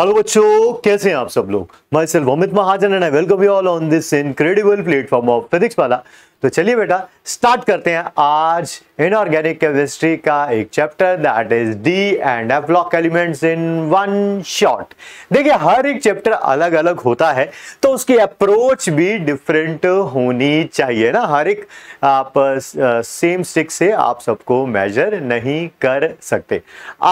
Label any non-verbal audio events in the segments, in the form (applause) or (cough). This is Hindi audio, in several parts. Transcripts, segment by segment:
हेलो बच्चों कैसे हैं आप सब लोग myself Amit Mahajan and I welcome you all on this incredible platform of physics Wallah तो चलिए बेटा स्टार्ट करते हैं आज इनऑर्गेनिक केमिस्ट्री का एक chapter that is D and F block elements in one shot देखिए हर एक चैप्टर अलग अलग होता है तो उसकी अप्रोच भी डिफरेंट होनी चाहिए ना हर एक आप सेम स्टिक से आप सबको मेजर नहीं कर सकते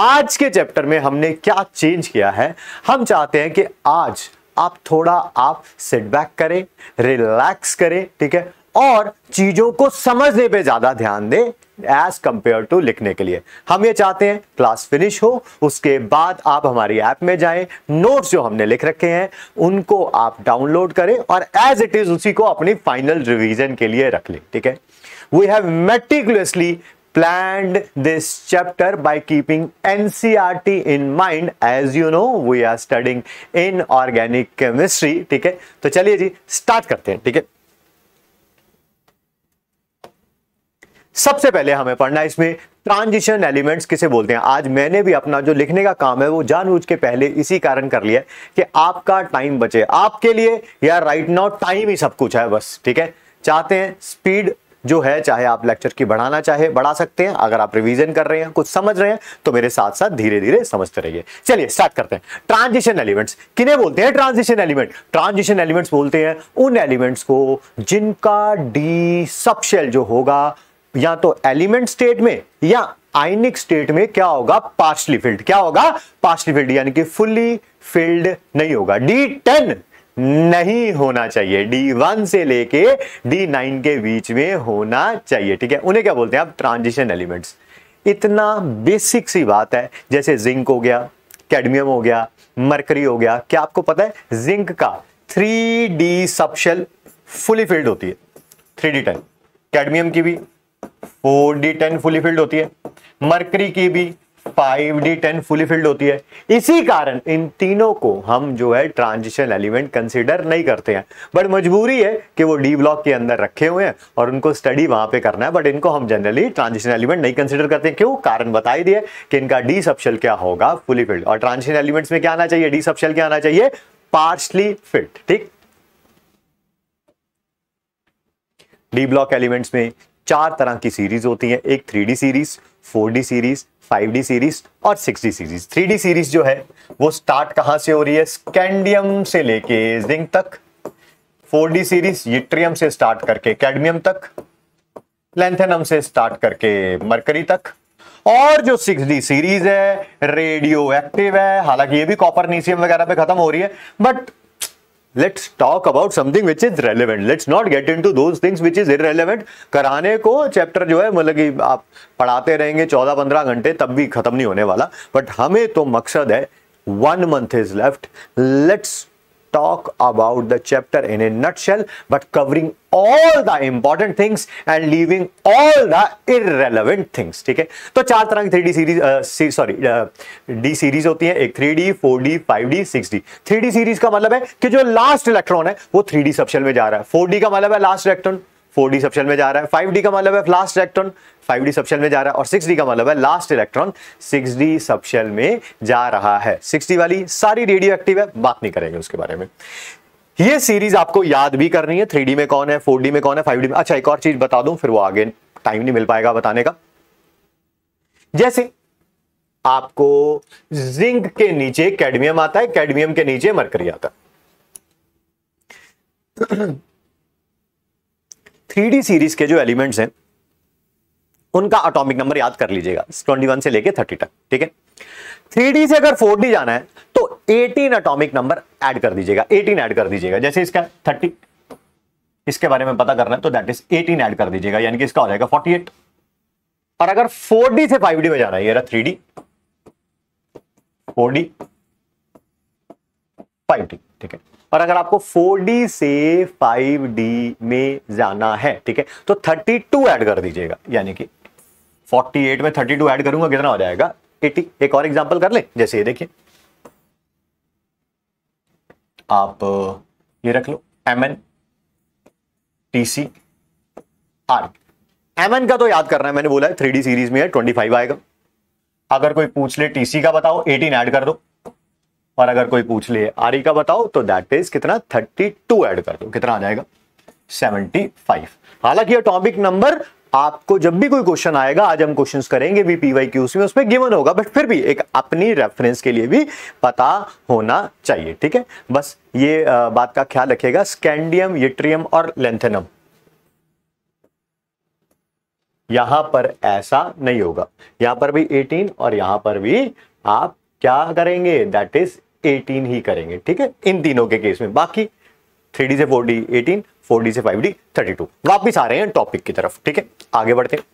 आज के चैप्टर में हमने क्या चेंज किया है हम चाहते हैं कि आज आप थोड़ा आप सेटबैक करें रिलैक्स करें ठीक है और चीजों को समझने पे ज्यादा ध्यान दें एज कंपेयर टू लिखने के लिए हम ये चाहते हैं क्लास फिनिश हो उसके बाद आप हमारी ऐप में जाएं नोट्स जो हमने लिख रखे हैं उनको आप डाउनलोड करें और एज इट इज उसी को अपनी फाइनल रिवीजन के लिए रख लें ठीक है we have meticulously chapter by keeping NCERT in mind as you know we are studying inorganic chemistry ठीक है तो चलिए जी स्टार्ट करते हैं ठीक है सबसे पहले हमें पढ़ना है इसमें ट्रांजिशन एलिमेंट्स किसे बोलते हैं आज मैंने भी अपना जो लिखने का काम है वो जानबूझ के पहले इसी कारण कर लिया कि आपका टाइम बचे आपके लिए यार राइट नाउ टाइम ही सब कुछ है बस ठीक है चाहते हैं स्पीड जो है चाहे आप लेक्चर की बढ़ाना चाहे बढ़ा सकते हैं अगर आप रिवीजन कर रहे हैं कुछ समझ रहे हैं तो मेरे साथ साथ धीरे धीरे समझते रहिए चलिए स्टार्ट करते हैं ट्रांजिशन एलिमेंट्स किन्हें बोलते हैं ट्रांजिशन एलिमेंट ट्रांजिशन एलिमेंट्स बोलते हैं उन एलिमेंट्स को जिनका डी सबशेल जो होगा या तो एलिमेंट स्टेट में या आइनिक स्टेट में क्या होगा पार्शली फिल्ड क्या होगा पार्शली फिल्ड यानी कि फुल्ली फिल्ड नहीं होगा डी टेन नहीं होना चाहिए डी वन से लेके डी नाइन के बीच में होना चाहिए ठीक है उन्हें क्या बोलते हैं आप ट्रांजिशन एलिमेंट्स इतना बेसिक सी बात है जैसे जिंक हो गया कैडमियम हो गया मरकरी हो गया क्या आपको पता है जिंक का three D subshell fully filled होती है थ्री डी टाइम कैडमियम की भी four D ten fully filled होती है मरकरी की भी five D ten fully filled होती है इसी कारण इन तीनों को हम जो है ट्रांजिशन एलिमेंट कंसिडर नहीं करते हैं बट मजबूरी है कि वो डी ब्लॉक के अंदर रखे हुए हैं और उनको स्टडी वहां पे करना है बट इनको हम जनरली ट्रांजिशन एलिमेंट नहीं कंसिडर करते क्यों कारण बताई ही दिए कि इनका डी सबशेल क्या होगा फुली फिल्ड और ट्रांजिशन एलिमेंट्स में क्या आना चाहिए डी सबशेल क्या आना चाहिए पार्शली फिल्ड ठीक डी ब्लॉक एलिमेंट्स में चार तरह की सीरीज होती है एक three series four series 5D series और 6D सीरीज 3D सीरीज जो है वो स्टार्ट कहां से हो रही है स्कैंडियम से लेके जिंक तक 4D सीरीज यूट्रियम से स्टार्ट करके कैडमियम तक लेंथेनम से स्टार्ट करके मरकरी तक और जो 6D सीरीज है रेडियो एक्टिव है हालांकि ये भी कॉपर नीसियम वगैरह पे खत्म हो रही है but let's talk about something which is relevant let's not get into those things which is irrelevant कराने को चैप्टर जो है मतलब कि आप पढ़ाते रहेंगे चौदह पंद्रह घंटे तब भी खत्म नहीं होने वाला बट हमें तो मकसद है one month is left let's talk about the chapter in a nutshell but covering all the important things and leaving all the irrelevant things theek hai to char tarah ki 3D series uh, sorry uh, d series hoti hai ek 3D 4D 5D 6D 3D series ka matlab hai ki jo last electron hai wo 3D subshell mein ja raha hai 4D ka matlab hai last electron four D subshell में जा रहा है फाइव डी का मतलब है last electron five D subshell में जा रहा है और सिक्स डी का मतलब है last electron six D subshell में जा रहा है सिक्स डी वाली सारी रेडियो एक्टिव है बात नहीं करेंगे उसके बारे में ये सीरीज आपको याद भी करनी है थ्री में कौन है फोर में कौन है फाइव में अच्छा एक और चीज बता दूं फिर वो आगे टाइम नहीं मिल पाएगा बताने का जैसे आपको जिंक के नीचे कैडमियम आता है कैडमियम के नीचे मरकरी आता है थ्री सीरीज के जो एलिमेंट्स हैं उनका अटोमिक नंबर याद कर लीजिएगा ट्वेंटी से लेके थर्टी तक ठीक है थ्री से अगर फोर जाना है तो एटीन अटोमिक नंबर एड कर दीजिएगा एटीन एड कर दीजिएगा जैसे इसका थर्टी इसके बारे में पता करना है तो दैट इज 18 ऐड कर दीजिएगा यानी कि इसका हो जाएगा 48 और अगर 4D से 5D में जाना है ये रहा 3D 4D 5D ठीक है और अगर आपको 4D से 5D में जाना है ठीक है तो 32 ऐड कर दीजिएगा यानी कि 48 में 32 ऐड करूंगा कितना हो जाएगा 80 एक और एग्जांपल कर ले जैसे ये देखिए आप ये रख लो M N T C R M N का तो याद करना है मैंने बोला है थ्री सीरीज में है 25 आएगा अगर कोई पूछ ले टीसी का बताओ 18 ऐड कर दो और अगर कोई पूछ ले आरी का बताओ तो दैट इज कितना 32 ऐड कर दो कितना आ जाएगा 75 हालांकि अटोमिक नंबर आपको जब भी कोई क्वेश्चन आएगा आज हम क्वेश्चंस करेंगे भी पीवाई क्यूस में उसमें गिवन होगा बट फिर भी एक अपनी रेफरेंस के लिए भी पता होना चाहिए ठीक है बस ये बात का ख्याल रखेगा स्कैंडियम यूट्रियम और लेंथेनम यहां पर ऐसा नहीं होगा यहां पर भी 18 और यहां पर भी आप क्या करेंगे दैट इज एटीन ही करेंगे ठीक है इन तीनों के केस में बाकी थ्री डी से four D eighteen four D से फाइव डी थर्टी टू वापिस आ रहे हैं टॉपिक की तरफ ठीक है आगे बढ़ते हैं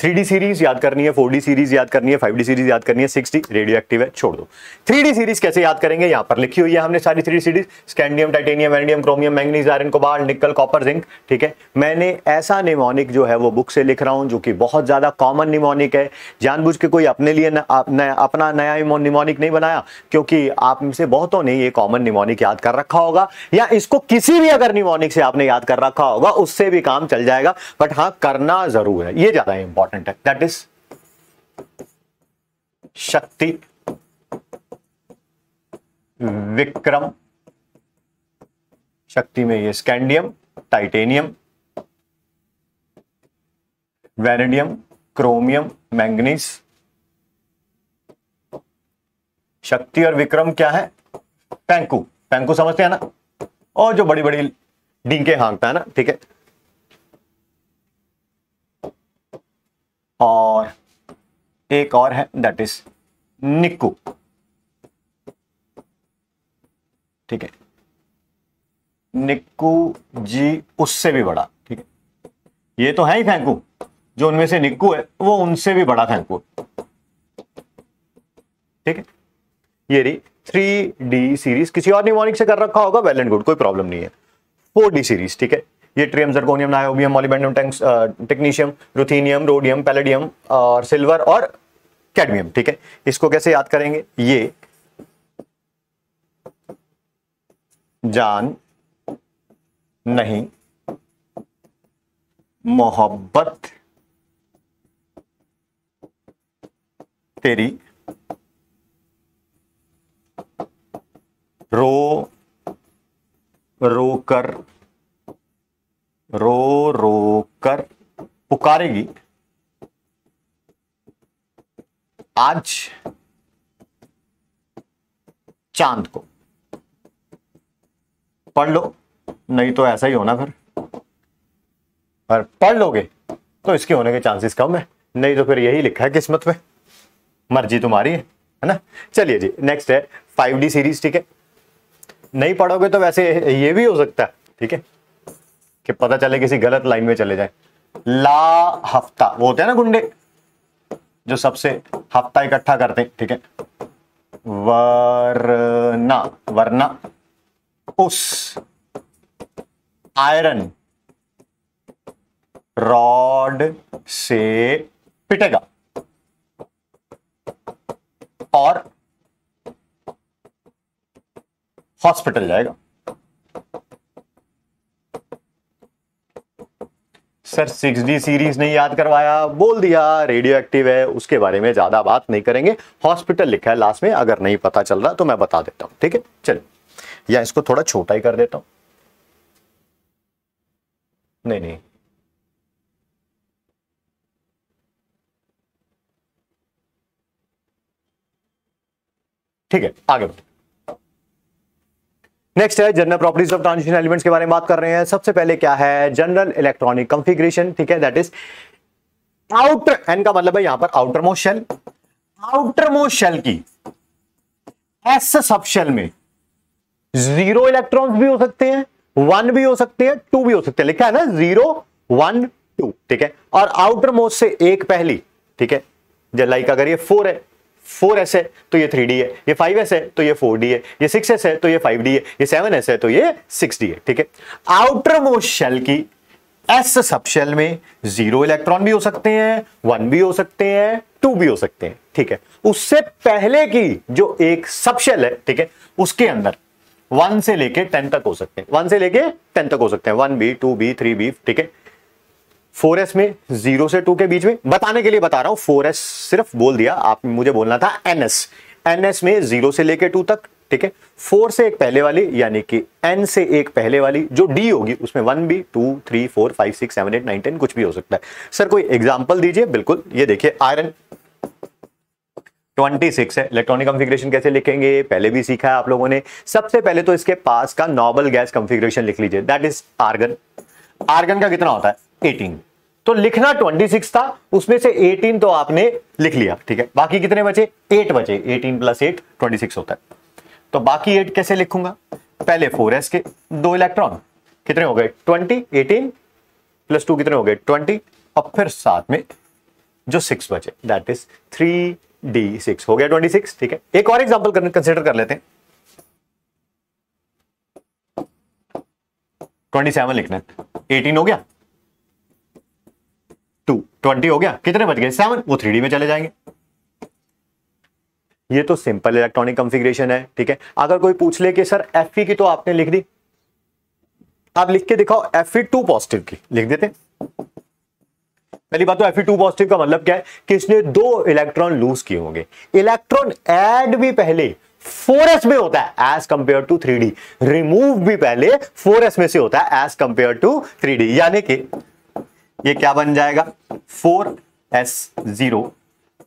थ्री सीरीज याद करनी है फोर सीरीज याद करनी है फाइव सीरीज याद करनी है सिक्स रेडियो एक्टिव है छोड़ दो थ्री सीरीज कैसे याद करेंगे यहाँ पर लिखी हुई है हमने सारी three series scandium titanium vanadium chromium manganese iron cobalt nickel copper zinc ठीक है मैंने ऐसा निमोनिक जो है वो बुक से लिख रहा हूँ जो कि बहुत ज़्यादा कॉमन निमोनिक है जानबूझ के कोई अपने लिए अपना नया निमोनिक नहीं बनाया क्योंकि आप में से बहुतों ने ये कॉमन निमोनिक याद कर रखा होगा या इसको किसी भी अगर निमोनिक से आपने याद कर रखा होगा उससे भी काम चल जाएगा बट हाँ करना जरूर है ये ज़्यादा इंपॉर्टेंट इंपॉर्टेंट है दैट इज शक्ति विक्रम शक्ति में ये scandium titanium vanadium chromium manganese Shakti और विक्रम क्या है पैंकू पैंकू समझते हैं ना और जो बड़ी बड़ी डिंके हांगता है ना ठीक है और एक और है दैट इज निक्कू ठीक है निक्कू जी उससे भी बड़ा ठीक है ये तो है ही फैंकू जो उनमें से निक्कू है वो उनसे भी बड़ा फैंकू ठीक है ये रही थ्री डी सीरीज किसी और निमोनिक से कर रखा होगा वेल एंड गुड कोई प्रॉब्लम नहीं है फोर डी सीरीज ठीक है ये yttrium zirconium niobium molybdenum technetium ruthenium rhodium palladium और सिल्वर और कैडमियम ठीक है इसको कैसे याद करेंगे ये जान नहीं मोहब्बत तेरी रो रो कर रो रो कर पुकारेगी आज चांद को पढ़ लो नहीं तो ऐसा ही होना फिर पर पढ़ लोगे तो इसके होने के चांसेस कम है नहीं तो फिर यही लिखा है किस्मत में मर्जी तुम्हारी है है ना चलिए जी नेक्स्ट है फाइव डी सीरीज ठीक है नहीं पढ़ोगे तो वैसे ये भी हो सकता है ठीक है कि पता चले किसी गलत लाइन में चले जाए ला हफ्ता वो होते हैं ना गुंडे जो सबसे हफ्ता इकट्ठा करते हैं ठीक है वरना वरना उस आयरन रॉड से पिटेगा और हॉस्पिटल जाएगा सर सिक्स डी सीरीज नहीं याद करवाया बोल दिया रेडियो एक्टिव है उसके बारे में ज्यादा बात नहीं करेंगे हॉस्पिटल लिखा है लास्ट में अगर नहीं पता चल रहा तो मैं बता देता हूँ ठीक है चलो या इसको थोड़ा छोटा ही कर देता हूं नहीं नहीं ठीक है आगे बढ़ते नेक्स्ट है general properties of transition elements के बारे में बात कर रहे हैं सबसे पहले क्या है जनरल इलेक्ट्रॉनिक कंफिग्रेशन ठीक है दैट इज आउटर एन का मतलब है यहां पर आउटर मोशल आउटर मोशल की एस सब शेल में जीरो इलेक्ट्रॉन्स भी हो सकते हैं वन भी हो सकते हैं टू भी हो सकते हैं लिखा है ना जीरो वन टू ठीक है और आउटर मोस्ट से एक पहली ठीक है लाइक अगर ये फोर है फोर एस है तो ये थ्री डी है ये फाइव एस है तो ये फोर डी है ये सिक्स एस है तो ये फाइव डी है ये सेवन एस है तो ये सिक्स डी है ठीक है आउटर मोस्ट शेल की एस शेल में जीरो इलेक्ट्रॉन भी हो सकते हैं वन भी हो सकते हैं टू भी हो सकते हैं ठीक है उससे पहले की जो एक शेल है ठीक है उसके अंदर वन से लेके टेन तक हो सकते हैं वन से लेके टेन तक हो सकते हैं one B two B three B ठीक है फोर एस में जीरो से टू के बीच में बताने के लिए बता रहा हूं फोर एस सिर्फ बोल दिया आप मुझे बोलना था एन एस एन एस में जीरो से लेके टू तक ठीक है फोर से एक पहले वाली यानी कि एन से एक पहले वाली जो डी होगी उसमें one B two three four five six seven eight nine ten कुछ भी हो सकता है सर कोई एग्जाम्पल दीजिए बिल्कुल ये देखिए आयरन 26 है इलेक्ट्रॉनिक कंफिग्रेशन कैसे लिखेंगे पहले भी सीखा है आप लोगों ने सबसे पहले तो इसके पास का नॉर्मल गैस कंफिग्रेशन लिख लीजिए दैट इज आर्गन आर्गन का कितना होता है एटीन तो लिखना 26 था उसमें से 18 तो आपने लिख लिया ठीक है बाकी कितने बचे 8 बचे 18 प्लस एट ट्वेंटी होता है तो बाकी 8 कैसे लिखूंगा पहले 4s के दो इलेक्ट्रॉन कितने हो गए 20 18 प्लस टू कितने हो गए 20 और फिर साथ में जो सिक्स बचे that is three d six हो गया ट्वेंटी सिक्स ठीक है एक और एग्जाम्पल कंसिडर कर लेते हैं ट्वेंटी सेवन लिखना एटीन हो गया टू ट्वेंटी हो गया कितने बच गए सेवन वो थ्री में चले जाएंगे ये तो सिंपल इलेक्ट्रॉनिक कंफिग्रेशन है ठीक है अगर कोई पूछ ले कि सर एफ e की तो आपने लिख दी आप लिख के दिखाओ एफ टू पॉजिटिव की लिख देते पहली बात तो एफ टू पॉजिटिव का मतलब क्या है कि इसने दो इलेक्ट्रॉन लूज किए होंगे इलेक्ट्रॉन एड भी पहले 4s में होता है as compare to 3d remove भी पहले 4s में से होता है एज कंपेयर टू 3d यानी कि ये क्या बन जाएगा four s zero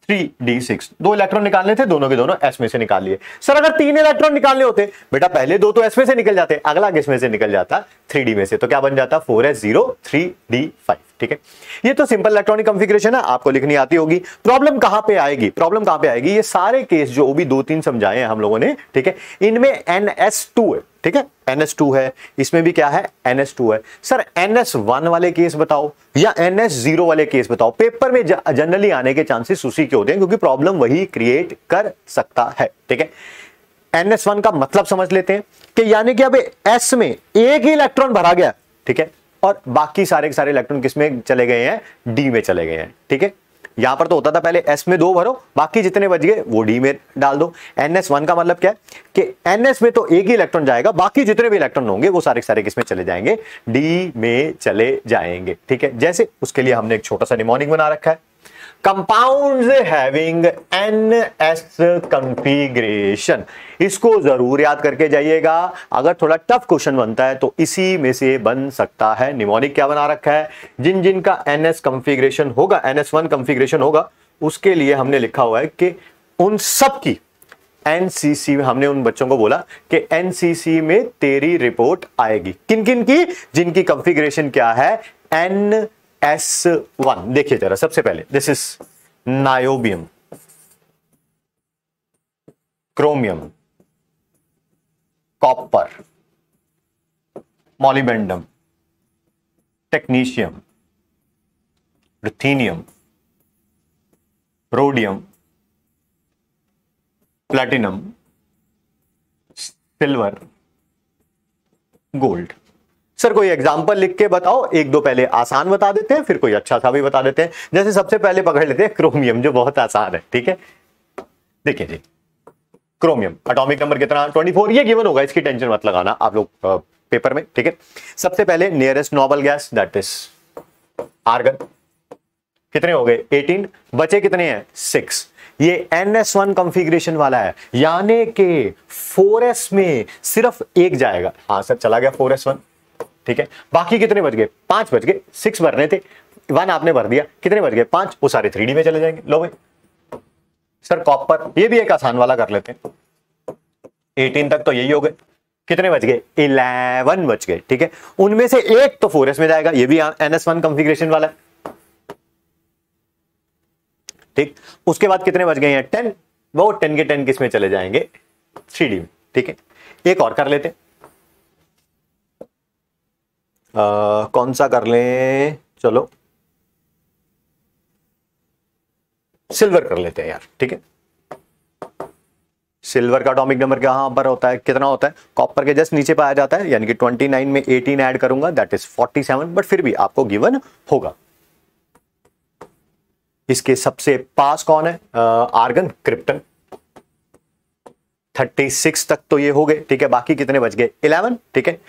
three d six दो इलेक्ट्रॉन निकालने थे दोनों के दोनों एस में से निकाल लिए सर अगर तीन इलेक्ट्रॉन निकालने होते बेटा पहले दो तो एस में से निकल जाते अगला किस में से निकल जाता थ्री डी में से तो क्या बन जाता four s zero three D five ठीक है ये तो सिंपल इलेक्ट्रॉनिक कंफिग्रेशन है आपको लिखनी आती होगी प्रॉब्लम कहां पे आएगी प्रॉब्लम कहां पे आएगी ये सारे केस जो भी दो तीन समझाए हैं हम लोगों ने ठीक है इनमें एन एस टू है ठीक है एन एस टू है इसमें भी क्या है एन एस टू है सर एन एस वन वाले केस बताओ या एन एस जीरो वाले केस बताओ पेपर में जनरली आने के चांसेस उसी के होते हैं क्योंकि प्रॉब्लम वही क्रिएट कर सकता है ठीक है एन एस वन का मतलब समझ लेते हैं कि यानी कि अब एस में एक ही इलेक्ट्रॉन भरा गया ठीक है और बाकी सारे के सारे इलेक्ट्रॉन किसमें चले गए हैं डी में चले गए हैं ठीक है यहां पर तो होता था पहले एस में दो भरो बाकी जितने बच गए वो डी में डाल दो एन एस वन का मतलब क्या है कि एन एस में तो एक ही इलेक्ट्रॉन जाएगा बाकी जितने भी इलेक्ट्रॉन होंगे वो सारे सारे किसमें चले जाएंगे डी में चले जाएंगे ठीक है जैसे उसके लिए हमने एक छोटा सा निमोनिक बना रखा है compound having n s configuration इसको जरूर याद करके जाइएगा अगर थोड़ा टफ क्वेश्चन बनता है तो इसी में से बन सकता है निमोनिक क्या बना रखा है जिन जिन का एन एस कंफिग्रेशन होगा एन एस वन कंफिग्रेशन होगा उसके लिए हमने लिखा हुआ है कि उन सब की एनसीसी में हमने उन बच्चों को बोला कि एनसीसी में तेरी रिपोर्ट आएगी किन किन की जिनकी कंफिग्रेशन क्या है एन एस वन देखिए जरा सबसे पहले this is niobium chromium copper molybdenum technetium ruthenium rhodium platinum silver gold sir कोई एग्जाम्पल लिख के बताओ एक दो पहले आसान बता देते हैं फिर कोई अच्छा सा भी बता देते हैं जैसे सबसे पहले पकड़ लेते हैं क्रोमियम जो बहुत आसान है ठीक है देखिए जी क्रोमियम अटोमिक नंबर कितना 24 ये गिवन होगा इसकी टेंशन मत लगाना आप लोग पेपर में ठीक है सबसे पहले nearest noble gas that is argon कितने हो गए 18 बचे कितने हैं सिक्स ये एन वन कॉन्फिग्रेशन वाला है यानी कि 4s में सिर्फ एक जाएगा हाँ सर चला गया 4s1 ठीक है बाकी कितने बच गए पांच बच गए सिक्स भरने थे वन आपने भर दिया कितने बच गए पांच वो सारे थ्री में चले जाएंगे लो भाई सर कॉपर ये भी एक आसान वाला कर लेते हैं एटीन तक तो यही हो गए कितने बच गए इलेवन बच गए ठीक है उनमें से एक तो फोर में जाएगा ये भी एन एस वन कंफिग्रेशन वाला ठीक उसके बाद कितने बच गए हैं टेन वो टेन के टेन किस में चले जाएंगे थ्री में ठीक है एक और कर लेते हैं आ, कौन सा कर लें चलो सिल्वर कर लेते हैं यार ठीक है सिल्वर का अटोमिक नंबर कहां पर होता है कितना होता है कॉपर के जस्ट नीचे पाया जाता है यानी कि 29 में 18 ऐड करूंगा दैट इज 47 बट फिर भी आपको गिवन होगा इसके सबसे पास कौन है आर्गन क्रिप्टन 36 तक तो ये हो गए ठीक है बाकी कितने बच गए 11 ठीक है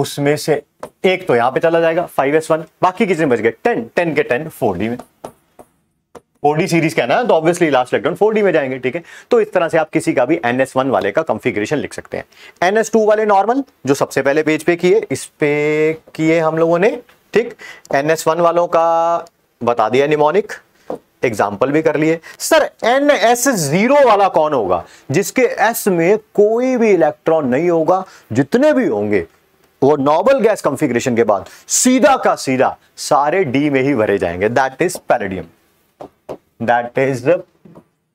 उसमें से एक तो यहां पे चला जाएगा फाइव एस वन बाकी कितने बच गए टेन टेन के टेन फोर डी में फोर डी सीरीज का ना तो obviously last electron four d में जाएंगे ठीक है तो इस तरह से आप किसी का भी एन एस वन वाले का कॉन्फ़िगरेशन लिख सकते हैं एन एस टू वाले नॉर्मल जो सबसे पहले पेज पे किए इस पे किए हम लोगों ने ठीक एन एस वन वालों का बता दिया निमोनिक एग्जाम्पल भी कर लिए सर एन एस जीरो वाला कौन होगा जिसके एस में कोई भी इलेक्ट्रॉन नहीं होगा जितने भी होंगे वो नॉबल गैस कंफिग्रेशन के बाद सीधा का सीधा सारे डी में ही भरे जाएंगे that is palladium that is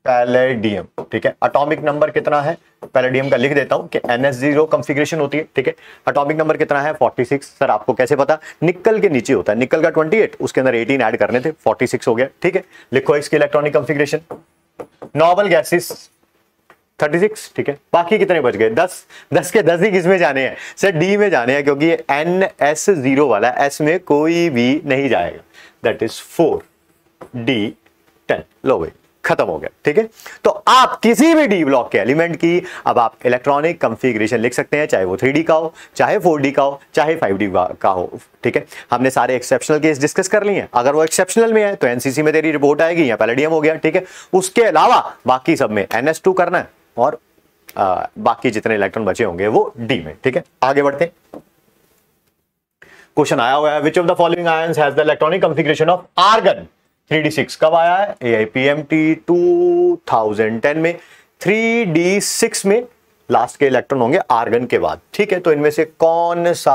palladium ठीक है अटोमिक नंबर कितना है पैलेडियम का लिख देता हूं कि एन एस जीरो कॉन्फ़िगरेशन होती है ठीक है अटोमिक नंबर कितना है 46 सर आपको कैसे पता निकल के नीचे होता है निकल का 28 उसके अंदर 18 ऐड करने थे 46 हो गया ठीक है लिखो इसकी electronic configuration noble gases thirty six ठीक है बाकी कितने बच गए दस दस के दस ही किस में जाने हैं सर डी में जाने हैं क्योंकि एन एस जीरो वाला एस में कोई भी नहीं जाएगा that is four D ten लो भाई खत्म हो गया ठीक है तो आप किसी भी डी ब्लॉक के एलिमेंट की अब आप इलेक्ट्रॉनिक कंफिग्रेशन लिख सकते हैं चाहे वो थ्री का हो चाहे फोर का हो चाहे फाइव का हो ठीक है हमने सारे एक्सेप्शनल केस डिस्कस कर लिए हैं अगर वो एक्सेप्शनल में है तो एनसीसी में तेरी रिपोर्ट आएगी या पैलेडियम हो गया ठीक है उसके अलावा बाकी सब में एनएस करना है और आ, बाकी जितने इलेक्ट्रॉन बचे होंगे वो डी में ठीक है आगे बढ़ते हैं क्वेश्चन आया हुआ है which of the following ion has the electronic configuration of argon 3d6 कब आया है A I P M T two thousand ten में 3d6 में लास्ट के इलेक्ट्रॉन होंगे आर्गन के बाद ठीक है तो इनमें से कौन सा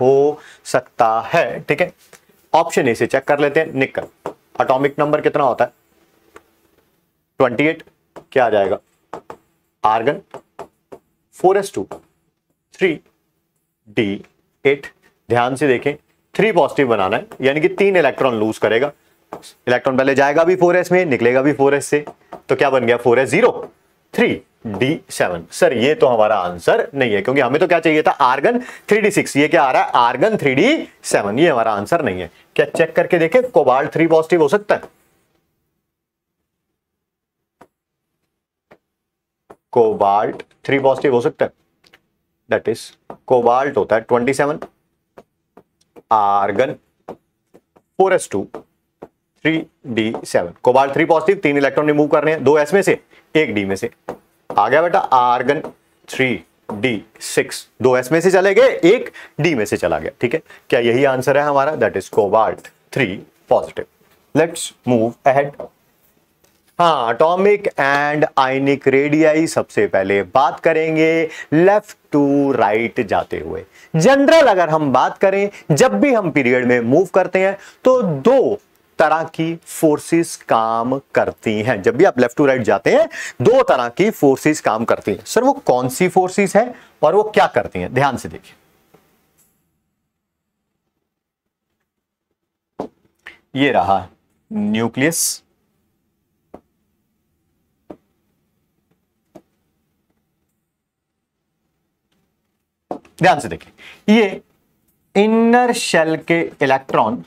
हो सकता है ठीक है ऑप्शन ए से चेक कर लेते हैं निकल अटोमिक नंबर कितना होता है 28 क्या आ जाएगा four S two three d eight ध्यान से देखें थ्री पॉजिटिव बनाना है यानी कि तीन इलेक्ट्रॉन लूज करेगा इलेक्ट्रॉन पहले जाएगा भी 4s में निकलेगा भी 4s से तो क्या बन गया 4s zero three d seven sir ये तो हमारा आंसर नहीं है क्योंकि हमें तो क्या चाहिए था आर्गन थ्री डी सिक्स ये क्या आ रहा है आर्गन थ्री डी सेवन ये हमारा आंसर नहीं है क्या चेक करके देखें कोबाल्ट थ्री पॉजिटिव हो सकता है कोबाल्ट थ्री पॉजिटिव हो सकता है दैट इज कोबाल्ट होता है twenty seven argon four S two three d seven cobalt three positive तीन इलेक्ट्रॉन रिमूव करने हैं दो एस में से एक डी में से आ गया बेटा आर्गन थ्री डी सिक्स दो एस में से चले गए एक डी में से चला गया ठीक है क्या यही आंसर है हमारा that is cobalt three positive let's move ahead हाँ अटोमिक एंड आइनिक रेडियाई सबसे पहले बात करेंगे लेफ्ट टू राइट जाते हुए जनरल अगर हम बात करें जब भी हम पीरियड में मूव करते हैं तो दो तरह की फोर्सेस काम करती हैं जब भी आप लेफ्ट टू राइट जाते हैं दो तरह की फोर्सेस काम करती हैं सर वो कौन सी फोर्सेस है और वो क्या करती हैं ध्यान से देखिए ये रहा न्यूक्लियस ध्यान से देखें ये इनर शेल के इलेक्ट्रॉन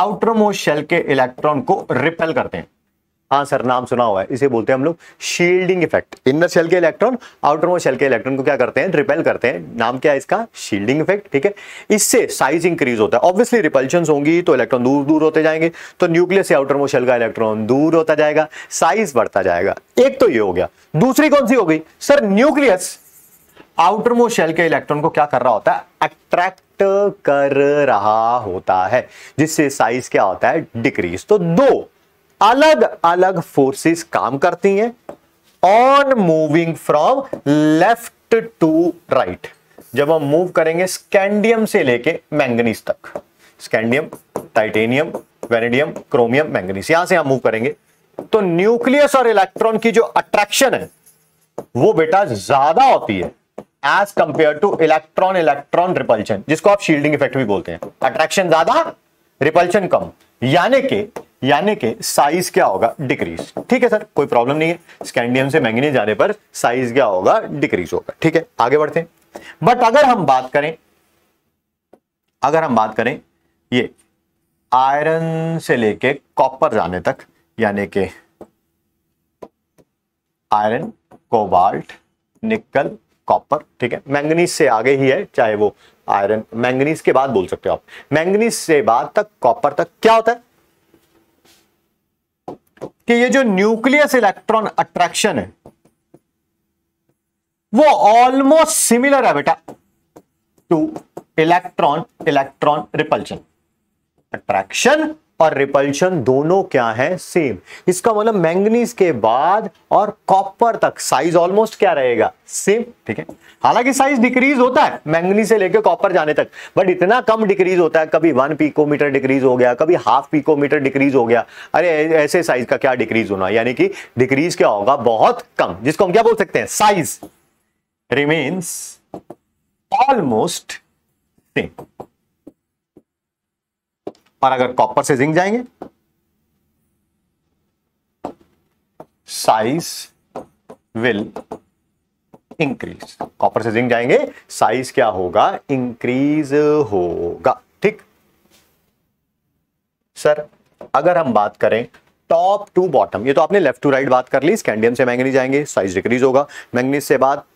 आउटर मोस्ट शेल के इलेक्ट्रॉन को रिपेल करते हैं हाँ सर नाम सुना हुआ है इसे बोलते हैं हम लोग शील्डिंग इफेक्ट इनर शेल के इलेक्ट्रॉन आउटर मोस्ट शेल के इलेक्ट्रॉन को क्या करते हैं रिपेल करते हैं नाम क्या है इसका शील्डिंग इफेक्ट ठीक है इससे साइज इंक्रीज होता है ऑब्वियसली रिपल्शन होंगी तो इलेक्ट्रॉन दूर दूर होते जाएंगे तो न्यूक्लियस से आउटर मोस्ट शेल का इलेक्ट्रॉन दूर होता जाएगा साइज बढ़ता जाएगा एक तो ये हो गया दूसरी कौन सी हो गई sir nucleus outermost shell के इलेक्ट्रॉन को क्या कर रहा होता है अट्रैक्ट कर रहा होता है जिससे साइज क्या होता है डिक्रीज तो दो अलग अलग फोर्सेस काम करती हैं on moving from left to right जब हम मूव करेंगे स्कैंडियम से लेके मैंगनीज तक scandium titanium vanadium chromium manganese यहां से हम मूव करेंगे तो न्यूक्लियस और इलेक्ट्रॉन की जो अट्रैक्शन है वो बेटा ज्यादा होती है as compare to electron electron repulsion जिसको आप शील्डिंग इफेक्ट भी बोलते हैं अट्रैक्शन ज्यादा रिपल्शन कम यानी के यानी के साइज क्या होगा डिक्रीज ठीक है सर कोई प्रॉब्लम नहीं है स्कैंडियम से मैंगनीज जाने पर साइज क्या होगा डिक्रीज होगा ठीक है आगे बढ़ते हैं बट अगर हम बात करें अगर हम बात करें ये आयरन से लेके कॉपर जाने तक यानी के आयरन कोबाल्ट निकल कॉपर ठीक है मैंगनीज से आगे ही है चाहे वो आयरन मैंगनीज के बाद बोल सकते हो आप मैंगनीज से बाद तक कॉपर तक क्या होता है कि ये जो न्यूक्लियस इलेक्ट्रॉन अट्रैक्शन है वो ऑलमोस्ट सिमिलर है बेटा to electron electron repulsion attraction और रिपल्शन दोनों क्या है सेम इसका मतलब मैंगनीज के बाद और कॉपर तक साइज ऑलमोस्ट क्या रहेगा सेम ठीक है हालांकि साइज डिक्रीज होता है मैंगनी से लेकर कॉपर जाने तक बट इतना कम डिक्रीज होता है कभी वन पीकोमीटर डिक्रीज हो गया कभी हाफ पीकोमीटर डिक्रीज हो गया अरे ऐसे साइज का क्या डिक्रीज होना यानी कि डिक्रीज क्या होगा बहुत कम जिसको हम क्या बोल सकते हैं साइज रिमेन्स ऑलमोस्ट सेम और अगर कॉपर से जिंक जाएंगे साइज विल इंक्रीज कॉपर से जिंक जाएंगे साइज क्या होगा इंक्रीज होगा ठीक सर अगर हम बात करें टॉप टू बॉटम ये तो आपने लेफ्ट टू राइट बात कर ली स्कैंडियम से मैंगनीज जाएंगे साइज डिक्रीज होगा मैंगनीज से बात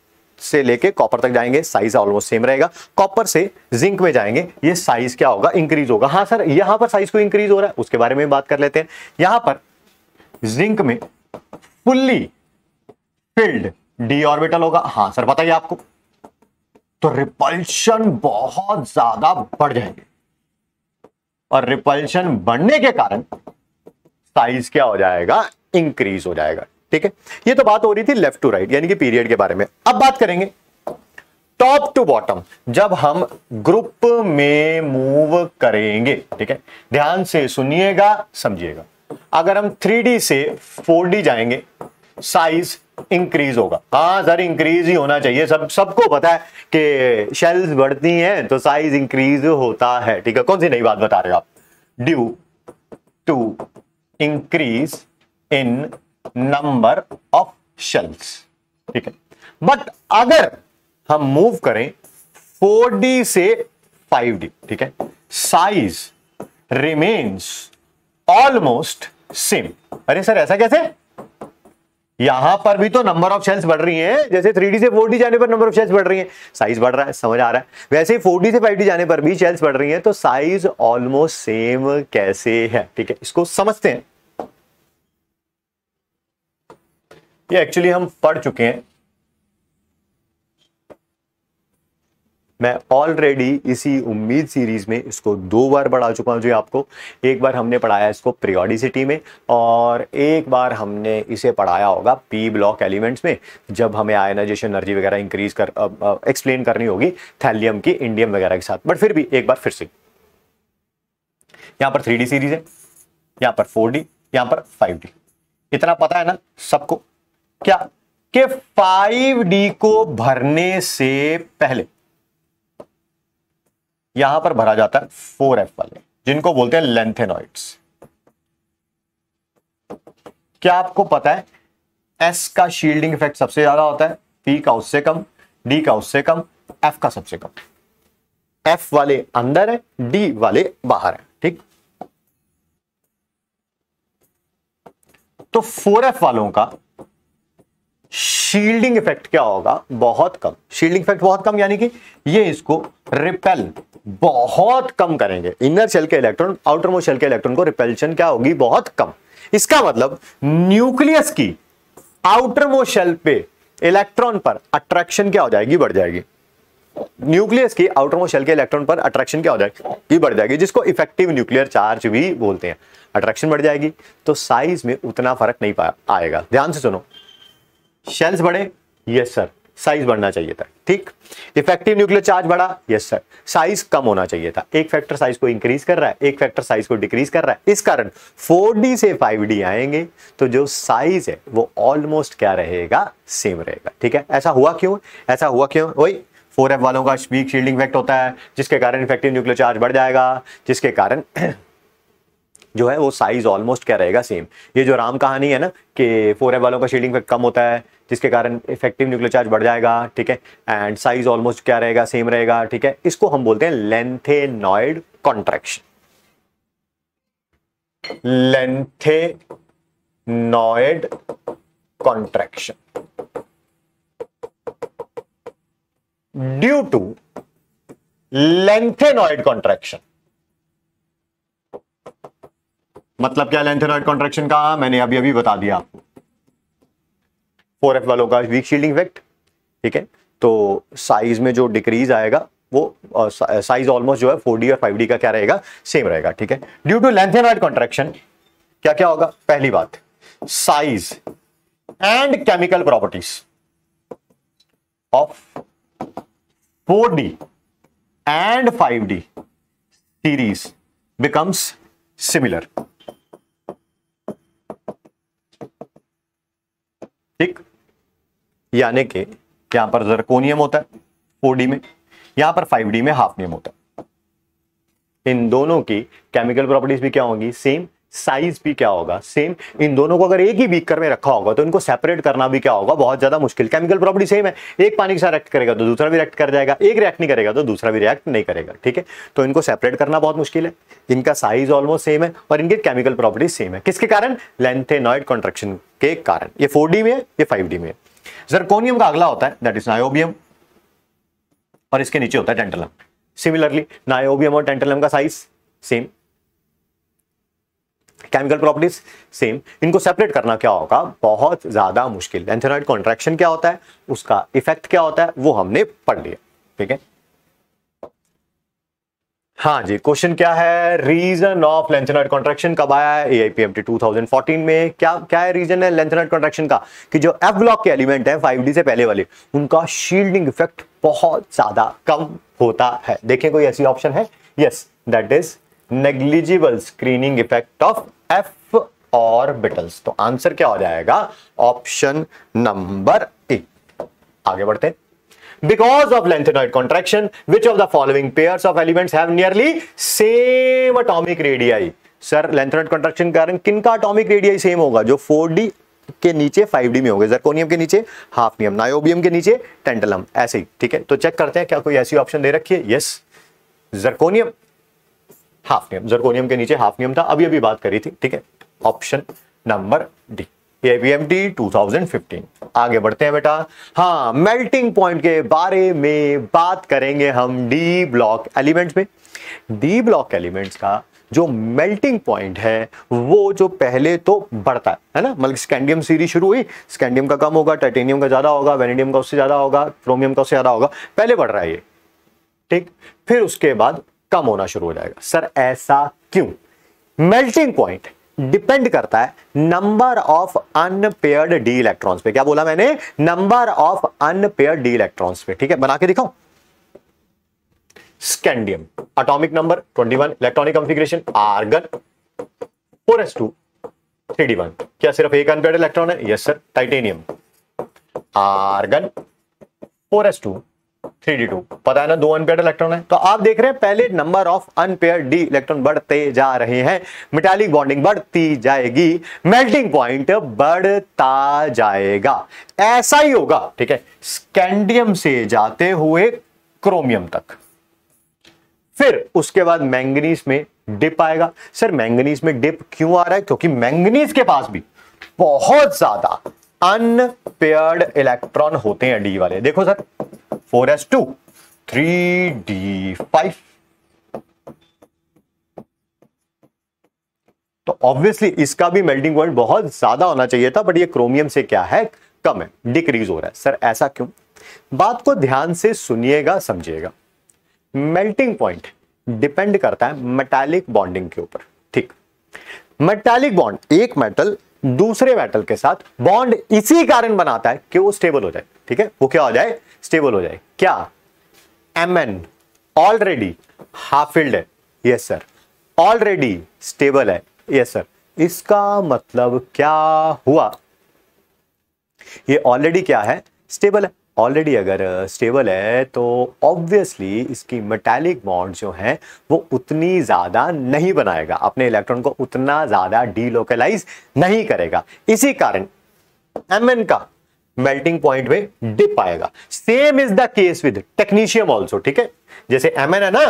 से लेके कॉपर तक जाएंगे साइज ऑलमोस्ट सेम रहेगा कॉपर से जिंक में जाएंगे ये साइज क्या होगा इंक्रीज होगा हाँ सर यहां पर साइज को इंक्रीज हो रहा है उसके बारे में बात कर लेते हैं यहां पर जिंक में फुल्ली फिल्ड डी ऑर्बिटल होगा हाँ सर बताइए आपको तो रिपल्शन बहुत ज्यादा बढ़ जाएंगे और रिपल्शन बढ़ने के कारण साइज क्या हो जाएगा इंक्रीज हो जाएगा ठीक है ये तो बात हो रही थी लेफ्ट टू राइट यानी कि पीरियड के बारे में अब बात करेंगे टॉप टू बॉटम जब हम ग्रुप में मूव करेंगे ठीक है ध्यान से सुनिएगा समझिएगा अगर हम थ्री से फोर जाएंगे साइज इंक्रीज होगा हाँ सर इंक्रीज ही होना चाहिए सब सबको पता है कि शेल्स बढ़ती हैं तो साइज इंक्रीज होता है ठीक है कौन सी नई बात बता रहे हो आप due to increase in number of shells ठीक है बट अगर हम मूव करें 4D से 5D ठीक है साइज रिमेन्स ऑलमोस्ट सेम अरे सर ऐसा कैसे यहां पर भी तो नंबर ऑफ शेल्स बढ़ रही हैं जैसे 3D से 4D जाने पर नंबर ऑफ शेल्स बढ़ रही हैं साइज बढ़ रहा है समझ आ रहा है वैसे ही 4D से 5D जाने पर भी शेल्स बढ़ रही हैं तो साइज ऑलमोस्ट सेम कैसे है ठीक है इसको समझते हैं ये एक्चुअली हम पढ़ चुके हैं मैं ऑलरेडी इसी उम्मीद सीरीज में इसको दो बार पढ़ा चुका हूं जो आपको एक बार हमने पढ़ाया इसको प्रियोडिसिटी में और एक बार हमने इसे पढ़ाया होगा पी ब्लॉक एलिमेंट्स में जब हमें आयनाइजेशन एनर्जी वगैरह इंक्रीज कर एक्सप्लेन करनी होगी थैलियम की इंडियम वगैरह के साथ बट फिर भी एक बार फिर से यहां पर थ्री सीरीज है यहां पर फोर यहां पर फाइव इतना पता है ना सबको क्या कि 5D को भरने से पहले यहां पर भरा जाता है 4F वाले जिनको बोलते हैं लेंथेनॉइड्स क्या आपको पता है एस का शील्डिंग इफेक्ट सबसे ज्यादा होता है पी का उससे कम डी का उससे कम एफ का सबसे कम एफ वाले अंदर है डी वाले बाहर है ठीक तो फोर एफ वालों का शील्डिंग इफेक्ट क्या होगा बहुत कम शील्डिंग इफेक्ट बहुत कम यानी कि ये इसको रिपेल बहुत कम करेंगे इनर शेल के इलेक्ट्रॉन आउटर मोस्ट शेल के इलेक्ट्रॉन को रिपेल्शन क्या होगी बहुत कम इसका मतलब न्यूक्लियस की आउटर मोस्ट शेल पे इलेक्ट्रॉन पर अट्रैक्शन क्या हो जाएगी बढ़ जाएगी न्यूक्लियस की आउटर मोस्ट शेल के इलेक्ट्रॉन पर अट्रैक्शन क्या हो जाएगी बढ़ जाएगी जिसको इफेक्टिव न्यूक्लियर चार्ज भी बोलते हैं अट्रैक्शन बढ़ जाएगी तो साइज में उतना फर्क नहीं आएगा ध्यान से सुनो शेल्स बढ़े यस सर साइज बढ़ना चाहिए था ठीक इफेक्टिव न्यूक्लियर चार्ज बढ़ा यस सर साइज कम होना चाहिए था एक फैक्टर साइज को इंक्रीज कर रहा है एक फैक्टर साइज को डिक्रीज कर रहा है इस कारण 4D से 5D आएंगे तो जो साइज है वो ऑलमोस्ट क्या रहेगा सेम रहेगा ठीक है ऐसा हुआ क्यों ऐसा हुआ क्यों वही फोर एफ वालों का वीक शील्डिंग इफेक्ट होता है जिसके कारण इफेक्टिव न्यूक्लियर चार्ज बढ़ जाएगा जिसके कारण (clears throat) जो है वो साइज ऑलमोस्ट क्या रहेगा सेम ये जो राम कहानी है ना कि फोर एफ वालों का शील्डिंग इफेक्ट कम होता है जिसके कारण इफेक्टिव न्यूक्लियर चार्ज बढ़ जाएगा ठीक है एंड साइज ऑलमोस्ट क्या रहेगा सेम रहेगा ठीक है इसको हम बोलते हैं lanthanoid contraction lanthanoid contraction due to lanthanoid contraction मतलब क्या लेंथेनॉइड कॉन्ट्रैक्शन का मैंने अभी अभी बता दिया आपको फोर एफ वालों का वीक शील्डिंग इफेक्ट ठीक है तो साइज में जो डिक्रीज आएगा वो साइज ऑलमोस्ट जो है फोर डी और फाइव डी का क्या रहेगा सेम रहेगा ठीक है due to lanthanoid contraction क्या क्या होगा पहली बात size and chemical properties of four D and five D series becomes similar ठीक यानी कि यहां पर जरकोनियम होता है फोर में यहां पर फाइव में हाफनियम होता है इन दोनों की केमिकल प्रॉपर्टीज भी क्या होंगी सेम साइज भी क्या होगा सेम इन दोनों को अगर एक ही बीकर में रखा होगा तो इनको सेपरेट करना भी क्या होगा बहुत ज्यादा मुश्किल केमिकल प्रॉपर्टी सेम है एक पानी के साथ रिएक्ट करेगा तो दूसरा भी रिएक्ट कर जाएगा एक रिएक्ट नहीं करेगा तो दूसरा भी रिएक्ट नहीं करेगा ठीक है तो इनको सेपरेट करना बहुत मुश्किल है इनका साइज ऑलमोस्ट सेम है और इनकी केमिकल प्रॉपर्टी सेम है किसके कारण लेंथेनॉइड कॉन्ट्रेक्शन के कारण ये फोर में है ये फाइव में है जरकोनियम का अगला होता है दैट इज नायोबियम और इसके नीचे होता है टेंटलम सिमिलरली नायोबियम और टेंटलम का size same chemical properties same इनको सेपरेट करना क्या होगा बहुत ज्यादा मुश्किल एंथेनॉइड कॉन्ट्रेक्शन क्या होता है उसका इफेक्ट क्या होता है वो हमने पढ़ लिया ठीक है हाँ जी क्वेश्चन क्या है रीजन ऑफ लेंथेनाइड कॉन्ट्रेक्शन कब आया है एआईपीएमटी 2014 में क्या क्या है रीजन है लेंथेनाइड कॉन्ट्रेक्शन का कि जो एफ ब्लॉक के एलिमेंट है फाइव डी से पहले वाले उनका शील्डिंग इफेक्ट बहुत ज्यादा कम होता है देखें कोई ऐसी ऑप्शन है yes that is negligible screening effect of f orbitals तो आंसर क्या हो जाएगा ऑप्शन नंबर ए आगे बढ़ते हैं because of lanthanoid contraction which of the following pairs of elements have nearly same atomic radii कारण किन अटोमिक रेडियाई सेम होगा जो 4d के नीचे 5d में होगा जर्कोनियम के नीचे हाफनियम नायोबियम के नीचे टेंटलम ऐसे ही ठीक है तो चेक करते हैं क्या कोई ऐसी ऑप्शन दे रखी है यस जर्कोनियम हाफनियम जर्कोनियम के नीचे हाफनियम था अभी अभी बात करी थी ठीक है ऑप्शन नंबर डी ये 2015 आगे बढ़ते हैं बेटा हाँ मेल्टिंग पॉइंट के बारे में बात करेंगे हम डी ब्लॉक एलिमेंट्स में डी ब्लॉक एलिमेंट्स का जो मेल्टिंग पॉइंट है वो जो पहले तो बढ़ता है है ना मतलब स्कैंडियम सीरीज शुरू हुई स्कैंडियम का कम होगा टाइटेनियम का ज़्यादा होगा वेनेडियम का उससे ज़्यादा होगा क्रोमियम का उससे ज़्यादा होगा पहले बढ़ रहा है ये ठीक फिर उसके बाद कम होना शुरू हो जाएगा सर ऐसा क्यों मेल्टिंग पॉइंट डिपेंड करता है number of unpaired d electrons पे क्या बोला मैंने number of unpaired d electrons पे ठीक है बना के दिखाओ scandium atomic number 21 electronic configuration argon 4s2 3d1 क्या सिर्फ एक अनपेयर्ड इलेक्ट्रॉन है yes sir titanium argon 4s2 three d two पता है ना दो अनपेयर इलेक्ट्रॉन है तो आप देख रहे हैं पहले number of unpaired d electron बढ़ते जा रहे हैं मिटालिक बॉन्डिंग बढ़ती जाएगी मेल्टिंग पॉइंट बढ़ता जाएगा ऐसा ही होगा ठीक है स्कैंडियम से जाते हुए क्रोमियम तक फिर उसके बाद मैंगनीज में डिप आएगा सर मैंगनीज में डिप क्यों आ रहा है क्योंकि मैंगनीज के पास भी बहुत ज्यादा अनपेयर्ड इलेक्ट्रॉन होते हैं डी वाले देखो sir four S two three D five तो ऑब्वियसली इसका भी मेल्टिंग पॉइंट बहुत ज्यादा होना चाहिए था बट ये क्रोमियम से क्या है कम है डिक्रीज हो रहा है सर ऐसा क्यों बात को ध्यान से सुनिएगा समझिएगा मेल्टिंग पॉइंट डिपेंड करता है मेटालिक बॉन्डिंग के ऊपर ठीक मेटालिक बॉन्ड एक मेटल दूसरे मेटल के साथ बॉन्ड इसी कारण बनाता है कि वो स्टेबल हो जाए ठीक है वो क्या हो जाए स्टेबल हो जाए क्या M N already half filled है यस सर ऑलरेडी स्टेबल है यस सर इसका मतलब क्या हुआ ये ऑलरेडी क्या है स्टेबल है ऑलरेडी अगर स्टेबल है तो ऑब्वियसली इसकी मेटालिक बॉन्ड जो है वो उतनी ज़्यादा नहीं बनाएगा अपने इलेक्ट्रॉन को उतना ज़्यादा डीलोकलाइज नहीं करेगा इसी कारण एम का मेल्टिंग पॉइंट में डिप आएगा same is the case with technetium also ठीक है जैसे एम है ना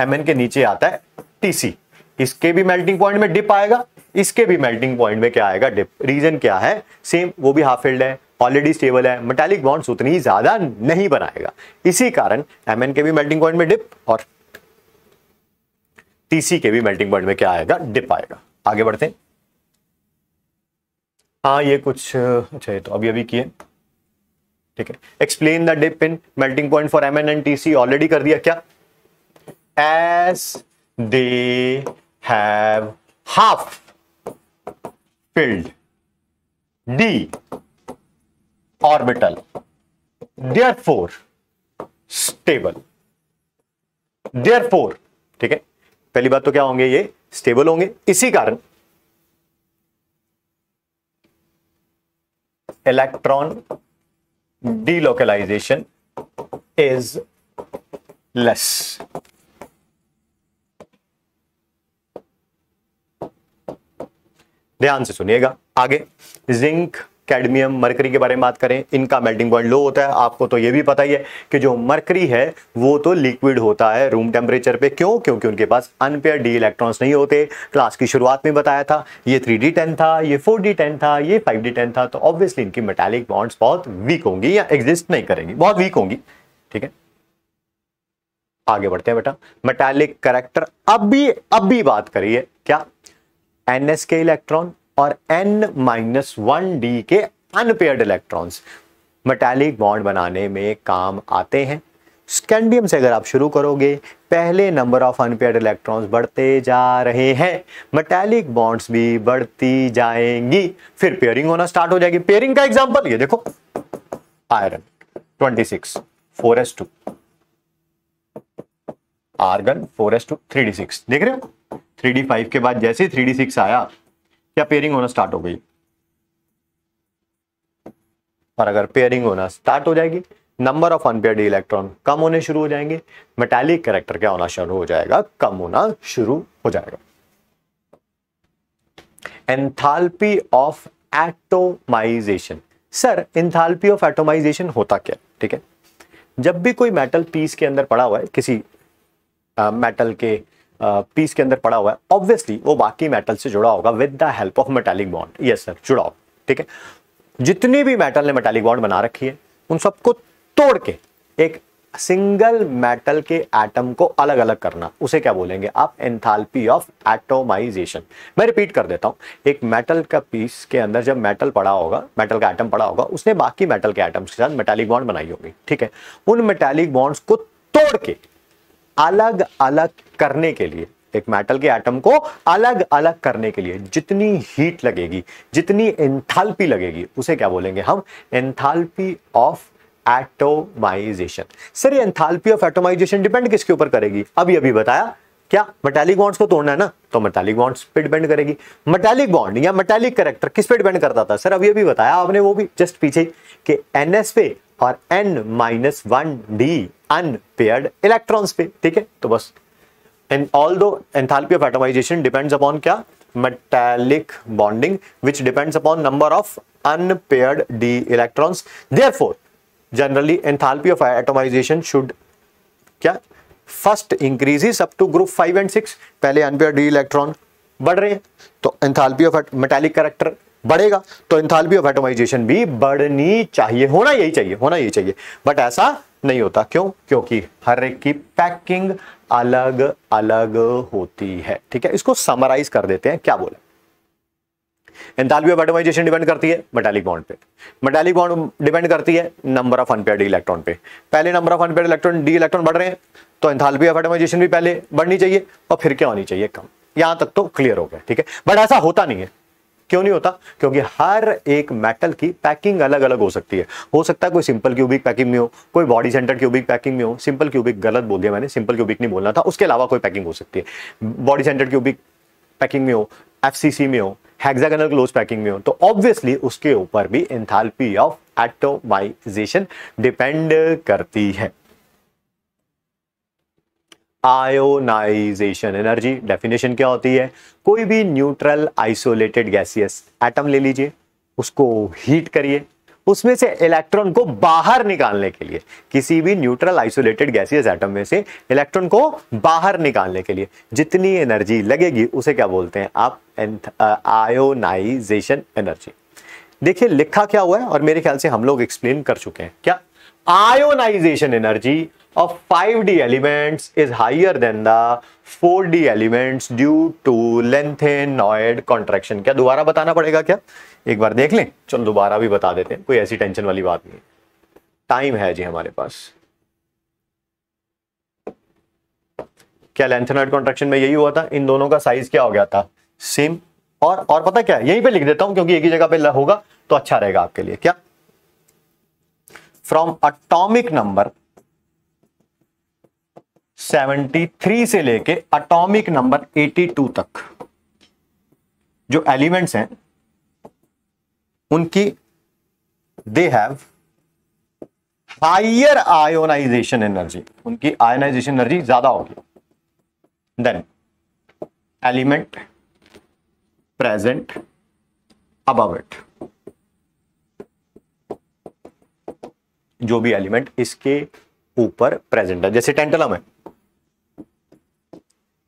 एम के नीचे आता है टीसी इसके भी मेल्टिंग पॉइंट में डिप आएगा इसके भी मेल्टिंग पॉइंट में क्या आएगा डिप रीजन क्या है सेम वो भी हाफ फिल्ड है ऑलरेडी स्टेबल है मेटालिक बॉन्ड्स उतनी ज्यादा नहीं बनाएगा इसी कारण एम के भी मेल्टिंग पॉइंट में डिप और टीसी के भी मेल्टिंग पॉइंट में क्या आएगा डिप आएगा आगे बढ़ते हैं हाँ ये कुछ अच्छा ये तो अभी अभी किए ठीक है explain the dip in melting point for M N and T C already कर दिया क्या as they have half d orbital therefore stable therefore ठीक है पहली बात तो क्या होंगे ये स्टेबल होंगे इसी कारण इलेक्ट्रॉन डीलोकलाइजेशन इज लेस ध्यान से सुनिएगा आगे जिंक कैडमियम मरकरी के बारे में बात करें इनका मेल्टिंग पॉइंट लो होता है आपको तो ये भी पता ही है कि जो मरकरी है वो तो लिक्विड होता है रूम टेम्परेचर पे क्यों क्योंकि उनके पास अनपेयर डी इलेक्ट्रॉन्स नहीं होते क्लास की शुरुआत में बताया था ये थ्री डी टेन था ये फोर डी टेन था ये फाइव डी टेन था तो ऑब्वियसली इनकी मेटालिक बॉन्ड्स बहुत वीक होंगी या एग्जिस्ट नहीं करेंगी बहुत वीक होंगी ठीक है आगे बढ़ते हैं बेटा मेटालिक करेक्टर अब भी अब भी बात करिए क्या एन के इलेक्ट्रॉन और एन माइनस वन डी के अनपेयर्ड इलेक्ट्रॉन्स मेटेलिक बॉन्ड बनाने में काम आते हैं स्कैंडियम से अगर आप शुरू करोगे पहले नंबर ऑफ अनपेयर्ड इलेक्ट्रॉन्स बढ़ते जा रहे हैं मेटेलिक बॉन्ड्स भी बढ़ती जाएंगी फिर पेयरिंग होना स्टार्ट हो जाएगी पेयरिंग का एग्जांपल ये देखो iron 26 4s2 argon D six देख रहे हो फाइव के बाद जैसे सिक्स आया या पेयरिंग होना स्टार्ट हो गई और अगर पेयरिंग होना स्टार्ट हो जाएगी नंबर ऑफ अनपेयर इलेक्ट्रॉन कम होने शुरू हो जाएंगे मेटालिक करेक्टर क्या होना शुरू हो जाएगा कम होना शुरू हो जाएगा enthalpy of atomization sir enthalpy of atomization होता क्या ठीक है जब भी कोई मेटल पीस के अंदर पड़ा हुआ है किसी मेटल के पीस के अंदर पड़ा हुआ है ऑब्वियसली वो बाकी मेटल से जुड़ा होगा with the help of metallic bond yes sir जुड़ा होगा ठीक है जितनी भी मेटल ने मेटेलिक बॉन्ड बना रखी है उन सबको तोड़ के एक सिंगल मेटल के एटम को अलग अलग करना उसे क्या बोलेंगे आप एंथाल्पी ऑफ एटोमाइजेशन मैं रिपीट कर देता हूं एक मेटल का पीस के अंदर जब मेटल पड़ा होगा मेटल का एटम पड़ा होगा उसने बाकी मेटल के एटम्स के साथ मेटालिक बॉन्ड बनाई होगी ठीक है उन मेटालिक बॉन्ड्स को तोड़ के अलग अलग करने के लिए एक मेटल के एटम को अलग अलग करने के लिए जितनी हीट लगेगी जितनी एंथाल्पी लगेगी उसे क्या बोलेंगे हम एंथाल्पी ऑफ एटोमाइजेशन सर ये एंथाल्पी ऑफ एटोमाइजेशन डिपेंड किसके ऊपर करेगी अभी अभी बताया क्या मेटालिक बॉन्ड्स को तोड़ना है ना तो मेटालिक बॉन्ड्स पे डिपेंड करेगी मेटालिक बॉन्ड या मेटालिक करेक्टर किस पे डिपेंड करता था सर अभी अभी बताया आपने वो भी जस्ट पीछे कि एनएस पे और N minus one d unpaired electron पे ठीक है तो बस एंड ऑल दो enthalpy of atomization depends upon क्या metallic bonding which depends upon number of unpaired d electrons therefore generally enthalpy of atomization should क्या first increase up to group five and six पहले अनपेयर डी इलेक्ट्रॉन बढ़ रहे हैं तो एंथालपी ऑफ मेटेलिक करेक्टर बढ़ेगा तो इंथाल्पी ऑफ एटोमाइजेशन भी बढ़नी चाहिए होना यही चाहिए होना यही चाहिए बट ऐसा नहीं होता क्यों क्योंकि हर एक की पैकिंग अलग अलग होती है ठीक है इसको समराइज कर देते हैं क्या बोला ऑफ एटोमाइजेशन डिपेंड करती है मेटालिक बॉन्ड पे मेटालिक बॉन्ड डिपेंड करती है नंबर ऑफ इलेक्ट्रॉन पे पहले number of electron d electron बढ़ रहे हैं तो ऑफ एटोमाइजेशन भी पहले बढ़नी चाहिए और फिर क्या होनी चाहिए कम यहां तक तो क्लियर हो गया ठीक है बट ऐसा होता नहीं है क्यों नहीं होता क्योंकि हर एक मेटल की पैकिंग अलग अलग हो सकती है हो सकता है कोई सिंपल क्यूबिक पैकिंग में हो कोई बॉडी सेंटर क्यूबिक पैकिंग में हो सिंपल क्यूबिक गलत बोल दिया मैंने सिंपल क्यूबिक नहीं बोलना था उसके अलावा कोई पैकिंग हो सकती है बॉडी सेंटर क्यूबिक पैकिंग में हो एफ में हो हेक्सागनल क्लोज पैकिंग में हो तो ऑब्वियसली उसके ऊपर भी एंथालपी ऑफ एटोमाइजेशन डिपेंड करती है आयोनाइजेशन एनर्जी डेफिनेशन क्या होती है कोई भी न्यूट्रल आइसोलेटेड गैसियस एटम ले लीजिए उसको हीट करिए उसमें से इलेक्ट्रॉन को बाहर निकालने के लिए किसी भी न्यूट्रल आइसोलेटेड गैसियस एटम में से इलेक्ट्रॉन को बाहर निकालने के लिए जितनी एनर्जी लगेगी उसे क्या बोलते हैं आप आयोनाइजेशन एनर्जी देखिए लिखा क्या हुआ है और मेरे ख्याल से हम लोग एक्सप्लेन कर चुके हैं क्या ionization energy of 5D elements is higher than the 4D elements due to lengthenoid contraction. क्या दोबारा बताना पड़ेगा क्या एक बार देख लें चलो दोबारा भी बता देते हैं कोई ऐसी टेंशन वाली बात नहीं टाइम है जी हमारे पास क्या लेंथेनॉइड कॉन्ट्रेक्शन में यही हुआ था इन दोनों का साइज क्या हो गया था सेम और और पता क्या यहीं पे लिख देता हूं क्योंकि एक ही जगह पे होगा तो अच्छा रहेगा आपके लिए क्या फ्रॉम अटोमिक नंबर 73 से लेके अटोमिक नंबर 82 तक जो एलिमेंट्स हैं उनकी they have higher ionization energy उनकी आयोनाइजेशन एनर्जी ज्यादा होगी than element present above it जो भी एलिमेंट इसके ऊपर प्रेजेंट है जैसे टेंटलम है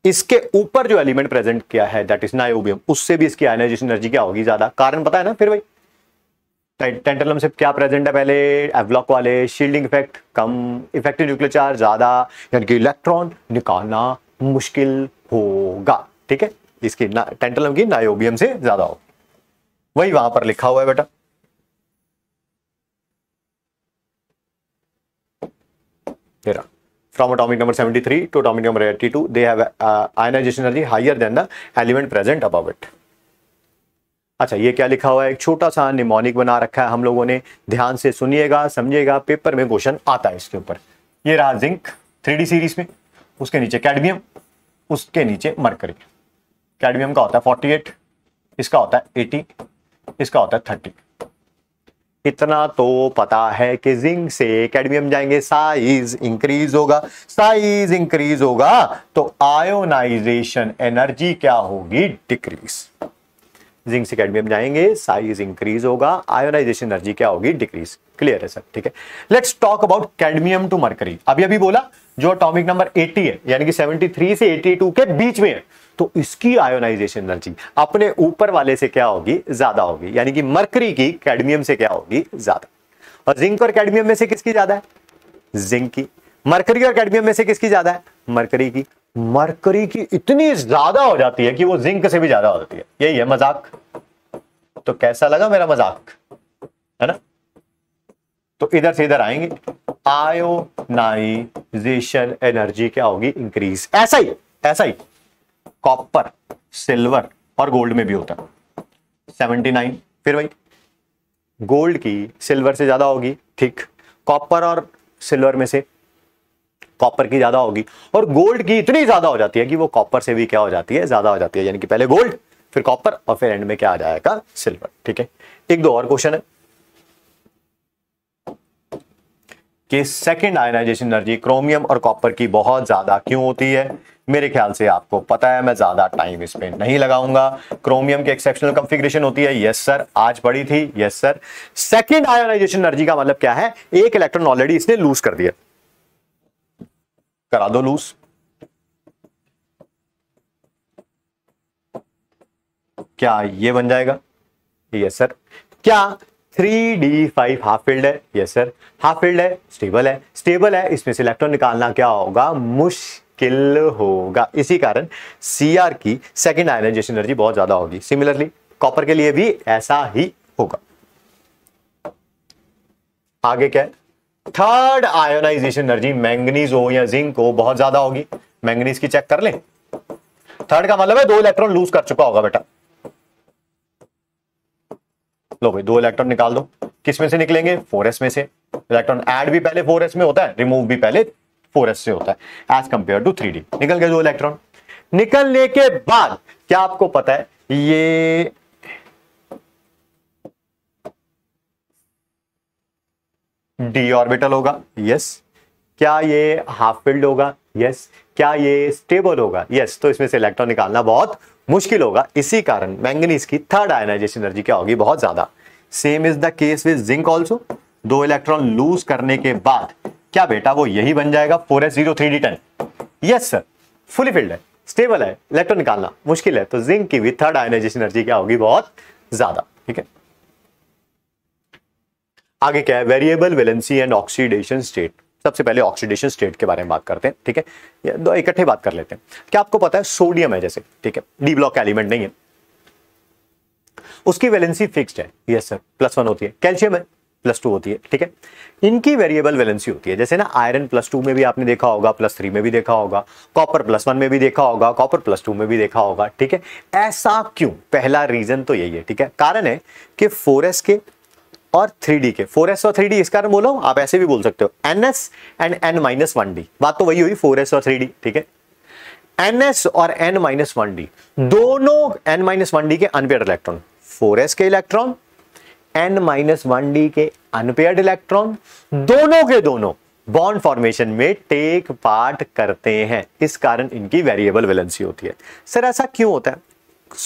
इसके ऊपर जो एलिमेंट प्रेजेंट किया है दैट इज नायोबियम उससे भी इसकी आयनाइजेशन एनर्जी क्या होगी ज्यादा कारण पता है ना फिर भाई टेंटलम से क्या प्रेजेंट है पहले एवलॉक वाले शील्डिंग इफेक्ट कम इफेक्टिव न्यूक्लियर चार्ज ज्यादा यानी कि इलेक्ट्रॉन निकालना मुश्किल होगा ठीक है इसकी टेंटलम की नायोबियम से ज्यादा होगी वही वहां पर लिखा हुआ है बेटा तेरा from atomic number 73 to atomic number 82 they have uh, ionization energy higher than the element present above it अच्छा ये क्या लिखा हुआ है एक छोटा सा निमोनिक बना रखा है हम लोगों ने ध्यान से सुनिएगा समझिएगा पेपर में क्वेश्चन आता है इसके ऊपर ये रहा जिंक थ्री सीरीज में उसके नीचे कैडमियम उसके नीचे मरकरी कैडमियम का होता है 48 इसका होता है 80 इसका होता है 30 इतना तो पता है कि जिंक से कैडमियम जाएंगे साइज इंक्रीज होगा साइज इंक्रीज होगा तो आयोनाइजेशन एनर्जी क्या होगी डिक्रीज जिंक से कैडमियम जाएंगे साइज इंक्रीज होगा आयोनाइजेशन एनर्जी क्या होगी डिक्रीज क्लियर है सर ठीक है let's talk about cadmium to mercury अभी अभी बोला जो अटोमिक नंबर 80 है यानी कि 73 से 82 के बीच में है तो इसकी आयोनाइजेशन एनर्जी अपने ऊपर वाले से क्या होगी ज्यादा होगी यानी कि मरकरी की कैडमियम से क्या होगी ज्यादा और जिंक और कैडमियम में से किसकी ज्यादा है जिंक की मरकरी और कैडमियम में से किसकी ज्यादा है मरकरी की मरकरी की इतनी ज्यादा हो जाती है कि वो जिंक से भी ज्यादा हो जाती है यही है मजाक तो कैसा लगा मेरा मजाक है ना तो इधर से इधर आएंगे आयोनाइजेशन एनर्जी क्या होगी इंक्रीज ऐसा ही ऐसा ही कॉपर सिल्वर और गोल्ड में भी होता है सेवेंटी नाइन फिर वही गोल्ड की सिल्वर से ज़्यादा होगी ठीक कॉपर और सिल्वर में से कॉपर की ज़्यादा होगी और गोल्ड की इतनी ज़्यादा हो जाती है कि वो कॉपर से भी क्या हो जाती है ज़्यादा हो जाती है यानी कि पहले गोल्ड फिर कॉपर और फिर एंड में क्या आ जाएगा सिल्वर ठीक है एक दो और क्वेश्चन है कि सेकेंड आयनाइजेशन एनर्जी क्रोमियम और कॉपर की बहुत ज़्यादा क्यों होती है मेरे ख्याल से आपको पता है मैं ज़्यादा टाइम इसमें नहीं लगाऊंगा क्रोमियम की एक्सेप्शनल कंफिग्रेशन होती है यस सर आज बड़ी थी yes sir second ionization energy का मतलब क्या है एक इलेक्ट्रॉन ऑलरेडी इसने लूज कर दिया करा दो लूज क्या ये बन जाएगा यस सर क्या three D five half filled है यस सर हाफ फील्ड है स्टेबल है स्टेबल है इसमें से इलेक्ट्रॉन निकालना क्या होगा मुश्किल किल होगा इसी कारण सी की सेकेंड आयनाइजेशन एनर्जी बहुत ज्यादा होगी सिमिलरली कॉपर के लिए भी ऐसा ही होगा आगे क्या है थर्ड आयोनाइजेशन एनर्जी मैंगनीज हो या जिंक हो बहुत ज्यादा होगी मैंगनीज की चेक कर लें थर्ड का मतलब है दो इलेक्ट्रॉन लूज कर चुका होगा बेटा लो भाई दो इलेक्ट्रॉन निकाल दो किस में से निकलेंगे 4s में से इलेक्ट्रॉन ऐड भी पहले 4s में होता है रिमूव भी पहले फोरस से होता है एज कंपेयर टू थ्री निकल गए दो इलेक्ट्रॉन निकलने के बाद क्या आपको पता है ये डी ऑर्बिटल होगा यस क्या ये हाफ फील्ड होगा यस क्या ये स्टेबल होगा यस तो इसमें से इलेक्ट्रॉन निकालना बहुत मुश्किल होगा इसी कारण मैंगनीज की थर्ड आयनाइजेशन एनर्जी क्या होगी बहुत ज्यादा same is the case with zinc also दो इलेक्ट्रॉन लूज करने के बाद क्या बेटा वो यही बन जाएगा four s zero three d ten yes sir fully filled है स्टेबल है इलेक्ट्रॉन निकालना मुश्किल है तो जिंक की भी थर्ड आयनाइजेशन एनर्जी क्या होगी बहुत ज्यादा ठीक है आगे क्या है variable valency and oxidation state सबसे पहले ऑक्सीडेशन स्टेट के बारे में बात करते हैं ठीक है दो इकट्ठे बात कर लेते हैं क्या आपको पता है सोडियम है जैसे ठीक है डी ब्लॉक एलिमेंट नहीं है उसकी वैलेंसी फिक्स्ड है यस सर प्लस वन होती है कैल्शियम है प्लस टू होती है ठीक है इनकी वेरिएबल वैलेंसी होती है जैसे ना आयरन प्लस टू में भी आपने देखा होगा प्लस थ्री में भी देखा होगा कॉपर प्लस वन में भी देखा होगा कॉपर प्लस टू में भी देखा होगा ठीक है ऐसा क्यों पहला रीजन तो यही है ठीक है कारण है कि फोर के और थ्री डी के 4s और थ्री इस कारण बोलो आप ऐसे भी बोल सकते हो ns and n minus one बात तो वही हुई 4s और 3D ठीक है ns और एन माइनस वन दोनों एन माइनस वन के अनपेड इलेक्ट्रॉन 4s के electron n minus one d के अनपेयर्ड इलेक्ट्रॉन दोनों के दोनों बॉन्ड फॉर्मेशन में टेक पार्ट करते हैं इस कारण इनकी वेरिएबल वेलेंसी होती है सर ऐसा क्यों होता है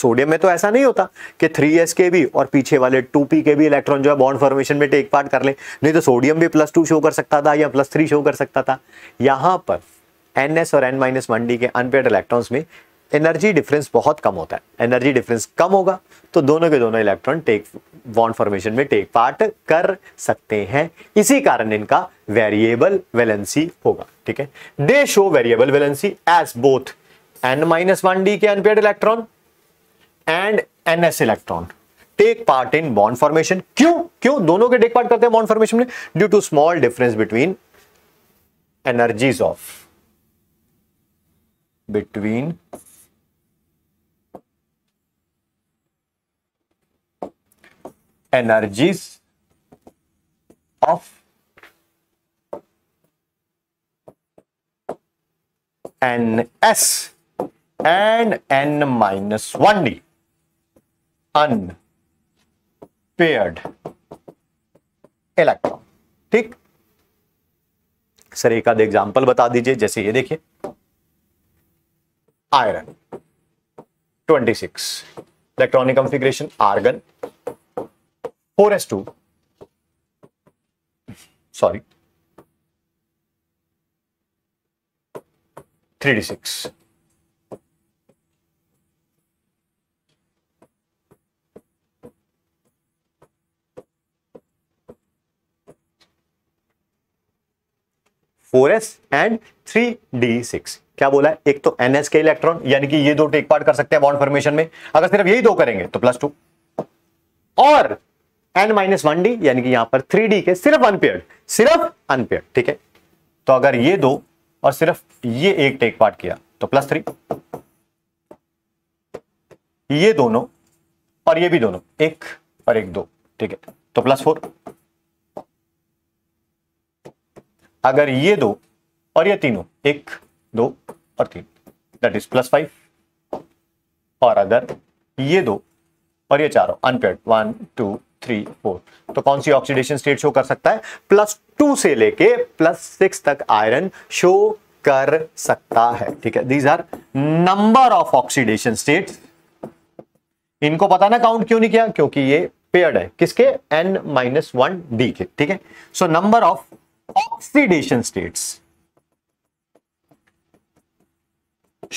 सोडियम में तो ऐसा नहीं होता कि 3s के भी और पीछे वाले 2p के भी इलेक्ट्रॉन जो है बॉन्ड फॉर्मेशन में टेक पार्ट कर ले नहीं तो सोडियम भी प्लस टू शो कर सकता था या प्लस थ्री शो कर सकता था यहां पर एन एस और एन माइनस वन डी के अनपेड इलेक्ट्रॉन्स में एनर्जी डिफरेंस बहुत कम होता है एनर्जी डिफरेंस कम होगा तो दोनों के दोनों इलेक्ट्रॉन टेक बॉन्ड फॉर्मेशन में टेक पार्ट कर सकते हैं इसी कारण इनका वेरिएबल वैलेंसी होगा ठीक है they show variable valency as both n minus one d के unpaired electron and n s electron take part in bond formation क्यों क्यों दोनों के टेक पार्ट करते हैं बॉन्ड फॉर्मेशन में due to small difference between energies of between energies of n s and n minus one d paired electron ठीक सर एक आध एग्जाम्पल बता दीजिए जैसे ये देखिए iron 26 electronic configuration argon s two sorry three d six four s and three d six क्या बोला है एक तो एनएस के इलेक्ट्रॉन यानी कि ये दो टेक तो पार्ट कर सकते हैं बॉन्ड फॉर्मेशन में अगर सिर्फ यही दो करेंगे तो प्लस टू और एन माइनस वन डी यानी कि यहां पर थ्री डी के सिर्फ अनपेयर सिर्फ अनपेयर ठीक है तो अगर ये दो और सिर्फ ये एक टेक पार्ट किया तो प्लस थ्री ये दोनों और ये भी दोनों एक और एक दो ठीक है तो प्लस फोर अगर ये दो और ये तीनों एक दो और तीन दैट इज प्लस फाइव और अगर ये दो और ये चारों unpaired one two three four तो कौन सी ऑक्सीडेशन स्टेट शो कर सकता है प्लस टू से लेके प्लस सिक्स तक आयरन शो कर सकता है ठीक है these are number of oxidation state इनको पता ना काउंट क्यों नहीं किया क्योंकि ये पेयर्ड है किसके एन माइनस वन डी के ठीक है so number of oxidation states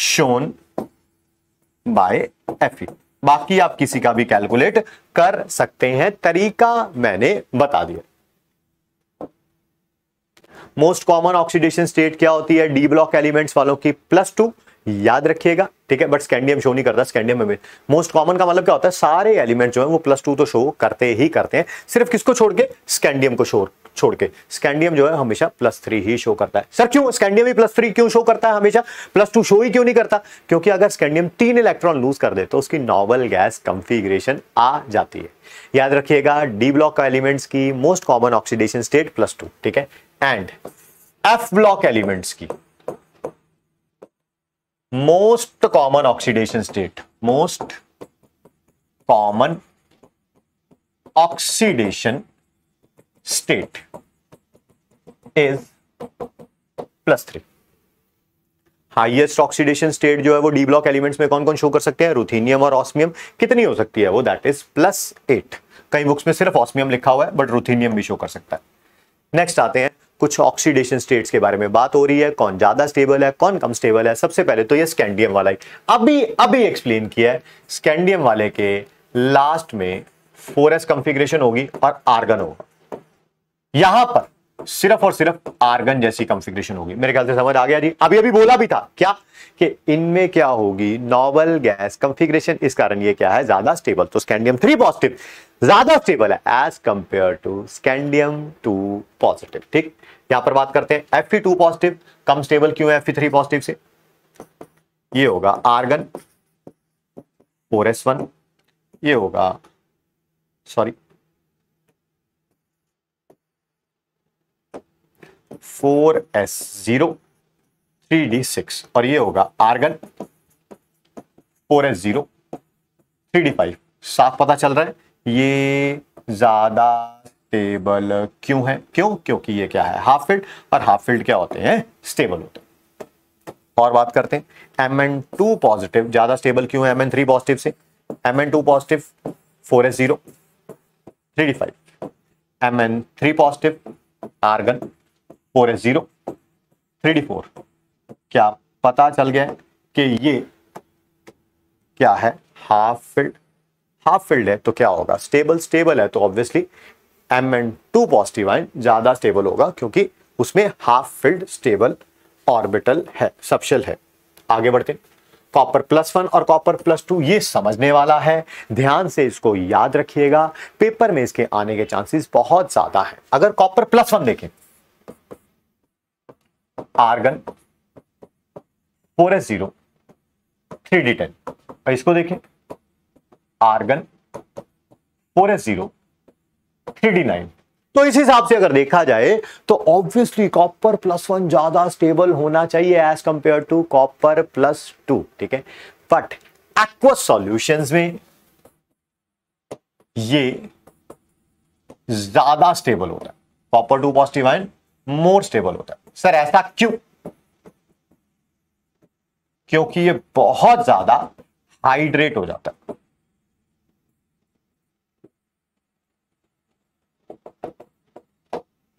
shown by f बाकी आप किसी का भी कैलकुलेट कर सकते हैं तरीका मैंने बता दिया मोस्ट कॉमन ऑक्सीडेशन स्टेट क्या होती है डी ब्लॉक एलिमेंट्स वालों की प्लस टू याद रखिएगा ठीक है बट स्कैंडियम शो नहीं करता स्कैंडियम में मोस्ट कॉमन का मतलब क्या होता है सारे एलिमेंट जो है वो प्लस टू तो शो करते ही करते हैं सिर्फ किसको छोड़ के स्कैंडियम को शोर छोड़ के स्कैंडियम जो है हमेशा प्लस थ्री ही शो करता है सर क्यों स्कैंडियम ही प्लस थ्री क्यों शो करता है हमेशा प्लस टू शो ही क्यों नहीं करता क्योंकि अगर स्कैंडियम तीन इलेक्ट्रॉन लूज कर दे तो उसकी नॉवल गैस कंफिग्रेशन आ जाती है याद रखिएगा डी ब्लॉक का एलिमेंट्स की most common oxidation state plus two ठीक है एंड एफ ब्लॉक एलिमेंट्स की most common oxidation state most common oxidation state is plus three highest oxidation state जो है वो डी ब्लॉक एलिमेंट्स में कौन कौन शो कर सकते हैं रुथीनियम और ऑस्मियम कितनी हो सकती है वो दैट इज प्लस एट कई बुक्स में सिर्फ ऑस्मियम लिखा हुआ है बट रुथीनियम भी शो कर सकता है नेक्स्ट आते हैं कुछ ऑक्सीडेशन स्टेट्स के बारे में बात हो रही है कौन ज्यादा स्टेबल है कौन कम स्टेबल है सबसे पहले तो ये स्कैंडियम वाला अभी अभी एक्सप्लेन किया है स्कैंडियम वाले के लास्ट में फोर एस कंफिग्रेशन होगी और आर्गन होगा यहां पर सिर्फ और सिर्फ आर्गन जैसी कंफिग्रेशन होगी मेरे ख्याल से समझ आ गया जी अभी अभी बोला भी था क्या कि इनमें क्या होगी नॉवल गैस कंफिग्रेशन इस कारण ये क्या है ज्यादा स्टेबल तो स्कैंडियम थ्री पॉजिटिव ज्यादा स्टेबल है as compare to scandium two positive ठीक यहां पर बात करते हैं एफ टू पॉजिटिव कम स्टेबल क्यों है एफ थ्री पॉजिटिव से ये होगा आर्गन फोर एस वन ये होगा sorry four s zero three d six और ये होगा argon four s zero three D five साफ पता चल रहा है ये ज्यादा स्टेबल क्यों है क्यों क्योंकि ये क्या है हाफ फील्ड और हाफ फील्ड क्या होते हैं स्टेबल होते हैं और बात करते हैं एम एन टू पॉजिटिव ज्यादा स्टेबल क्यों है एम एन थ्री पॉजिटिव से m n two positive four s zero three D five m n three positive argon four s zero three d four क्या पता चल गया कि ये क्या है हाफ फील्ड हाफ फील्ड है तो क्या होगा स्टेबल स्टेबल है तो obviously m n two positive ion ज्यादा स्टेबल होगा क्योंकि उसमें हाफ फील्ड स्टेबल ऑर्बिटल है सब्शल है आगे बढ़ते कॉपर प्लस वन और कॉपर प्लस टू ये समझने वाला है ध्यान से इसको याद रखिएगा पेपर में इसके आने के चांसेस बहुत ज्यादा है अगर कॉपर प्लस वन देखें argon four s zero three d ten इसको देखें argon four s zero three d nine तो इस हिसाब से अगर देखा जाए तो ऑब्वियसली कॉपर प्लस वन ज्यादा स्टेबल होना चाहिए as compare to copper plus two ठीक है बट एक्व सॉल्यूशंस में ये ज्यादा स्टेबल होता है कॉपर टू पॉजिटिव आइन मोर स्टेबल होता है सर ऐसा क्यों क्योंकि ये बहुत ज्यादा हाइड्रेट हो जाता है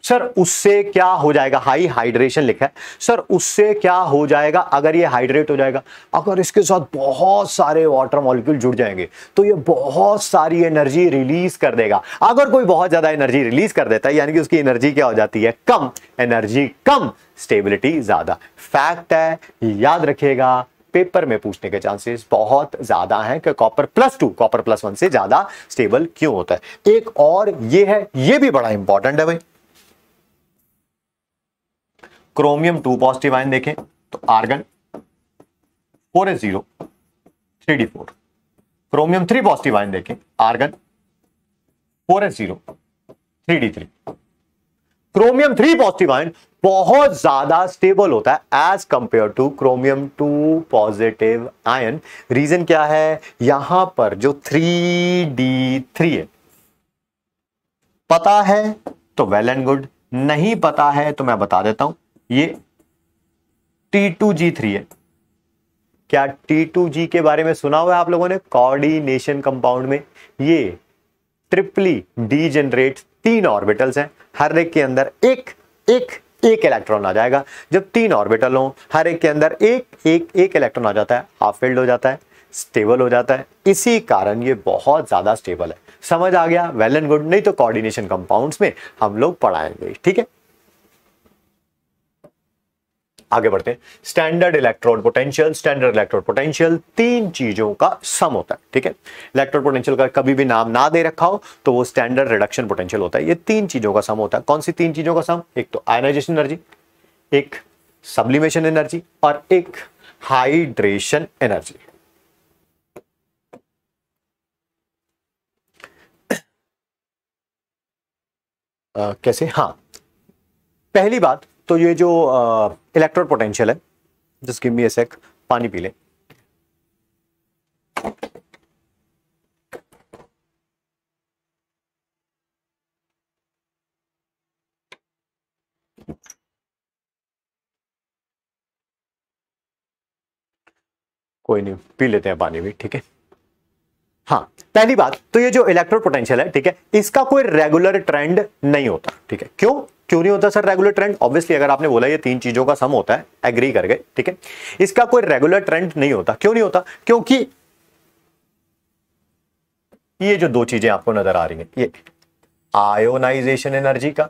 सर उससे क्या हो जाएगा हाई हाइड्रेशन लिखा है सर उससे क्या हो जाएगा अगर ये हाइड्रेट हो जाएगा अगर इसके साथ बहुत सारे वाटर मॉलिक्यूल जुड़ जाएंगे तो ये बहुत सारी एनर्जी रिलीज कर देगा अगर कोई बहुत ज़्यादा एनर्जी रिलीज कर देता है यानी कि उसकी एनर्जी क्या हो जाती है कम एनर्जी कम स्टेबिलिटी ज़्यादा फैक्ट है याद रखिएगा पेपर में पूछने के चांसेस बहुत ज्यादा हैं कि copper plus two copper plus one से ज्यादा स्टेबल क्यों होता है एक और ये है ये भी बड़ा इंपॉर्टेंट है भाई क्रोमियम टू पॉजिटिव आयन देखें तो argon four s zero three d four chromium three positive ion देखें argon four s zero three d three chromium three positive ion बहुत ज्यादा स्टेबल होता है as compare to chromium two positive ion reason क्या है यहां पर जो थ्री डी थ्री है पता है तो वेल एंड गुड नहीं पता है तो मैं बता देता हूं ये टी टू जी थ्री है क्या टी टू जी के बारे में सुना हुआ है आप लोगों ने कॉर्डिनेशन कंपाउंड में ये ट्रिपली डी जनरेट तीन ऑर्बिटल्स हैं हर एक के अंदर एक एक एक इलेक्ट्रॉन आ जाएगा जब तीन ऑर्बिटल हो हर एक के अंदर एक एक एक इलेक्ट्रॉन आ जाता है हाफ फील्ड हो जाता है स्टेबल हो जाता है इसी कारण ये बहुत ज़्यादा स्टेबल है समझ आ गया वेल एंड गुड नहीं तो कोऑर्डिनेशन कंपाउंड्स में हम लोग पढ़ाएंगे ठीक है आगे बढ़ते हैं standard electrode potential standard electrode potential तीन चीजों का सम होता है ठीक है इलेक्ट्रोड पोटेंशियल का कभी भी नाम ना दे रखा हो तो वो स्टैंडर्ड रिडक्शन पोटेंशियल होता है ये तीन चीजों का सम होता है कौन सी तीन चीजों का सम एक तो आयनाइजेशन एनर्जी एक सब्लिमेशन एनर्जी और एक हाइड्रेशन एनर्जी (coughs) कैसे हाँ पहली बात तो ये जो इलेक्ट्रोड पोटेंशियल है जिसकी गिव मी पानी पी लें कोई नहीं पी लेते हैं पानी भी ठीक है हाँ पहली बात तो ये जो इलेक्ट्रोड पोटेंशियल है ठीक है इसका कोई रेगुलर ट्रेंड नहीं होता ठीक है क्यों क्यों नहीं होता सर रेगुलर ट्रेंड ऑब्वियसली अगर आपने बोला ये तीन चीजों का सम होता है एग्री कर गए ठीक है इसका कोई रेगुलर ट्रेंड नहीं होता क्यों नहीं होता क्योंकि ये जो दो चीजें आपको नजर आ रही हैं ये आयोनाइजेशन एनर्जी का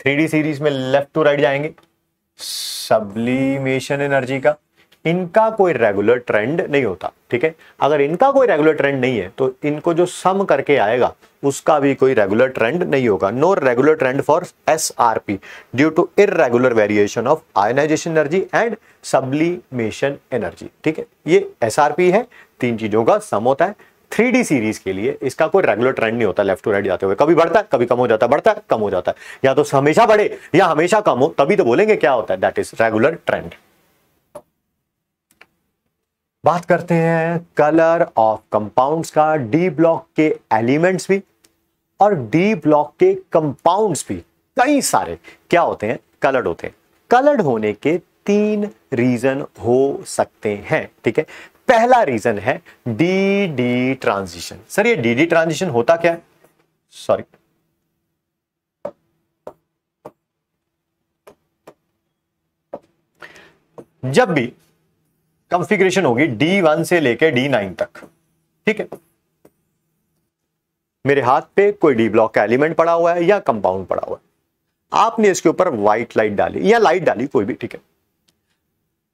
थ्री सीरीज में लेफ्ट टू राइट जाएंगे सब्लिमेशन एनर्जी का इनका कोई रेगुलर ट्रेंड नहीं होता ठीक है अगर इनका कोई रेगुलर ट्रेंड नहीं है तो इनको जो सम करके आएगा उसका भी कोई रेगुलर ट्रेंड नहीं होगा no regular trend for S R P due to irregular variation of ionization energy and sublimation energy ठीक है ये एस आर पी है तीन चीजों का सम होता है थ्री डी सीरीज के लिए इसका कोई रेगुलर ट्रेंड नहीं होता लेफ्ट टू राइट जाते हुए कभी बढ़ता है कभी कम हो जाता है बढ़ता है कम हो जाता है या तो हमेशा बढ़े या हमेशा कम हो तभी तो बोलेंगे क्या होता है दैट इज रेगुलर ट्रेंड बात करते हैं कलर ऑफ कंपाउंड्स का डी ब्लॉक के एलिमेंट्स भी और डी ब्लॉक के कंपाउंड्स भी कई सारे क्या होते हैं कलर्ड होते हैं कलर्ड होने के तीन रीजन हो सकते हैं ठीक है पहला रीजन है डी डी ट्रांजिशन सर ये डी डी ट्रांजिशन होता क्या है सॉरी जब भी कंफिग्रेशन होगी डी से लेकर D9 नाइन तक ठीक है मेरे हाथ पे कोई डी ब्लॉक का एलिमेंट पड़ा हुआ है या कंपाउंड पड़ा हुआ है आपने इसके ऊपर व्हाइट लाइट डाली या लाइट डाली कोई भी ठीक है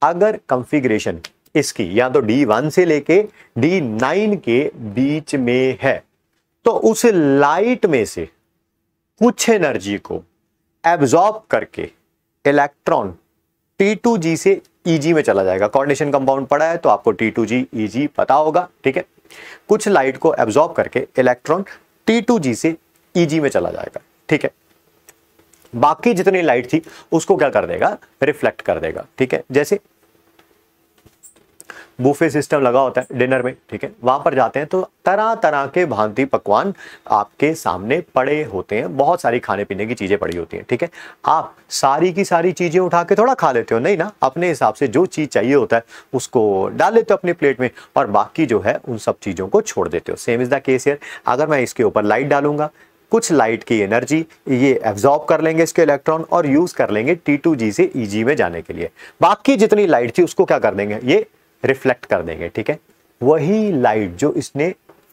अगर कंफिग्रेशन इसकी या तो डी वन से लेके डी नाइन के बीच में है तो उस लाइट में से कुछ एनर्जी को एब्जॉर्ब करके इलेक्ट्रॉन टी टू जी से ई e में चला जाएगा कॉर्डिनेशन कंपाउंड पड़ा है तो आपको टी टू जी ई जी पता होगा ठीक है कुछ लाइट को एब्जॉर्ब करके इलेक्ट्रॉन टी टू जी से ई e जी में चला जाएगा ठीक है बाकी जितनी लाइट थी उसको क्या कर देगा रिफ्लेक्ट कर देगा ठीक है जैसे बूफे सिस्टम लगा होता है डिनर में ठीक है वहां पर जाते हैं तो तरह तरह के भांति पकवान आपके सामने पड़े होते हैं बहुत सारी खाने पीने की चीज़ें पड़ी होती हैं ठीक है आप सारी की सारी चीज़ें उठा के थोड़ा खा लेते हो नहीं ना अपने हिसाब से जो चीज़ चाहिए होता है उसको डाल लेते हो अपने प्लेट में और बाकी जो है उन सब चीज़ों को छोड़ देते हो same is the case here अगर मैं इसके ऊपर लाइट डालूंगा कुछ लाइट की एनर्जी ये एब्जॉर्ब कर लेंगे इसके इलेक्ट्रॉन और यूज कर लेंगे टी टू जी से ई e जी में जाने के लिए बाकी जितनी लाइट थी उसको क्या कर देंगे ये रिफ्लेक्ट कर देंगे ठीक है वही लाइट जो इसने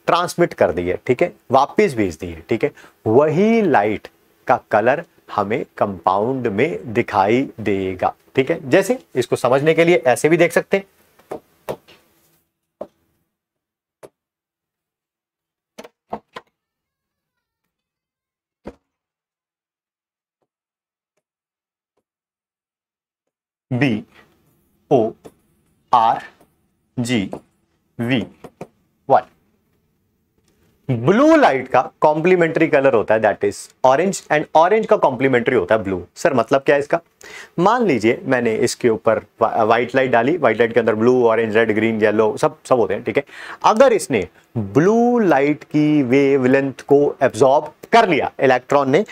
ट्रांसमिट कर दी है ठीक है वापस भेज दी है ठीक है वही लाइट का कलर हमें कंपाउंड में दिखाई देगा ठीक है जैसे इसको समझने के लिए ऐसे भी देख सकते हैं B O R G V one blue light का कॉम्प्लीमेंट्री कलर होता है that is orange and orange का कॉम्प्लीमेंट्री होता है ब्लू सर मतलब क्या है इसका मान लीजिए मैंने इसके ऊपर व्हाइट लाइट डाली व्हाइट लाइट के अंदर blue orange red green yellow सब सब होते हैं ठीक है अगर इसने ब्लू लाइट की वेवलेंथ को एब्जॉर्ब कर लिया इलेक्ट्रॉन ने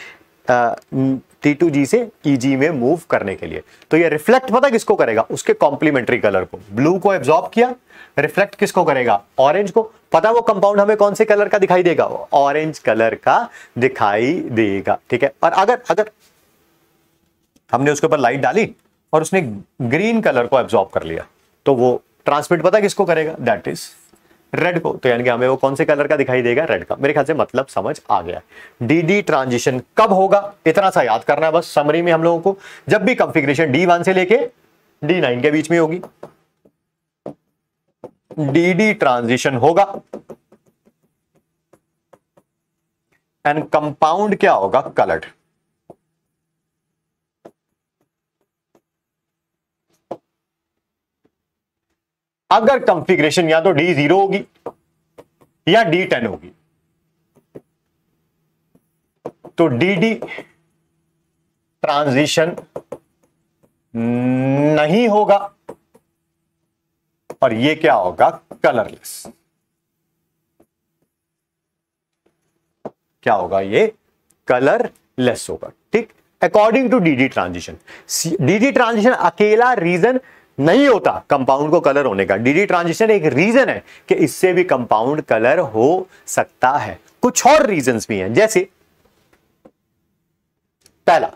टी टू जी से ई e जी में मूव करने के लिए तो ये रिफ्लेक्ट पता किसको करेगा उसके कॉम्प्लीमेंट्री कलर को ब्लू को एब्जॉर्ब किया रिफ्लेक्ट किसको करेगा ऑरेंज को पता वो कंपाउंड हमें कौन से कलर का दिखाई देगा ऑरेंज कलर का दिखाई देगा ठीक है और अगर अगर हमने उसके ऊपर लाइट डाली और उसने ग्रीन कलर को एब्जॉर्ब कर लिया तो वो ट्रांसमिट पता किसको करेगा दैट इज रेड को तो यानी कि हमें वो कौन से कलर का दिखाई देगा रेड का मेरे ख्याल से मतलब समझ आ गया डी डी ट्रांजिशन कब होगा इतना सा याद करना है बस समरी में हम लोगों को जब भी कंफिग्रेशन डी वन से लेके डी नाइन के बीच में होगी डी डी ट्रांजिशन होगा एंड कंपाउंड क्या होगा कलर्ड अगर कंफिग्रेशन या तो डी जीरो होगी या डी टेन होगी तो डी डी ट्रांजिशन नहीं होगा और ये क्या होगा कलरलेस क्या होगा ये कलरलेस होगा ठीक according to d d transition d d transition अकेला रीजन नहीं होता कंपाउंड को कलर होने का डीडी ट्रांजिशन एक रीजन है कि इससे भी कंपाउंड कलर हो सकता है कुछ और रीजंस भी हैं जैसे पहला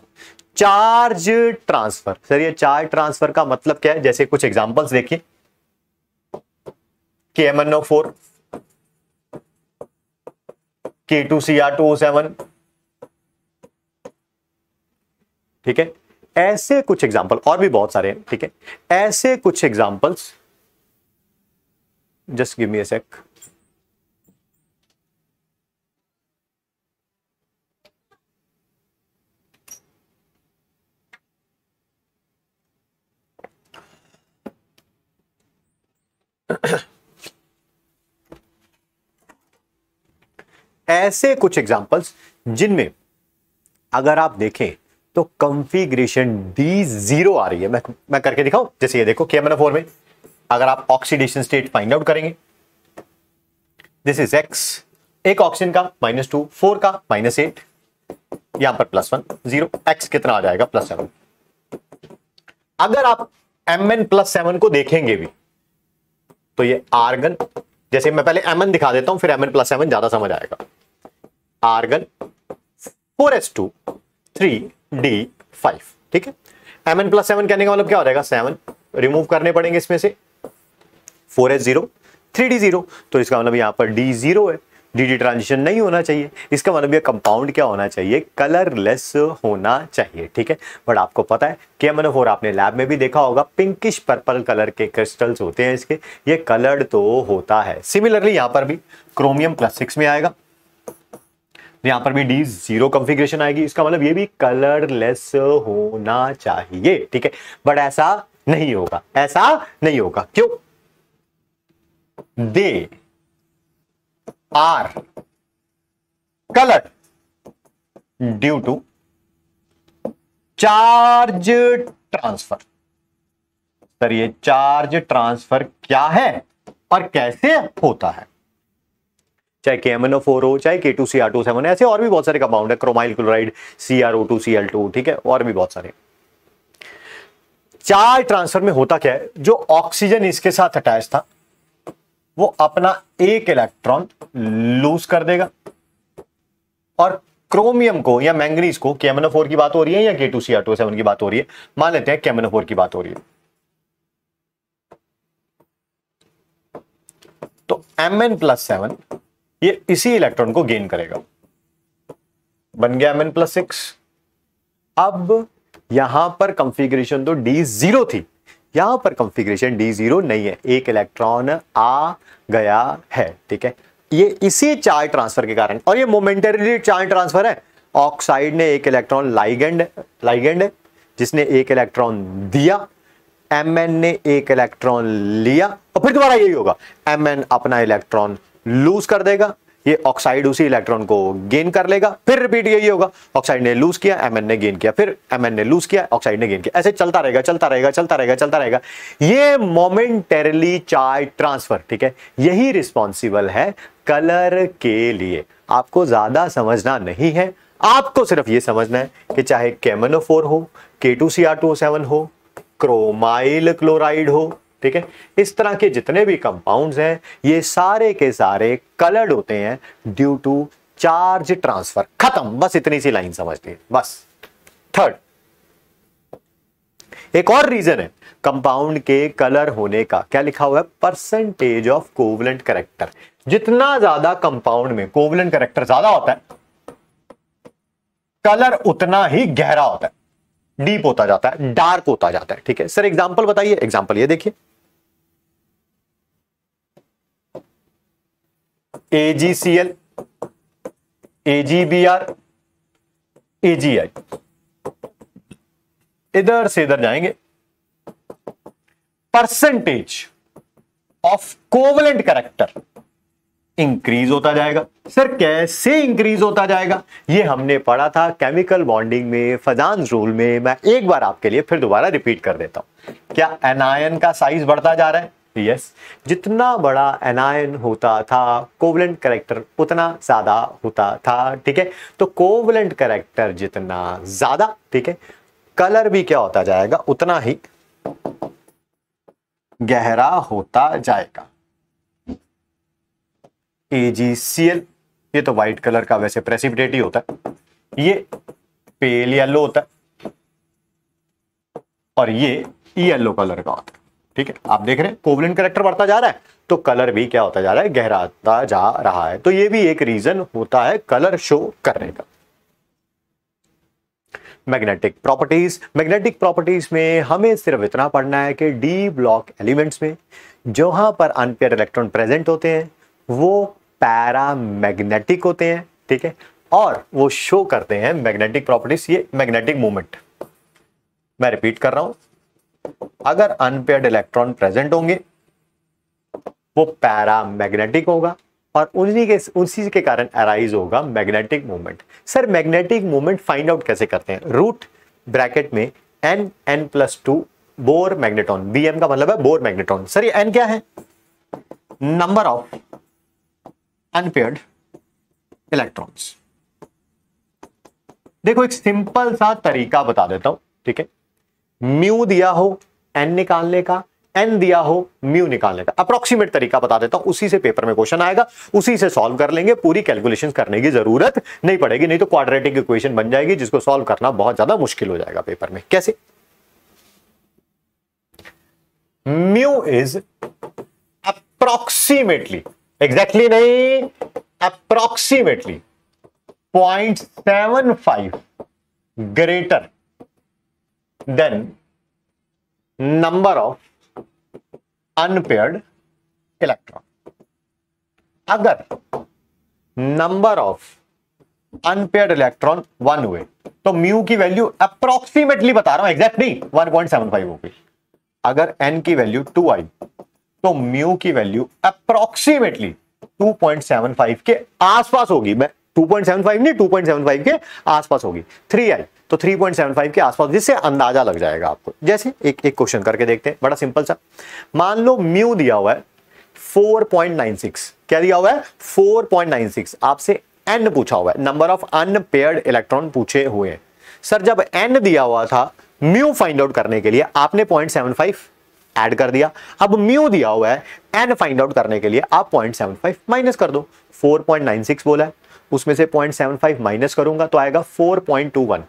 चार्ज ट्रांसफर सर ये चार्ज ट्रांसफर का मतलब क्या है जैसे कुछ एग्जांपल्स देखिए K M N O four K two C R two O seven ठीक है ऐसे कुछ एग्जाम्पल और भी बहुत सारे हैं ठीक है ऐसे कुछ examples just give me a sec ऐसे कुछ एग्जाम्पल्स जिनमें अगर आप देखें तो कंफिग्रेशन डी जीरो आ रही है मैं मैं करके दिखाऊं जैसे ये देखो के फोर में अगर आप ऑक्सीडेशन स्टेट फाइंड आउट करेंगे दिस इज एक्स एक ऑक्सीजन का माइनस टू फोर का माइनस एट यहां पर प्लस वन जीरो एक्स कितना आ जाएगा प्लस सेवन अगर आप एम एन प्लस सेवन को देखेंगे भी तो ये आर्गन जैसे मैं पहले एम एन दिखा देता हूं फिर एम एन प्लस सेवन ज्यादा समझ आएगा argon four S two three D five ठीक है एम एन प्लस सेवन कहने का मतलब क्या हो जाएगा सेवन रिमूव करने पड़ेंगे इसमें से four H zero three d zero तो इसका मतलब यहाँ पर डी जीरो है डी डी ट्रांजिशन नहीं होना चाहिए इसका मतलब यह कंपाउंड क्या होना चाहिए कलरलेस होना चाहिए ठीक है बट आपको पता है के एम फोर आपने लैब में भी देखा होगा पिंकिश पर्पल कलर के क्रिस्टल्स होते हैं इसके ये कलर्ड तो होता है सिमिलरली यहाँ पर भी क्रोमियम प्लस सिक्स में आएगा यहां पर भी डी जीरो कॉन्फ़िगरेशन आएगी इसका मतलब ये भी कलरलेस होना चाहिए ठीक है बट ऐसा नहीं होगा ऐसा नहीं होगा क्यों they are colour due to charge transfer sir ये चार्ज ट्रांसफर क्या है और कैसे होता है चाहे के एम एन ओ फोर हो चाहे K two C R two seven ऐसे और भी बहुत सारे कंपाउंड है chromyl chloride C R O two C L two ठीक है और भी बहुत सारे चार ट्रांसफर में होता क्या है जो ऑक्सीजन इसके साथ अटैच था वो अपना एक इलेक्ट्रॉन लूज कर देगा और क्रोमियम को या मैंगनीज को केमनो फोर की बात हो रही है या K two C R two seven की बात हो रही है मान लेते हैं केमनो फोर की बात हो रही है तो एम एन प्लस सेवन ये इसी इलेक्ट्रॉन को गेन करेगा बन गया एम प्लस सिक्स अब यहां पर कंफिग्रेशन तो डी जीरो थी यहां पर कंफिग्रेशन डी जीरो नहीं है एक इलेक्ट्रॉन आ गया है ठीक है ये इसी चार्ज ट्रांसफर के कारण और ये मोमेंटरी चार्ज ट्रांसफर है ऑक्साइड ने एक इलेक्ट्रॉन लाइगेंड लाइगेंड जिसने एक इलेक्ट्रॉन दिया एम ने एक इलेक्ट्रॉन लिया और फिर दोबारा यही होगा एम अपना इलेक्ट्रॉन लूज कर देगा ये ऑक्साइड उसी इलेक्ट्रॉन को गेन कर लेगा फिर रिपीट यही होगा ऑक्साइड ने लूज किया एमएन ने गेन किया फिर एमएन ने लूज किया ऑक्साइड ने गेन किया ऐसे चलता रहेगा चलता रहेगा चलता रहेगा चलता रहेगा ये मोमेंटरली चार्ज ट्रांसफर ठीक है यही रिस्पॉन्सिबल है कलर के लिए आपको ज्यादा समझना नहीं है आपको सिर्फ ये समझना है कि चाहे केमनो हो K two C R two seven हो क्रोमाइल क्लोराइड हो ठीक है इस तरह के जितने भी कंपाउंड्स हैं ये सारे के सारे कलर्ड होते हैं ड्यू टू चार्ज ट्रांसफर खत्म बस इतनी सी लाइन समझते हैं बस थर्ड एक और रीजन है कंपाउंड के कलर होने का क्या लिखा हुआ है परसेंटेज ऑफ कोवलेंट करेक्टर जितना ज्यादा कंपाउंड में कोवलेंट करेक्टर ज्यादा होता है कलर उतना ही गहरा होता है डीप होता जाता है डार्क होता जाता है ठीक है सर एग्जाम्पल बताइए एग्जाम्पल ये देखिए AgCl G C A G B R A G इधर से इधर जाएंगे percentage of covalent character increase होता जाएगा सर कैसे इंक्रीज होता जाएगा ये हमने पढ़ा था केमिकल बॉन्डिंग में फजान रूल में मैं एक बार आपके लिए फिर दोबारा रिपीट कर देता हूं क्या एनायन का साइज बढ़ता जा रहा है यस जितना बड़ा एनायन होता था कोवलेंट करेक्टर उतना ज़्यादा होता था ठीक है तो कोवलेंट करेक्टर जितना ज़्यादा ठीक है कलर भी क्या होता जाएगा उतना ही गहरा होता जाएगा एजीसीएल ये तो व्हाइट कलर का वैसे प्रेसिपिटेट ही होता है ये पेल येलो होता है और ये येलो कलर का होता है ठीक है आप देख रहे हैं कोवलिन करेक्टर बढ़ता जा रहा है तो कलर भी क्या होता जा रहा है गहराता जा रहा है तो ये भी एक रीजन होता है कलर शो करने का मैग्नेटिक प्रॉपर्टीज मैग्नेटिक प्रॉपर्टीज में हमें सिर्फ इतना पढ़ना है कि डी ब्लॉक एलिमेंट्स में जहां पर अनपेयर इलेक्ट्रॉन प्रेजेंट होते हैं वो पैरा मैग्नेटिक होते हैं ठीक है और वो शो करते हैं मैग्नेटिक प्रॉपर्टीज ये मैग्नेटिक मूवमेंट मैं रिपीट कर रहा हूं अगर अनपेयर्ड इलेक्ट्रॉन प्रेजेंट होंगे वो पैरा मैग्नेटिक होगा और उन्हीं के उसी के कारण अराइज होगा magnetic movement sir magnetic movement find out कैसे करते हैं रूट ब्रैकेट में N N plus two Bohr magneton B M का मतलब है बोर मैग्नेटॉन सर ये एन क्या है नंबर ऑफ अनपेयर्ड इलेक्ट्रॉन्स देखो एक सिंपल सा तरीका बता देता हूं ठीक है म्यू दिया हो एन निकालने का एन दिया हो म्यू निकालने का अप्रोक्सीमेट तरीका बता देता हूं उसी से पेपर में क्वेश्चन आएगा उसी से सॉल्व कर लेंगे पूरी कैलकुलेशन करने की जरूरत नहीं पड़ेगी नहीं तो क्वाड्रेटिक इक्वेशन बन जाएगी जिसको सॉल्व करना बहुत ज्यादा मुश्किल हो जाएगा पेपर में कैसे म्यू इज अप्रोक्सीमेटली एग्जैक्टली नहीं approximately point seven five greater then number of unpaired electron अगर number of unpaired electron one हुए तो म्यू की वैल्यू अप्रोक्सीमेटली बता रहा हूं एग्जैक्ट नहीं 1.75 होगी अगर एन की वैल्यू टू आई तो म्यू की वैल्यू अप्रोक्सीमेटली 2.75 के आसपास होगी मैं 2.75 नहीं 2.75 के आसपास होगी 3i तो 3.75 के आसपास जिससे अंदाजा लग जाएगा आपको जैसे एक एक क्वेश्चन करके देखते हैं बड़ा सिंपल सा मान लो म्यू दिया हुआ है 4.96 क्या दिया हुआ है 4.96 आपसे n पूछा हुआ है नंबर ऑफ अनपेयर्ड इलेक्ट्रॉन पूछे हुए हैं सर जब एन दिया हुआ था म्यू फाइंड आउट करने के लिए आपने पॉइंट ऐड कर दिया अब म्यू दिया हुआ है एन फाइंड आउट करने के लिए आप पॉइंट माइनस कर दो फोर बोला है उसमें से 0.75 माइनस करूंगा तो आएगा 4.21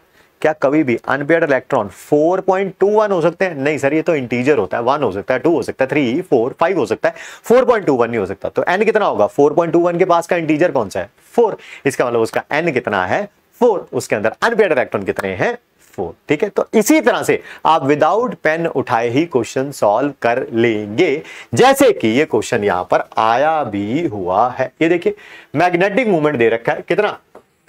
क्या कभी भी अनपेयर इलेक्ट्रॉन 4.21 हो सकते हैं नहीं सर ये तो इंटीजर होता है वन हो सकता है टू हो सकता है थ्री फोर फाइव हो सकता है फोर पॉइंट टू वन नहीं हो सकता तो एन कितना होगा फोर पॉइंट टू वन के पास का इंटीजर कौन सा है फोर इसका मतलब उसका एन कितना है फोर उसके अंदर अनपेयर इलेक्ट्रॉन कितने हैं फोर ठीक है तो इसी तरह से आप विदाउट पेन उठाए ही क्वेश्चन सॉल्व कर लेंगे जैसे कि ये क्वेश्चन यहां पर आया भी हुआ है ये देखिए मैग्नेटिक मूवमेंट दे रखा है कितना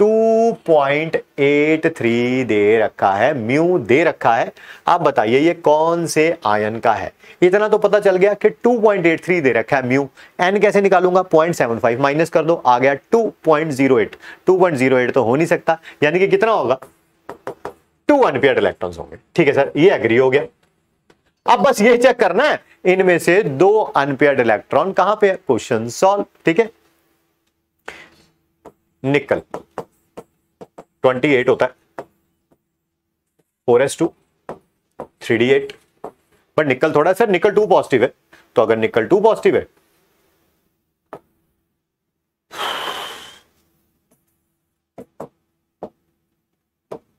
2.83 दे रखा है म्यू दे रखा है आप बताइए ये कौन से आयन का है इतना तो पता चल गया कि 2.83 दे रखा है म्यू एन कैसे निकालूंगा 0.75 माइनस कर दो आ गया 2.08 2.08 तो हो नहीं सकता यानी कि कितना होगा टू अनपेड इलेक्ट्रॉन होंगे ठीक है सर ये एग्री हो गया अब बस ये चेक करना है इनमें से दो अनपेड इलेक्ट्रॉन कहां पे है क्वेश्चन सॉल्व ठीक है निकल 28 होता है 4s2 3d8 बट निकल थोड़ा सर निकल टू पॉजिटिव है तो अगर निकल टू पॉजिटिव है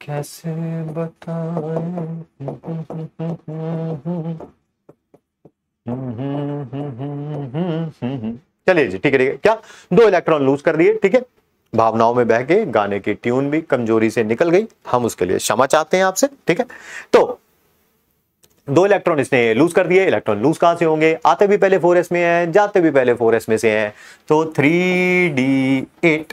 कैसे बताए चलिए जी ठीक है ठीक है क्या दो इलेक्ट्रॉन लूज कर दिए ठीक है भावनाओं में बह के गाने की ट्यून भी कमजोरी से निकल गई हम उसके लिए क्षमा चाहते हैं आपसे ठीक है तो दो इलेक्ट्रॉन इसने लूज कर दिए इलेक्ट्रॉन लूज कहां से होंगे आते भी पहले फोर एस में है जाते भी पहले फोर एस में से है तो थ्री डी एट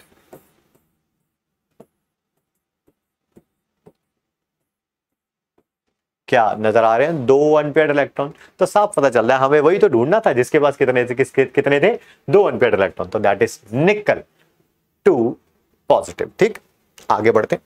क्या नजर आ रहे हैं दो अनपेड इलेक्ट्रॉन तो साफ पता चल रहा है हमें वही तो ढूंढना था जिसके पास कितने थे किसके कितने थे दो अनपेड इलेक्ट्रॉन तो that is nickel two positive ठीक आगे बढ़ते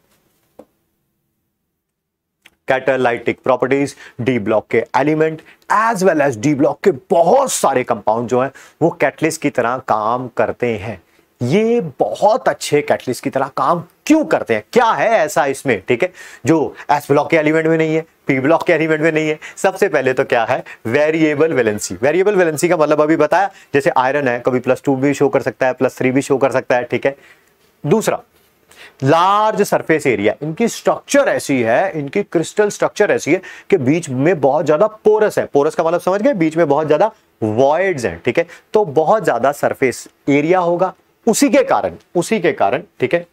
कैटालाइटिक प्रॉपर्टीज डी ब्लॉक के element as well as D block के बहुत सारे कंपाउंड जो हैं वो कैटलिस्ट की तरह काम करते हैं ये बहुत अच्छे कैटलिस्ट की तरह काम क्यों करते हैं क्या है ऐसा इसमें ठीक है जो एस ब्लॉक के एलिमेंट में नहीं है पी ब्लॉक के एलिमेंट में नहीं है सबसे पहले तो क्या है वेरिएबल वेलेंसी वेरिएबल वेलेंसी का मतलब अभी बताया जैसे आयरन है कभी प्लस टू भी शो कर सकता है प्लस थ्री भी शो कर सकता है ठीक है दूसरा लार्ज सरफेस एरिया इनकी स्ट्रक्चर ऐसी है इनकी क्रिस्टल स्ट्रक्चर ऐसी है कि बीच में बहुत ज्यादा पोरस है पोरस का मतलब समझ गए बीच में बहुत ज्यादा वॉइड्स हैं ठीक है तो बहुत ज्यादा सरफेस एरिया होगा उसी के कारण उसी के कारण ठीक है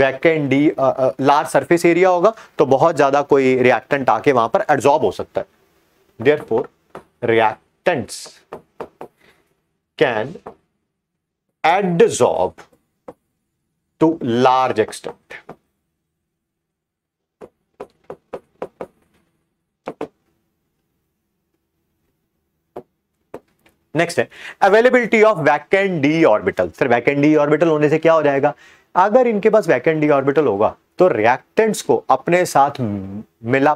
vacant D large surface area होगा तो बहुत ज्यादा कोई रिएक्टेंट आके वहां पर एब्जॉर्ब हो सकता है there for reactants can adsorb to large extent next है availability of vacant D orbital sir vacant D orbital होने से क्या हो जाएगा अगर इनके पास वैकेंड डी ऑर्बिटल होगा तो रिएक्टेंट्स को अपने साथ मिला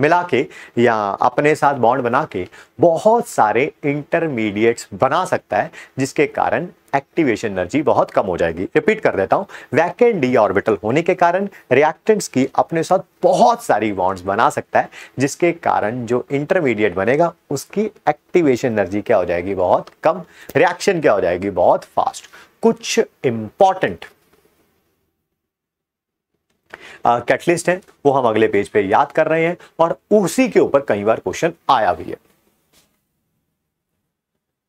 मिला के या अपने साथ बॉन्ड बना के बहुत सारे इंटरमीडिएट्स बना सकता है जिसके कारण एक्टिवेशन एनर्जी बहुत कम हो जाएगी रिपीट कर देता हूँ वैकेंट डी ऑर्बिटल होने के कारण रिएक्टेंट्स की अपने साथ बहुत सारी बॉन्ड्स बना सकता है जिसके कारण जो इंटरमीडिएट बनेगा उसकी एक्टिवेशन एनर्जी क्या हो जाएगी बहुत कम रिएक्शन क्या हो जाएगी बहुत फास्ट कुछ इंपॉर्टेंट कैटलिस्ट है वो हम अगले पेज पे याद कर रहे हैं और उसी के ऊपर कई बार क्वेश्चन आया भी है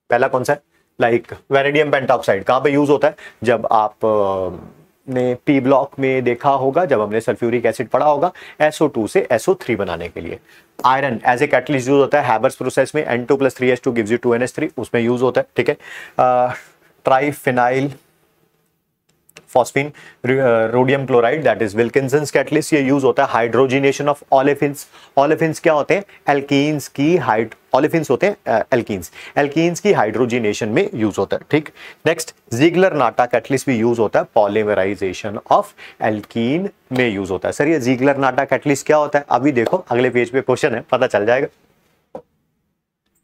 पहला कौन सा है लाइक वेनेडियम पेंटॉक्साइड कहां पे यूज होता है जब आप ने पी ब्लॉक में देखा होगा जब हमने सल्फ्यूरिक एसिड पढ़ा होगा SO2 से SO3 बनाने के लिए iron as a catalyst use होता है प्रोसेस में N2 two plus three S two gives you two उसमें यूज होता है ठीक है triphenyl phosphine rhodium chloride that is Wilkinson catalyst ये यूज होता है हाइड्रोजिनेशन ऑफ ऑलिफिन्स ऑलिफिन्स क्या होते हैं एल्कीन्स की हाइड ऑलिफिन्स होते हैं एल्कीन्स uh, एल्कीन्स की हाइड्रोजिनेशन में यूज होता है ठीक नेक्स्ट जीगलर नाटा कैटलिस्ट भी यूज होता है पॉलीमराइजेशन ऑफ एल्कीन में यूज होता है सर ये जीगलर नाटा कैटलिस्ट क्या होता है अभी देखो अगले पेज पे क्वेश्चन है पता चल जाएगा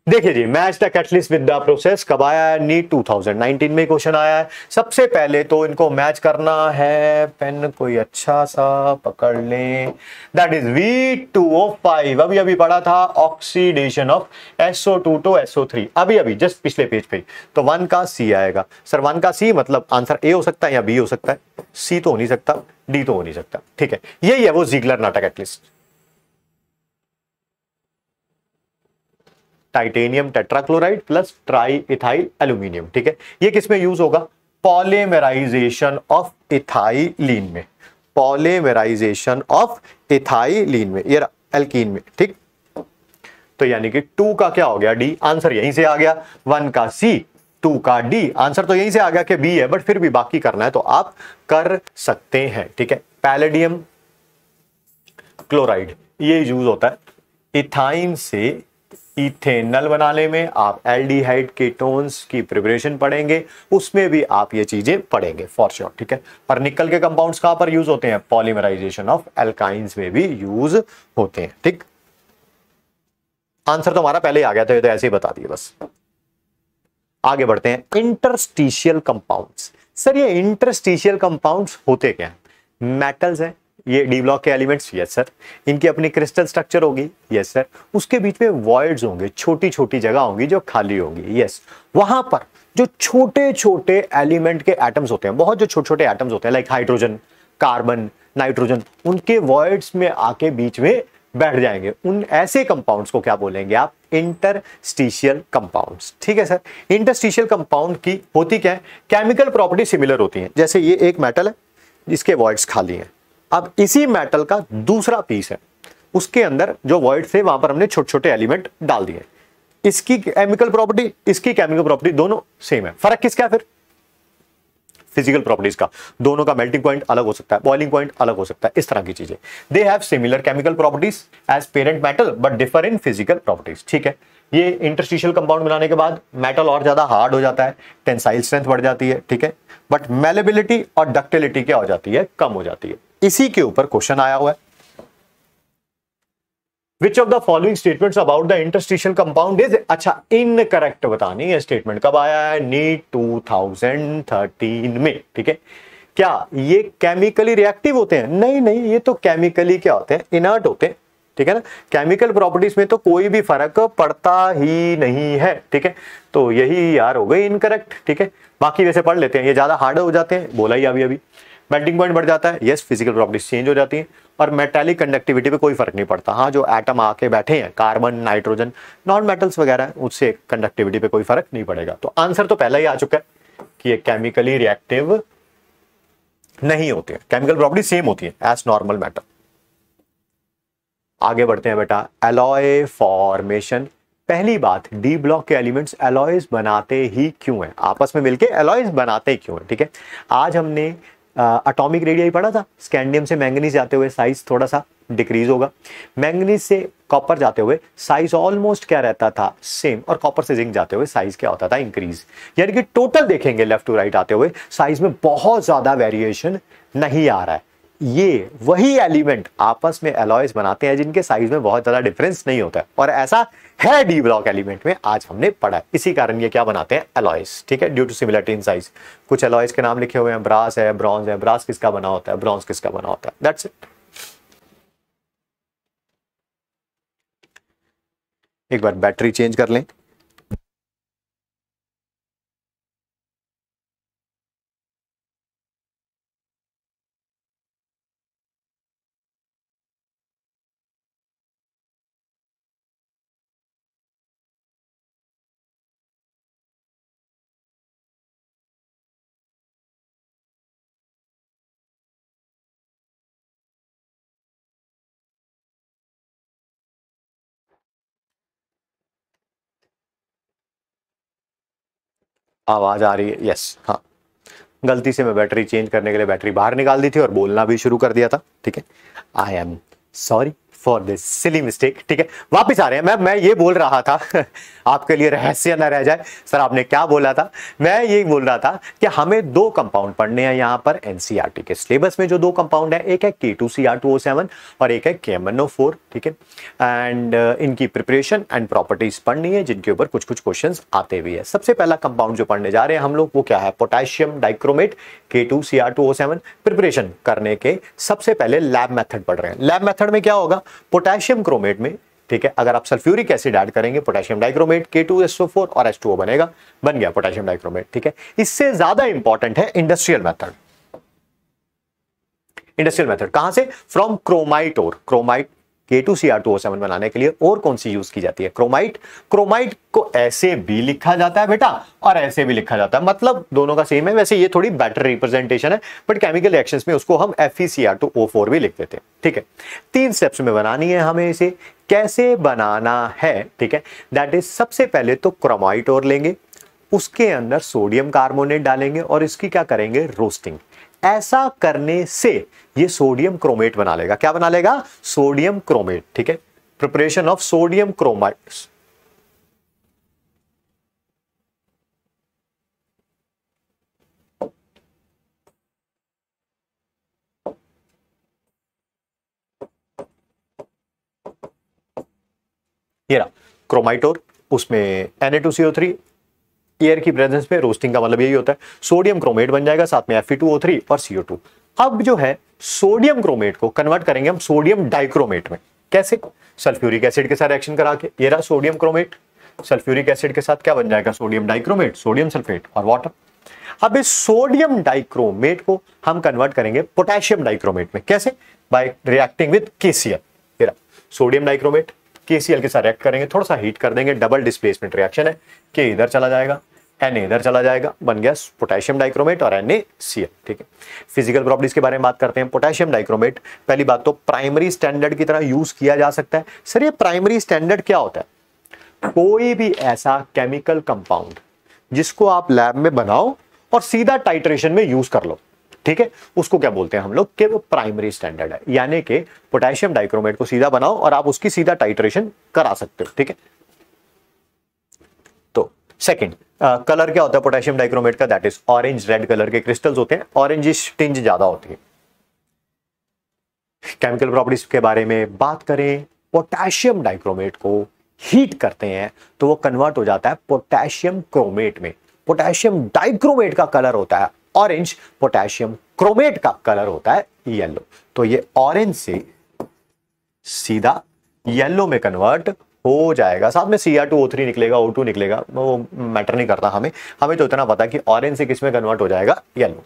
देखिए जी match the catalyst with the process कब आया है नीट 2019 में क्वेश्चन आया है सबसे पहले तो इनको मैच करना है पेन कोई अच्छा सा पकड़ लें that is V two O five अभी अभी पढ़ा था oxidation of SO two to SO three अभी अभी जस्ट पिछले पेज पे तो वन का सी आएगा सर वन का सी मतलब आंसर ए हो सकता है या बी हो सकता है सी तो हो नहीं सकता डी तो हो नहीं सकता ठीक है यही है वो Ziegler Natta catalyst titanium tetrachloride plus tri ethyl aluminium ठीक है ये किसमें यूज होगा पॉलीमेराइजेशन ऑफ इथाइलिन में पॉलीमेराइजेशन ऑफ इथाइलिन में ये एल्कीन में ठीक तो यानी कि टू का क्या हो गया डी आंसर यहीं से आ गया वन का सी टू का डी आंसर तो यहीं से आ गया कि बी है बट फिर भी बाकी करना है तो आप कर सकते हैं ठीक है पैलेडियम क्लोराइड ये यूज होता है इथाइन से इथेनल बनाने में आप एल्डिहाइड कीटोन्स की प्रिपरेशन पढ़ेंगे उसमें भी आप ये चीजें पढ़ेंगे फॉर श्योर ठीक है पर निकल के कंपाउंड्स कहां पर यूज होते हैं पॉलीमराइजेशन ऑफ एल्काइंस में भी यूज होते हैं ठीक आंसर तो हमारा पहले ही आ गया था ये तो ऐसे ही बता दिए बस आगे बढ़ते हैं इंटरस्टिशियल कंपाउंड्स सर ये इंटरस्टिशियल कंपाउंड्स होते क्या मेटल्स हैं ये डी ब्लॉक के एलिमेंट्स यस सर इनकी अपनी क्रिस्टल स्ट्रक्चर होगी यस सर उसके बीच में वॉइड्स होंगे छोटी छोटी जगह होंगी जो खाली होगी यस वहां पर जो छोटे छोटे एलिमेंट के एटम्स होते हैं बहुत जो छोटे छोटे एटम्स होते हैं लाइक हाइड्रोजन कार्बन नाइट्रोजन उनके वॉइड्स में आके बीच में बैठ जाएंगे उन ऐसे कंपाउंड्स को क्या बोलेंगे आप इंटरस्टिशियल कंपाउंड्स ठीक है सर इंटरस्टिशियल कंपाउंड की होती क्या है केमिकल प्रॉपर्टी सिमिलर होती है जैसे ये एक मेटल है जिसके वॉइड्स खाली हैं अब इसी मेटल का दूसरा पीस है उसके अंदर जो वर्ड थे वहां पर हमने छोटे छोटे एलिमेंट डाल दिए इसकी केमिकल प्रॉपर्टी इसकी केमिकल प्रॉपर्टी दोनों सेम है फर्क किसका है फिर फिजिकल प्रॉपर्टीज का दोनों का मेल्टिंग पॉइंट अलग हो सकता है बॉइलिंग पॉइंट अलग हो सकता है इस तरह की चीजें they have similar chemical properties as parent metal but differ in physical properties ठीक है ये इंटरस्टिशियल कंपाउंड मिलाने के बाद मेटल और ज्यादा हार्ड हो जाता है टेंसाइल स्ट्रेंथ बढ़ जाती है ठीक है बट मेलेबिलिटी और डक्टिलिटी क्या हो जाती है कम हो जाती है इसी के ऊपर क्वेश्चन आया हुआ है Which of the following statements about the interstitial compound is अच्छा incorrect बतानी है statement कब आया है नीट 2013 में ठीक है क्या ये chemically reactive होते हैं नहीं नहीं ये तो chemically क्या होते हैं inert होते हैं ठीक है ना केमिकल प्रॉपर्टीज में तो कोई भी फर्क पड़ता ही नहीं है ठीक है तो यही यार हो गई इनकरेक्ट ठीक है बाकी वैसे पढ़ लेते हैं ये ज्यादा हार्ड हो जाते हैं बोला ही अभी अभी मेल्टिंग पॉइंट बढ़ जाता है यस फिजिकल प्रॉपर्टीज चेंज हो जाती हैं और मेटालिक कंडक्टिविटी पे कोई फर्क नहीं पड़ता हाँ जो एटम आके बैठे हैं कार्बन नाइट्रोजन नॉन मेटल्स वगैरह उससे कंडक्टिविटी पे कोई फर्क नहीं पड़ेगा तो आंसर तो पहला ही आ चुका है कि ये केमिकली रिएक्टिव नहीं होते केमिकल प्रॉपर्टी सेम होती है एज नॉर्मल मेटल आगे बढ़ते हैं बेटा एलॉय फॉर्मेशन पहली बात डी ब्लॉक के एलिमेंट्स एलॉयज बनाते ही क्यों है आपस में मिलके एलॉयज बनाते क्यों है ठीक है आज हमने अटोमिक ही पढ़ा था स्कैंडियम से मैंगनीज जाते हुए साइज थोड़ा सा डिक्रीज होगा मैंगनीज से कॉपर जाते हुए साइज ऑलमोस्ट क्या रहता था सेम और कॉपर से जिंक जाते हुए साइज क्या होता था इंक्रीज यानी कि टोटल देखेंगे लेफ्ट टू राइट आते हुए साइज में बहुत ज्यादा वेरिएशन नहीं आ रहा है ये वही एलिमेंट आपस में एलॉयस बनाते हैं जिनके साइज में बहुत ज़्यादा डिफरेंस नहीं होता है और ऐसा है डी ब्लॉक एलिमेंट में आज हमने पढ़ा इसी कारण ये क्या बनाते हैं एलॉयस ठीक है due to similarity in size कुछ एलॉयस के नाम लिखे हुए हैं ब्रास है ब्रॉन्ज है ब्रास किसका बना होता है ब्रॉन्ज किसका बना होता है दैट्स इट एक बार बैटरी चेंज कर लें आवाज़ आ रही है यस हाँ गलती से मैं बैटरी चेंज करने के लिए बैटरी बाहर निकाल दी थी और बोलना भी शुरू कर दिया था ठीक है I am sorry for this silly mistake ठीक है वापस आ रहे हैं मैं मैं ये बोल रहा था (laughs) आपके लिए रहस्य ना रह जाए सर आपने क्या बोला था मैं ये बोल रहा था कि हमें दो कंपाउंड पढ़ने हैं यहाँ पर एनसीईआरटी e के सिलेबस में जो दो कंपाउंड है एक है K two C R two O seven और एक है के एम एन ओ फोर ठीक है एंड uh, इनकी प्रिपरेशन एंड प्रॉपर्टीज पढ़नी है जिनके ऊपर कुछ कुछ क्वेश्चन आते हुए है सबसे पहला कंपाउंड जो पढ़ने जा रहे हैं हम लोग वो क्या है potassium dichromate K two C R two O seven preparation करने के सबसे पहले लैब मैथड पढ़ रहे हैं लैब मैथड में क्या होगा पोटेशियम क्रोमेट में ठीक है अगर आप सल्फ्यूरिक एसिड ऐड करेंगे potassium dichromate K two SO four और एस टू बनेगा बन गया पोटेशियम डाइक्रोमेट ठीक है इससे ज्यादा इंपॉर्टेंट है इंडस्ट्रियल मेथड इंडस्ट्रियल मेथड कहां से फ्रॉम क्रोमाइट और chromite K two C R two O seven बनाने के लिए और कौन सी यूज की जाती है क्रोमाइट क्रोमाइट को ऐसे भी लिखा जाता है बेटा और ऐसे भी लिखा जाता है मतलब दोनों का सेम है वैसे ये थोड़ी बेटर रिप्रेजेंटेशन है बट केमिकल रिएक्शन में उसको हम F E C R two O four भी लिख देते हैं ठीक है तीन स्टेप्स में बनानी है हमें इसे कैसे बनाना है ठीक है दैट इज सबसे पहले तो क्रोमाइट और लेंगे उसके अंदर सोडियम कार्बोनेट डालेंगे और इसकी क्या करेंगे रोस्टिंग ऐसा करने से ये सोडियम क्रोमेट बना लेगा क्या बना लेगा सोडियम क्रोमेट ठीक है प्रिपरेशन ऑफ सोडियम क्रोमाइट ये रहा क्रोमाइटोर उसमें Na2CO3 एयर की प्रेजेंस में रोस्टिंग का मतलब यही होता है सोडियम क्रोमेट बन जाएगा साथ में एफ और सीओ अब जो है सोडियम क्रोमेट को कन्वर्ट करेंगे हम सोडियम डाइक्रोमेट में कैसे सल्फ्यूरिक एसिड के साथ रिएक्शन करा के ये रहा सोडियम क्रोमेट सल्फ्यूरिक एसिड के साथ क्या बन जाएगा सोडियम डाइक्रोमेट सोडियम सल्फेट और वाटर अब इस सोडियम डाइक्रोमेट को हम कन्वर्ट करेंगे पोटेशियम डाइक्रोमेट में कैसे by reacting with KCl sodium dichromate KCl के साथ रिएक्ट करेंगे थोड़ा सा हीट कर देंगे डबल डिस्प्लेसमेंट रिएक्शन है के इधर चला जाएगा एन इधर चला जाएगा बन गया पोटेशियम डाइक्रोमेट और एन ठीक है फिजिकल प्रॉपर्टीज के बारे में बात करते हैं पोटेशियम डाइक्रोमेट पहली बात तो प्राइमरी स्टैंडर्ड की तरह यूज किया जा सकता है सर ये प्राइमरी स्टैंडर्ड क्या होता है कोई भी ऐसा केमिकल कंपाउंड जिसको आप लैब में बनाओ और सीधा टाइट्रेशन में यूज कर लो ठीक है उसको क्या बोलते हैं हम लोग कि वो प्राइमरी स्टैंडर्ड है यानी कि पोटेशियम डाइक्रोमेट को सीधा बनाओ और आप उसकी सीधा टाइट्रेशन करा सकते हो ठीक है तो सेकंड कलर क्या होता है पोटेशियम डाइक्रोमेट का that is orange red colour के क्रिस्टल्स होते हैं ऑरेंज टिंज ज्यादा होती है केमिकल प्रॉपर्टीज के बारे में बात करें पोटेशियम डाइक्रोमेट को हीट करते हैं तो वो कन्वर्ट हो जाता है पोटेशियम क्रोमेट में पोटेशियम डाइक्रोमेट का कलर होता है ऑरेंज पोटेशियम क्रोमेट का कलर होता है येलो तो ये ऑरेंज से सीधा येलो में कन्वर्ट हो जाएगा साथ में C R two O three निकलेगा ओ टू निकलेगा वो मैटर नहीं करता हमें हमें तो इतना पता कि ऑरेंज से किसमें कन्वर्ट हो जाएगा येलो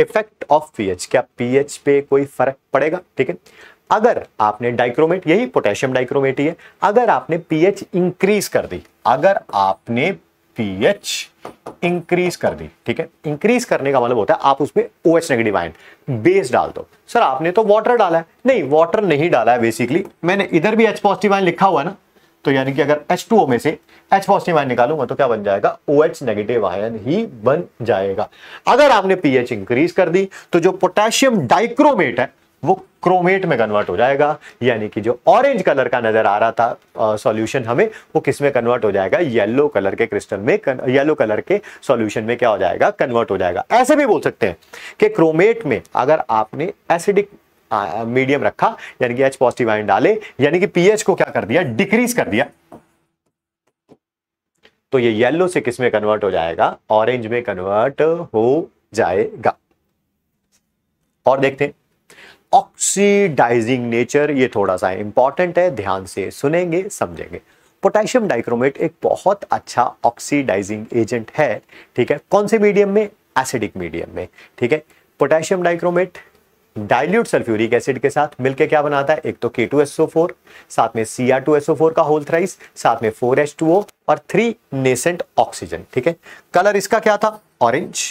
इफेक्ट ऑफ पीएच क्या पीएच पे कोई फर्क पड़ेगा ठीक है अगर आपने डाइक्रोमेट यही पोटेशियम डाइक्रोमेट ही है अगर आपने पीएच इंक्रीज कर दी अगर आपने पीएच इंक्रीज कर दी ठीक है इंक्रीज करने का मतलब होता है आप उसमें ओएच नेगेटिव आयन बेस डाल दो सर आपने तो वाटर डाला है नहीं वाटर नहीं डाला है बेसिकली मैंने इधर भी एच पॉजिटिव आयन लिखा हुआ है ना तो यानी कि अगर एच H2O में से एच पॉजिटिव आयन निकालूंगा तो क्या बन जाएगा ओ OH नेगेटिव आयन ही बन जाएगा अगर आपने पीएच इंक्रीज कर दी तो जो पोटेशियम डाइक्रोमेट है वो क्रोमेट में कन्वर्ट हो जाएगा यानी कि जो ऑरेंज कलर का नजर आ रहा था सॉल्यूशन हमें वो किस में कन्वर्ट हो जाएगा येलो कलर के क्रिस्टल में येलो कलर के सॉल्यूशन में क्या हो जाएगा कन्वर्ट हो जाएगा ऐसे भी बोल सकते हैं कि क्रोमेट में अगर आपने एसिडिक मीडियम रखा यानी कि एच पॉजिटिव आइन डाले यानी कि पीएच को क्या कर दिया डिक्रीज कर दिया तो ये येलो से किसमें कन्वर्ट हो जाएगा ऑरेंज में कन्वर्ट हो जाएगा और देखते हैं ऑक्सीडाइजिंग नेचर ये थोड़ा सा इंपॉर्टेंट है ध्यान से सुनेंगे समझेंगे पोटेशियम डाइक्रोमेट एक बहुत अच्छा ऑक्सीडाइजिंग एजेंट है ठीक है कौन से मीडियम में एसिडिक मीडियम में ठीक है potassium dichromate dilute sulphuric acid के साथ मिलके क्या बनाता है एक तो के साथ में सी का होल थ्राइस साथ में फोर और थ्री नेसेंट ऑक्सीजन ठीक है कलर इसका क्या था ऑरेंज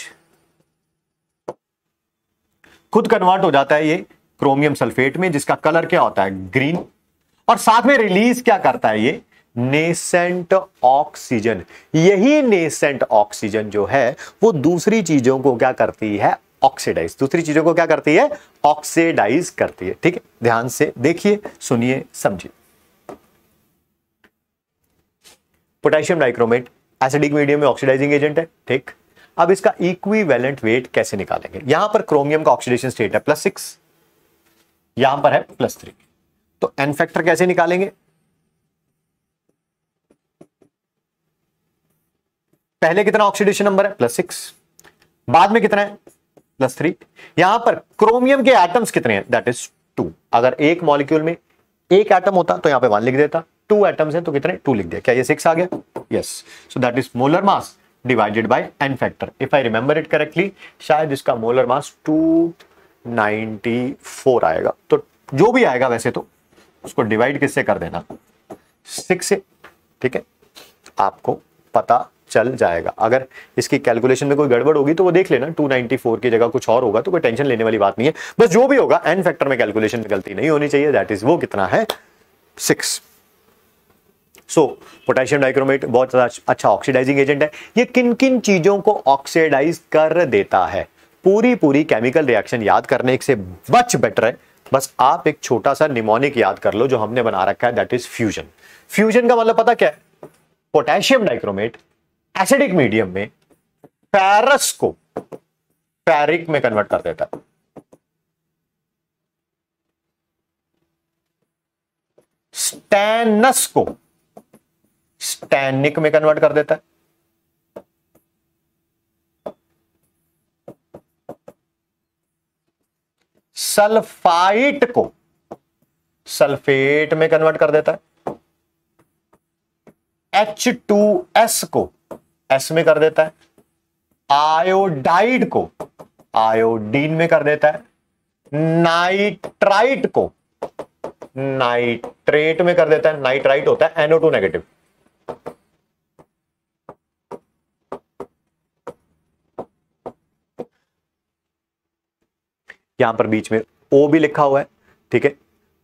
खुद कन्वर्ट हो जाता है ये क्रोमियम सल्फेट में जिसका कलर क्या होता है ग्रीन और साथ में रिलीज क्या करता है ये नेसेंट ऑक्सीजन यही नेसेंट ऑक्सीजन जो है वो दूसरी चीजों को क्या करती है ऑक्सीडाइज दूसरी चीजों को क्या करती है ऑक्सीडाइज करती है ठीक है ध्यान से देखिए सुनिए समझिए पोटेशियम डाइक्रोमेट एसिडिक मीडियम में ऑक्सीडाइजिंग एजेंट है ठीक अब इसका इक्विवेलेंट वेट कैसे निकालेंगे यहां पर क्रोमियम का ऑक्सीडेशन स्टेट है प्लस सिक्स यहां पर है प्लस थ्री तो एन फैक्टर कैसे निकालेंगे पहले कितना ऑक्सीडेशन नंबर है प्लस सिक्स बाद में कितना है प्लस थ्री यहां पर क्रोमियम के एटम्स कितने हैं दैट इज टू अगर एक मॉलिक्यूल में एक एटम होता तो यहां पे वन लिख देता टू एटम्स हैं तो कितने टू लिख दिया क्या ये सिक्स आ गया yes so that is molar mass divided by N factor if I remember it correctly शायद इसका मोलर मास टू 94 आएगा तो जो भी आएगा वैसे तो उसको डिवाइड किससे कर देना सिक्स से ठीक है आपको पता चल जाएगा अगर इसकी कैलकुलेशन में कोई गड़बड़ होगी तो वो देख लेना 294 की जगह कुछ और होगा तो कोई टेंशन लेने वाली बात नहीं है बस जो भी होगा एन फैक्टर में कैलकुलेशन में गलती नहीं होनी चाहिए दैट इज वो कितना है सिक्स सो पोटेशियम डाइक्रोमेट बहुत अच्छा ऑक्सीडाइजिंग एजेंट है ये किन किन चीजों को ऑक्सीडाइज कर देता है पूरी पूरी केमिकल रिएक्शन याद करने से बच बेटर है बस आप एक छोटा सा निमोनिक याद कर लो जो हमने बना रखा है दैट इज फ्यूजन फ्यूजन का मतलब पता क्या है पोटेशियम डाइक्रोमेट एसिडिक मीडियम में पैरस को पैरिक में कन्वर्ट कर देता है स्टैनस को स्टैनिक में कन्वर्ट कर देता है सल्फाइट को सल्फेट में कन्वर्ट कर देता है एच टू एस को एस में कर देता है आयोडाइड को आयोडीन में कर देता है नाइट्राइट को नाइट्रेट में कर देता है नाइट्राइट होता है एनओ टू नेगेटिव यहां पर बीच में ओ भी लिखा हुआ है ठीक है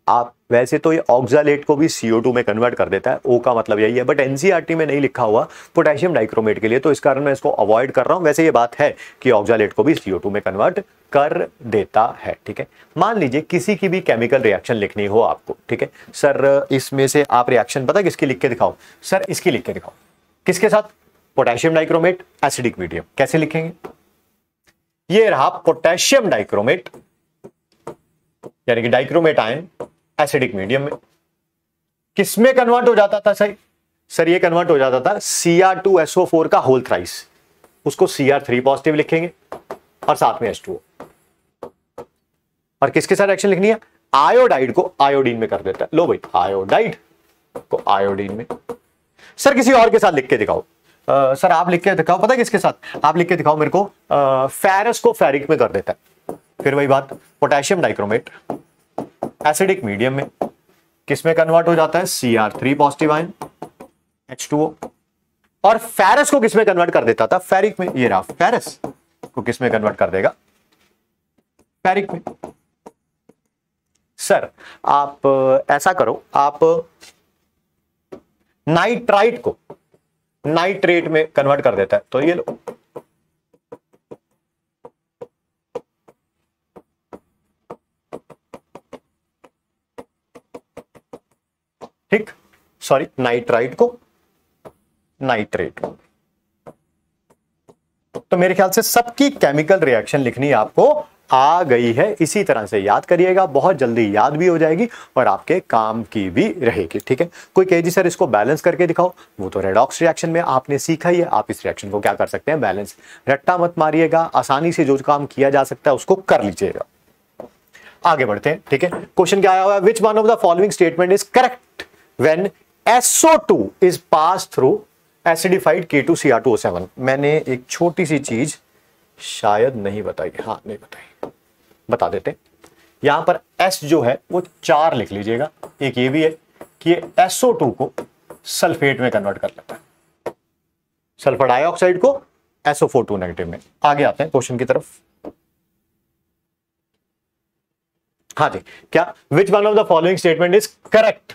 आप वैसे तो ये ऑक्जालेट को भी CO2 में कन्वर्ट कर देता है ओ का मतलब यही है बट एनसीआरटी e में नहीं लिखा हुआ पोटेशियम डाइक्रोमेट के लिए तो इस कारण मैं इसको अवॉइड कर रहा हूं वैसे ये बात है कि ऑक्जालेट को भी CO2 में कन्वर्ट कर देता है ठीक है मान लीजिए किसी की भी केमिकल रिएक्शन लिखनी हो आपको ठीक है सर इसमें से आप रिएक्शन पता किसकी लिख के दिखाओ सर इसकी लिख के दिखाओ किसके साथ पोटेशियम डाइक्रोमेट एसिडिक मीडियम कैसे लिखेंगे ये रहा पोटेशियम डाइक्रोमेट यानी कि डाइक्रोमेट आयन एसिडिक मीडियम में किसमें कन्वर्ट हो जाता था सर सर ये कन्वर्ट हो जाता था C R two SO four का होल थ्राइस उसको Cr3 थ्री पॉजिटिव लिखेंगे और साथ में एस टू और किसके साथ एक्शन लिखनी है आयोडाइड को आयोडीन में कर देता है लो भाई आयोडाइड को आयोडीन में सर किसी और के साथ लिख के दिखाओ आ, सर आप लिख के दिखाओ पता है किसके साथ आप लिख के दिखाओ मेरे को आ, फेरस को फेरिक में कर देता है फिर वही बात पोटेशियम डाइक्रोमेट एसिडिक मीडियम में किसमें कन्वर्ट हो जाता है C R three positive ion H two O और फेरस को किसमें कन्वर्ट कर देता था फेरिक में ये रहा फेरस को किसमें कन्वर्ट कर देगा फेरिक में सर आप ऐसा करो आप नाइट्राइट को नाइट्रेट में कन्वर्ट कर देता है तो ये लो ठीक सॉरी नाइट्राइड को नाइट्रेट को तो मेरे ख्याल से सबकी केमिकल रिएक्शन लिखनी आपको आ गई है इसी तरह से याद करिएगा बहुत जल्दी याद भी हो जाएगी और आपके काम की भी रहेगी ठीक है कोई कहे जी सर इसको बैलेंस करके दिखाओ वो तो रेडॉक्स रिएक्शन में आपने सीखा ही है आप इस रिएक्शन को क्या कर सकते हैं बैलेंस रट्टा मत मारिएगा आसानी से जो काम किया जा सकता है उसको कर लीजिएगा आगे बढ़ते हैं ठीक है क्वेश्चन क्या आया हुआ है which one of the following statement is correct when SO2 is passed through acidified K2CR2O7 मैंने एक छोटी सी चीज शायद नहीं बताई हाँ नहीं बताई बता देते यहां पर S जो है वो चार लिख लीजिएगा एक ये भी है कि ये SO2 को सल्फेट में कन्वर्ट कर लेता है सल्फर डाइऑक्साइड को टू नेगेटिव में आगे आते हैं क्वेश्चन की तरफ हाँ जी क्या which one of the following statement is correct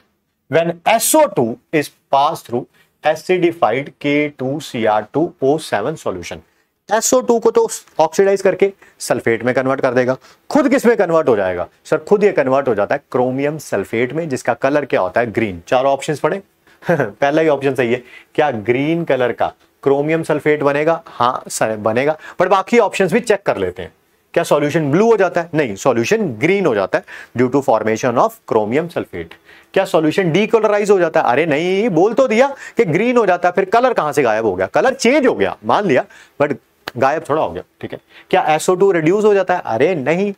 when SO2 is passed through acidified K2Cr2O7 solution. SO2 को तो ऑक्सीडाइज करके सल्फेट में कन्वर्ट कर देगा खुद किस में कन्वर्ट हो जाएगा सर खुद ये कन्वर्ट हो जाता है क्रोमियम सल्फेट में जिसका कलर क्या होता है ग्रीन चार ऑप्शंस पड़े पहला ही ऑप्शन सही है क्या ग्रीन कलर का क्रोमियम सल्फेट बनेगा हाँ सर, बनेगा बट बाकी ऑप्शंस भी चेक कर लेते हैं क्या सॉल्यूशन ब्लू हो जाता है नहीं सॉल्यूशन ग्रीन हो जाता है due to formation of chromium sulphate क्या सॉल्यूशन डीकलराइज हो जाता है अरे नहीं बोल तो दिया कि ग्रीन हो जाता है फिर कलर कहां से गायब हो गया कलर चेंज हो गया मान लिया बट गायब थोड़ा हो गया ठीक है क्या टू रिड्यूस हो जाता है अरे नहीं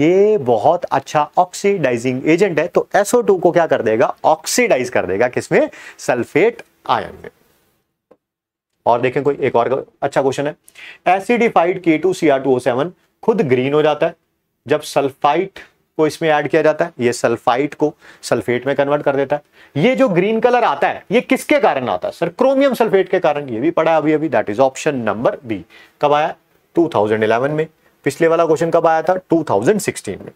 ये बहुत अच्छा ऑक्सीडाइजिंग एजेंट है तो टू को क्या कर देगा ऑक्सीडाइज कर देगा किसमें सल्फेट आयन में और देखें कोई एक और अच्छा क्वेश्चन है एसिडिफाइड के टू खुद ग्रीन हो जाता है जब सल्फाइट को इसमें ऐड किया जाता है ये सल्फाइट को सल्फेट में कन्वर्ट कर देता है ये जो ग्रीन कलर आता है ये किसके कारण आता है सर क्रोमियम सल्फेट के कारण ये भी पढ़ा अभी अभी that is option number B कब आया 2011 में पिछले वाला क्वेश्चन कब आया था 2016 में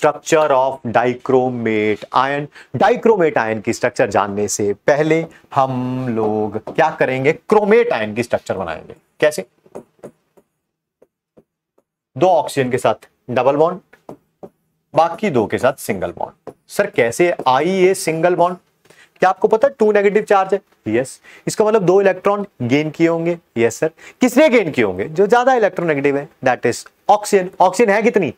structure of dichromate ion dichromate ion की स्ट्रक्चर जानने से पहले हम लोग क्या करेंगे क्रोमेट आयन की स्ट्रक्चर बनाएंगे कैसे दो ऑक्सीजन के साथ डबल बॉन्ड बाकी दो के साथ सिंगल बॉन्ड सर कैसे आई ये सिंगल बॉन्ड क्या आपको पता है टू नेगेटिव चार्ज है यस yes. इसका मतलब दो इलेक्ट्रॉन गेन किए होंगे यस सर किसने गेन किए होंगे जो ज्यादा इलेक्ट्रॉन नेगेटिव है दैट इज ऑक्सीजन ऑक्सीजन है कितनी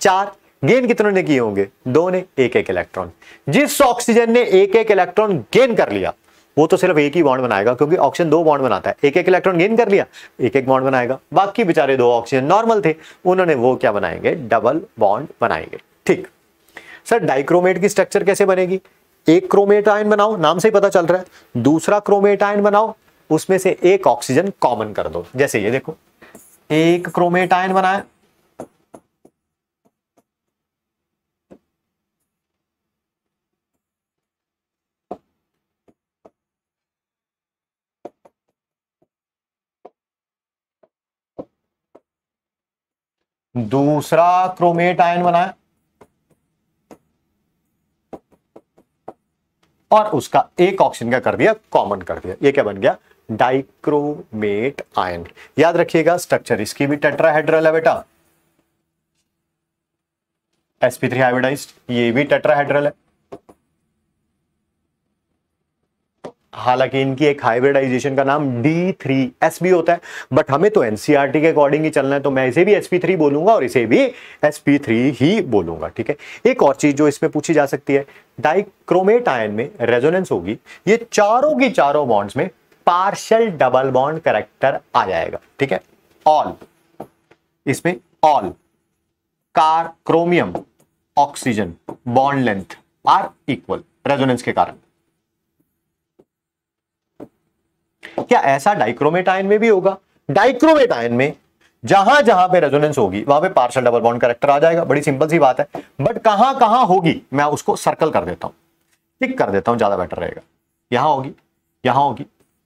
चार गेन कितनों ने किए होंगे दो ने एक एक इलेक्ट्रॉन जिस ऑक्सीजन ने एक एक इलेक्ट्रॉन गेन कर लिया वो तो सिर्फ एक ही बॉन्ड बनाएगा क्योंकि ऑक्सीजन दो बॉन्ड बनाता है एक एक इलेक्ट्रॉन गेन कर लिया एक एक बॉन्ड बनाएगा बाकी बेचारे दो ऑक्सीजन नॉर्मल थे उन्होंने वो क्या बनाएंगे डबल बॉन्ड बनाएंगे ठीक सर डाइक्रोमेट की स्ट्रक्चर कैसे बनेगी एक क्रोमेट आयन बनाओ नाम से ही पता चल रहा है दूसरा क्रोमेट आयन बनाओ उसमें से एक ऑक्सीजन कॉमन कर दो जैसे ये देखो एक क्रोमेट आयन बनाया दूसरा क्रोमेट आयन बनाया और उसका एक ऑक्सीजन का कर दिया कॉमन कर दिया ये क्या बन गया डाइक्रोमेट आयन याद रखिएगा स्ट्रक्चर इसकी भी टेट्राहेड्रल है बेटा sp3 हाइब्रिडाइज्ड ये भी टेट्राहेड्रल है हालांकि इनकी एक हाइब्रिडाइजेशन का नाम डी थ्री एस बी होता है बट हमें तो एनसीआरटी e के अकॉर्डिंग ही चलना है तो मैं इसे भी एसपी थ्री बोलूंगा और इसे भी एसपी थ्री ही बोलूंगा ठीक है एक और चीज जो इसमें पूछी जा सकती है डाइक्रोमेट आयन में रेजोनेंस होगी ये चारों की चारों बॉन्ड्स में पार्शल डबल बॉन्ड करेक्टर आ जाएगा ठीक है ऑल इसमें all car oxygen bond length are equal resonance के कारण क्या ऐसा डाइक्रोमेट आयन में भी होगा डाइक्रोमेट आयन में जहां जहां पे रेजोनेंस होगी वहां पे पार्शल डबल बॉन्ड करेक्टर आ जाएगा बड़ी सिंपल सी बात है बट कहां कहां होगी मैं उसको सर्कल कर देता हूं टिक कर देता हूं ज्यादा बेटर रहेगा यहां होगी यहां होगी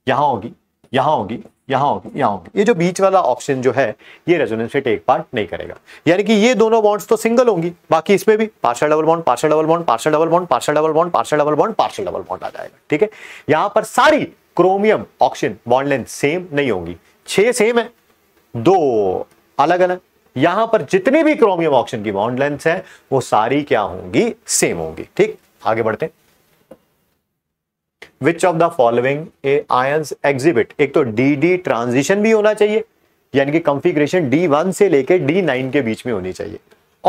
यहां होगी यहां होगी यहां होगी यहां होगी ये जो बीच वाला ऑप्शन जो है ये रेजोनेंस टेक पार्ट नहीं करेगा यानी कि ये दोनों बॉन्ड्स तो सिंगल होंगी बाकी इसमें भी partial double bond partial double bond partial double bond partial double bond partial double bond partial double bond आ जाएगा ठीक है यहां पर सारी chromium oxygen bond length same नहीं होंगी छह सेम है दो अलग अलग यहां पर जितनी भी क्रोमियम ऑक्सीजन की बॉन्ड लेंथ है वो सारी क्या होंगी सेम होंगी ठीक आगे बढ़ते हैं which of the following a ions exhibit एक तो डी डी ट्रांजिशन भी होना चाहिए यानी कि कंफिग्रेशन डी वन से लेकर डी नाइन के बीच में होनी चाहिए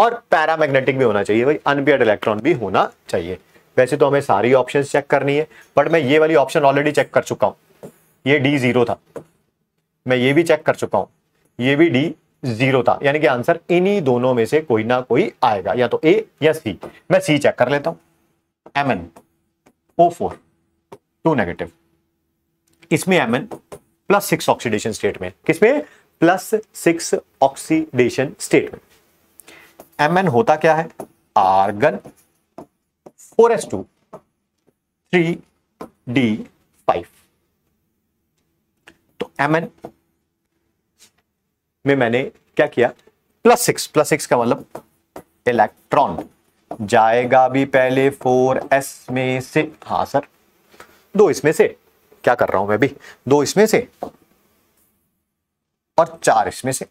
और पैरामैग्नेटिक भी होना चाहिए भाई अनपेड इलेक्ट्रॉन भी होना चाहिए वैसे तो हमें सारी ऑप्शन चेक करनी है बट मैं ये वाली ऑप्शन ऑलरेडी चेक कर चुका हूं ये डी जीरो था मैं ये भी चेक कर चुका हूं ये भी डी जीरो था यानी कि आंसर इन्हीं दोनों में से कोई ना कोई आएगा या तो ए या सी मैं सी चेक कर लेता हूं M N O four two negative इसमें M N plus six oxidation state में किसमें प्लस सिक्स ऑक्सीडेशन स्टेट में एम एन होता क्या है argon four S two three D five तो एम एन में मैंने क्या किया प्लस सिक्स प्लस सिक्स का मतलब इलेक्ट्रॉन जाएगा भी पहले फोर एस में से हा सर दो इसमें से क्या कर रहा हूं मैं भी दो इसमें से और चार इसमें से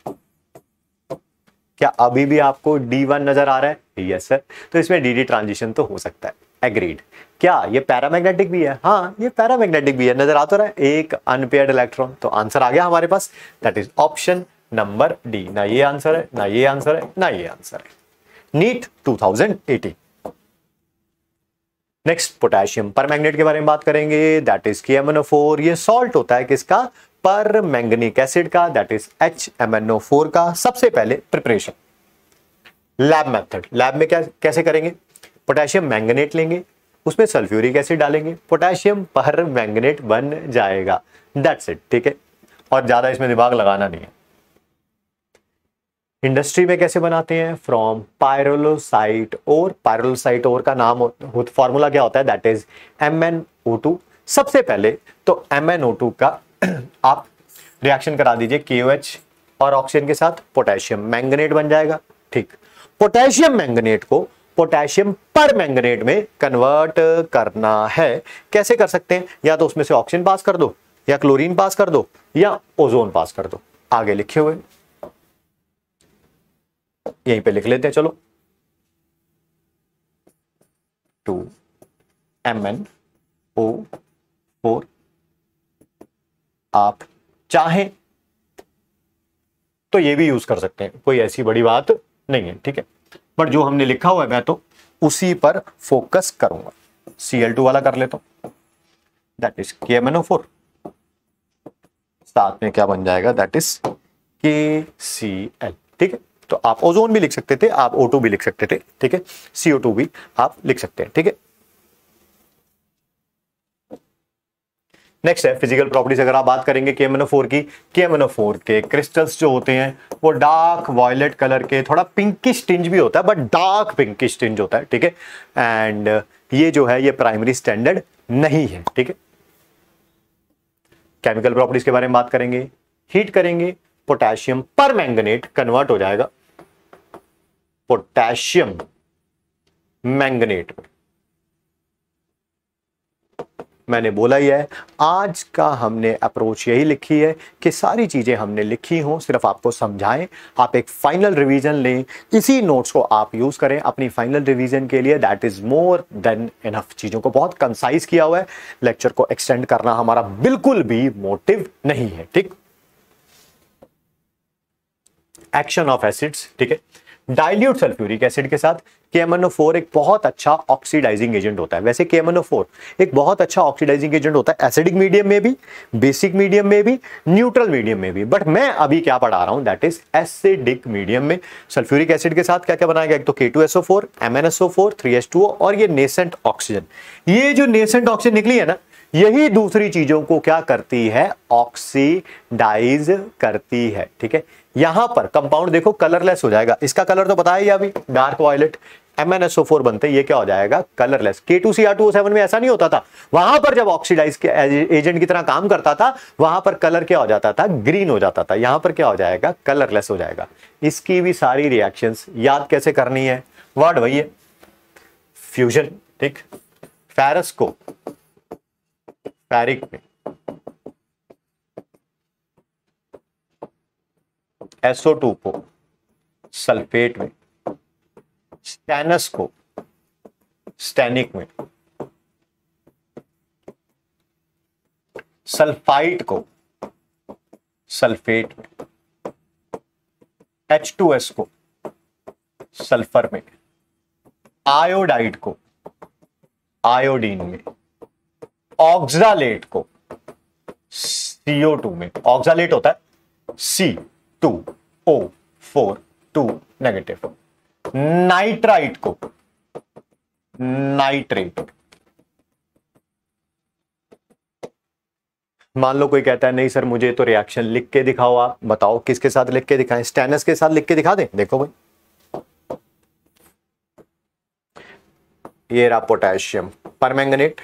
क्या अभी भी आपको डी वन नजर आ रहा है यस सर तो इसमें डी डी ट्रांजिशन तो हो सकता है एग्रीड क्या ये पैरामैग्नेटिक भी है हाँ ये पैरामैग्नेटिक भी है नजर आ तो रहा है एक अनपेयर्ड इलेक्ट्रॉन तो आंसर आ गया हमारे पास that is option number D ना ये आंसर है ना ये आंसर है ना ये आंसर है NEET 2018 next potassium permanganate के बारे में बात करेंगे दैट इज के एमएनओ ये सॉल्ट होता है किसका पर मैंगनिक एसिड का that is H M N O four का सबसे पहले प्रिपरेशन लैब मेथड लैब में क्या कैसे करेंगे पोटेशियम मैंगनेट लेंगे उसमें सल्फ्यूरिक एसिड डालेंगे पोटेशियम पर मैंगनेट बन जाएगा दैट्स इट ठीक है और ज़्यादा इसमें दिमाग लगाना नहीं है इंडस्ट्री में कैसे बनाते हैं फ्रॉम पायरोलोसाइट और पायरोलोसाइट और का नाम फॉर्मूला क्या होता है दैट इज एम सबसे पहले तो एम का (clears throat) आप रिएक्शन करा दीजिए के और ऑक्सीजन के साथ पोटेशियम मैंगनेट बन जाएगा ठीक पोटेशियम मैंगनेट को पोटेशियम पर मैंगनेट में कन्वर्ट करना है कैसे कर सकते हैं या तो उसमें से ऑक्सीजन पास कर दो या क्लोरीन पास कर दो या ओजोन पास कर दो आगे लिखे हुए यहीं पे लिख लेते हैं चलो two M N O four आप चाहें तो ये भी यूज कर सकते हैं कोई ऐसी बड़ी बात नहीं है ठीक है बट जो हमने लिखा हुआ है मैं तो उसी पर फोकस करूंगा सी एल टू वाला कर लेता हूं that is K M N O four साथ में क्या बन जाएगा दैट इज के सी एल ठीक है तो आप ओजोन भी लिख सकते थे आप ओ टू भी लिख सकते थे ठीक है सीओ टू भी आप लिख सकते हैं ठीक है नेक्स्ट है फिजिकल प्रॉपर्टीज अगर आप बात करेंगे के फोर की के फोर के क्रिस्टल्स जो होते हैं वो डार्क वायलेट कलर के थोड़ा पिंकिश टिंज भी होता है बट डार्क पिंकिश टिंज होता है ठीक है एंड uh, ये जो है ये प्राइमरी स्टैंडर्ड नहीं है ठीक है केमिकल प्रॉपर्टीज के बारे में बात करेंगे हीट करेंगे पोटेशियम पर मैंगनेट कन्वर्ट हो जाएगा पोटेशियम मैंगनेट मैंने बोला ही है आज का हमने अप्रोच यही लिखी है कि सारी चीज़ें हमने लिखी हों सिर्फ आपको समझाएं आप एक फाइनल रिवीजन लें इसी नोट्स को आप यूज़ करें अपनी फाइनल रिवीजन के लिए that is more than enough चीज़ों को बहुत कंसाइज किया हुआ है लेक्चर को एक्सटेंड करना हमारा बिल्कुल भी मोटिव नहीं है ठीक एक्शन ऑफ एसिड्स ठीक है डाइल्यूट सल्फ्यूरिक एसिड के साथ के एक बहुत अच्छा ऑक्सीडाइजिंग एजेंट होता है वैसे के एक बहुत अच्छा ऑक्सीडाइजिंग एजेंट होता है एसिडिक मीडियम में भी बेसिक मीडियम में भी न्यूट्रल मीडियम में भी बट मैं अभी क्या पढ़ा रहा हूं दैट इज एसिडिक मीडियम में सल्फ्यूरिक एसिड के साथ क्या क्या बनाया गया एक तो K two SO four M N SO four three S two और ये नेसेंट ऑक्सीजन ये जो नेसेंट ऑक्सीजन निकली है ना यही दूसरी चीजों को क्या करती है ऑक्सीडाइज करती है ठीक है यहां पर कंपाउंड देखो कलरलेस हो जाएगा इसका कलर तो बताया ही अभी डार्क वायलेट MnSO4 बनते ये क्या हो जाएगा कलरलेस K2Cr2O7 में ऐसा नहीं होता था वहां पर जब ऑक्सीडाइज एजेंट की तरह काम करता था वहां पर कलर क्या हो जाता था ग्रीन हो जाता था यहां पर क्या हो जाएगा कलरलेस हो जाएगा इसकी भी सारी रिएक्शंस याद कैसे करनी है वर्ड वही है फ्यूजन ठीक फेरस को फेरिक में SO2 को सल्फेट में स्टैनस को स्टैनिक में सल्फाइट को सल्फेट में एच टू एस को सल्फर में आयोडाइड को आयोडीन में ऑक्सालेट को सीओ टू में ऑक्सालेट होता है C two O four two negative nitrite को नाइट्रेट मान लो कोई कहता है नहीं सर मुझे तो रिएक्शन लिख के दिखाओ आप बताओ किसके साथ लिख के दिखाएं स्टेनस के साथ लिख के दिखा दें देखो भाई ये रहा पोटेशियम परमैंगनेट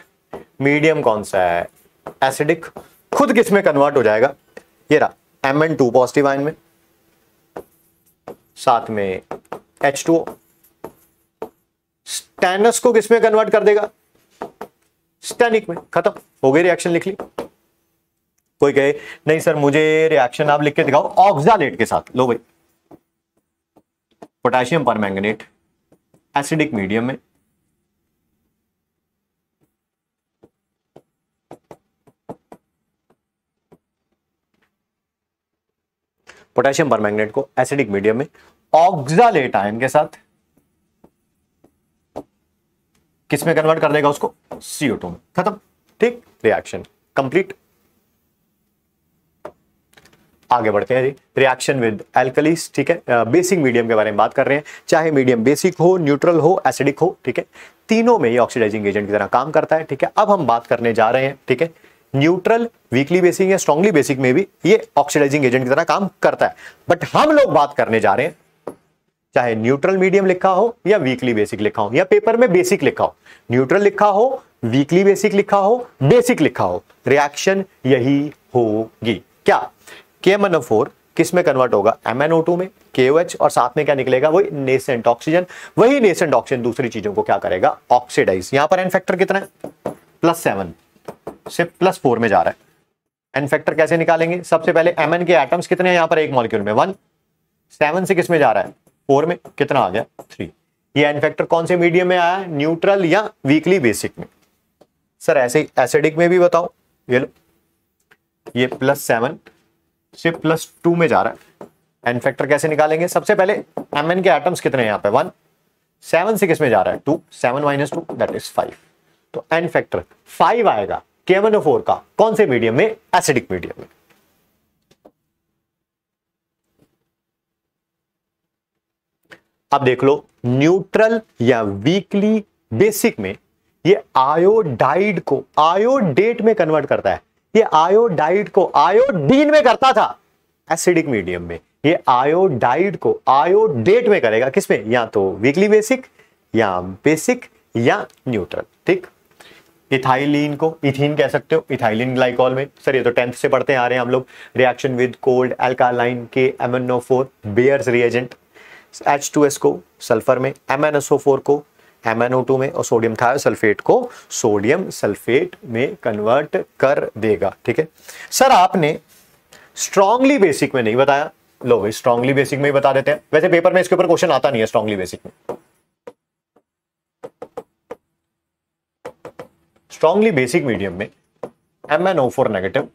मीडियम कौन सा है एसिडिक खुद किस में कन्वर्ट हो जाएगा ये रहा एम एन टू पॉजिटिव आइन में साथ में एच टू स्टेनस को किसमें कन्वर्ट कर देगा स्टैनिक में खत्म हो गई रिएक्शन लिख ली कोई कहे नहीं सर मुझे रिएक्शन आप लिख के दिखाओ ऑक्सालेट के साथ लो भाई potassium permanganate acidic medium में पोटेशियम मैंगनेट को एसिडिक मीडियम में ऑक्सालेट आयन के साथ किस में कन्वर्ट कर देगा उसको सीओ टू में खत्म ठीक रिएक्शन कंप्लीट आगे बढ़ते हैं जी रिएक्शन विद एल्कलीस ठीक है बेसिक मीडियम के बारे में बात कर रहे हैं चाहे मीडियम बेसिक हो न्यूट्रल हो एसिडिक हो ठीक है तीनों में ये ऑक्सीडाइजिंग एजेंट की तरह काम करता है ठीक है अब हम बात करने जा रहे हैं ठीक है न्यूट्रल वीकली बेसिक या स्ट्रॉन्गली बेसिक में भी ये ऑक्सीडाइजिंग एजेंट की तरह काम करता है बट हम लोग बात करने जा रहे हैं चाहे न्यूट्रल मीडियम लिखा हो या वीकली बेसिक लिखा हो या पेपर में बेसिक लिखा हो न्यूट्रल लिखा हो वीकली बेसिक लिखा हो बेसिक लिखा हो रिएक्शन यही होगी क्या के एम किस में कन्वर्ट होगा एम में के और साथ में क्या निकलेगा वही नेसेंट ऑक्सीजन वही नेसेंट ऑक्सीजन दूसरी चीजों को क्या करेगा ऑक्सीडाइज यहां पर एन फैक्टर कितना है प्लस सेवन से प्लस फोर में जा रहा है एन फैक्टर कैसे निकालेंगे सबसे पहले एम के एटम्स कितने हैं यहां पर एक मॉलिक्यूल में वन सेवन से किस में जा रहा है फोर में कितना आ गया थ्री ये एन फैक्टर कौन से मीडियम में आया न्यूट्रल या वीकली बेसिक में सर ऐसे एसिडिक में भी बताओ ये लो ये प्लस सेवन से प्लस टू में जा रहा है एन फैक्टर कैसे निकालेंगे सबसे पहले एम एन के एटम्स कितने हैं यहाँ पे वन सेवन से किस में जा रहा है two seven minus two that is five तो एन फैक्टर फाइव आएगा केवन ओ फोर का कौन से मीडियम में एसिडिक मीडियम में अब देख लो न्यूट्रल या वीकली बेसिक में ये आयोडाइड को आयोडेट में कन्वर्ट करता है ये आयोडाइड को आयोडीन में करता था एसिडिक मीडियम में ये आयोडाइड को आयोडेट में करेगा किसमें या तो वीकली बेसिक या बेसिक या न्यूट्रल ठीक इथाइलिन को इथिन कह सकते हो इथाइलिन ग्लाइकॉल में सर ये तो टेंथ से पढ़ते आ रहे हैं हम लोग reaction with cold alkaline K M N O four Baeyer's reagent H two S को सल्फर में M N S O four को एम एन ओ टू में और सोडियम थायोसल्फेट को सोडियम सल्फेट में कन्वर्ट कर देगा ठीक है सर आपने स्ट्रांगली बेसिक में नहीं बताया लो भाई स्ट्रांगली बेसिक में ही बता देते हैं वैसे पेपर में इसके ऊपर क्वेश्चन आता नहीं है स्ट्रांगली बेसिक में स्ट्रांगली बेसिक मीडियम में M N O four negative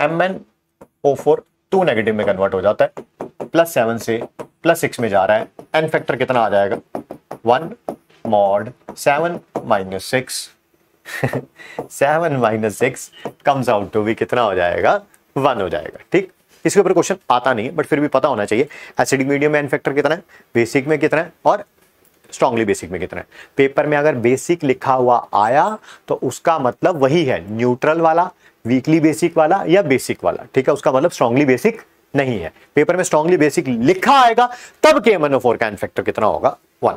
M N O four two negative में कन्वर्ट हो जाता है प्लस सेवन से प्लस सिक्स में जा रहा है एन फैक्टर कितना आ जाएगा one mod seven minus six seven minus six comes out two भी कितना हो जाएगा वन हो जाएगा ठीक इसके ऊपर क्वेश्चन आता नहीं है बट फिर भी पता होना चाहिए एसिडिक मीडियम में एन फैक्टर कितना है बेसिक में कितना है और स्ट्रांगली बेसिक में कितना है पेपर में अगर बेसिक लिखा हुआ आया तो उसका मतलब वही है न्यूट्रल वाला वीकली बेसिक वाला या बेसिक वाला ठीक है उसका मतलब स्ट्रांगली बेसिक नहीं है पेपर में स्ट्रॉन्गली बेसिक लिखा आएगा तब के एम एन का एन कितना होगा वन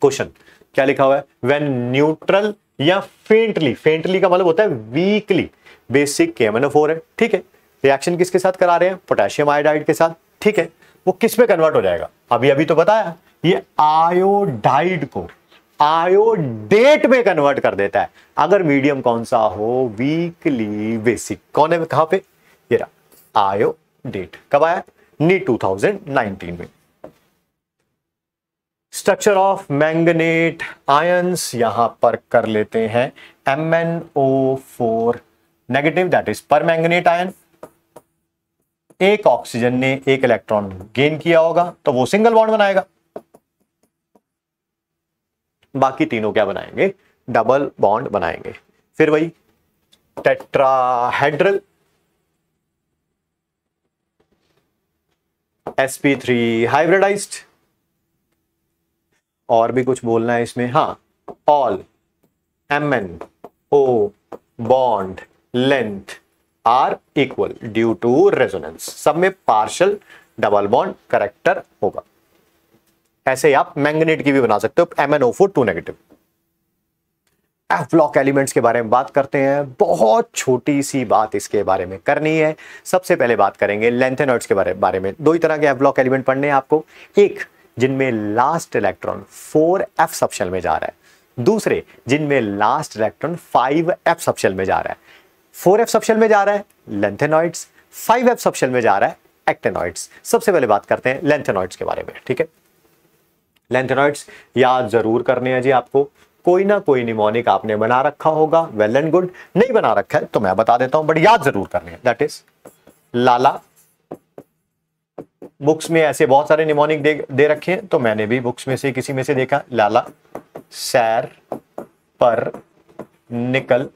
क्वेश्चन क्या लिखा हुआ है वेन न्यूट्रल या फेंटली फेंटली का मतलब होता है वीकली बेसिक के एम एन है ठीक है रिएक्शन किसके साथ करा रहे हैं पोटेशियम आयोडाइड के साथ ठीक है वो किस में कन्वर्ट हो जाएगा अभी अभी तो बताया ये आयोडाइड को आयोडेट में कन्वर्ट कर देता है अगर मीडियम कौन सा हो वीकली बेसिक कौन है कहां पे ये रहा आयो डेट कब आया नी 2019 में स्ट्रक्चर ऑफ मैंगनेट आयंस यहां पर कर लेते हैं M N O four negative that is permanganate ion एक ऑक्सीजन ने एक इलेक्ट्रॉन गेन किया होगा तो वो सिंगल बॉन्ड बनाएगा बाकी तीनों क्या बनाएंगे डबल बॉन्ड बनाएंगे फिर वही टेट्राहेड्रल sp3 हाइब्रिडाइज्ड और भी कुछ बोलना है इसमें हाँ all M N O bond length are equal due to resonance सब में पार्शल डबल बॉन्ड करेक्टर होगा ऐसे ही आप मैंगनेट की भी बना सकते हो M N O four two negative F block elements के बारे में बात करते हैं बहुत छोटी सी बात इसके बारे में करनी है सबसे पहले बात करेंगे लेंथ लेंथेनॉइड्स के बारे बारे में दो ही तरह के एफ ब्लॉक एलिमेंट पढ़ने हैं आपको एक जिनमें last electron four F subshell में जा रहा है दूसरे जिनमें last electron five F subshell में जा रहा है फोर एफ सप्शल में जा रहा है लेंथेनॉइड्स फाइव एफ सप्शल में जा रहा है एक्टेनॉइड्स सबसे पहले बात करते हैं लेंथेनॉइड्स के बारे में ठीक है लेंथेनॉइड्स याद जरूर करने हैं जी आपको कोई ना कोई निमोनिक आपने बना रखा होगा वेल एंड गुड नहीं बना रखा है तो मैं बता देता हूं बट याद जरूर करने दैट इज लाला बुक्स में ऐसे बहुत सारे निमोनिक दे, दे रखे हैं तो मैंने भी बुक्स में से किसी में से देखा लाला सैर पर निकल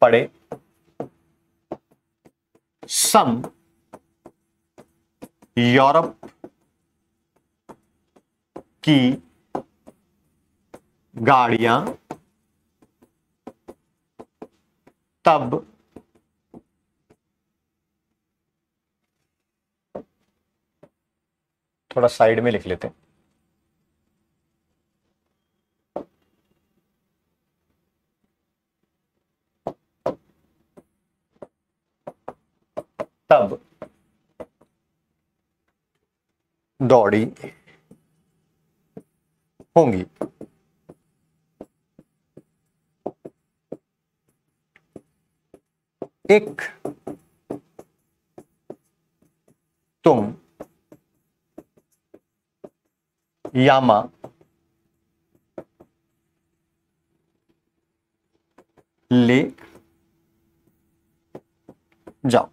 पड़े सम यूरोप की गाड़ियां तब थोड़ा साइड में लिख लेते हैं तब दौड़ी होंगी एक तुम यामा ले जाओ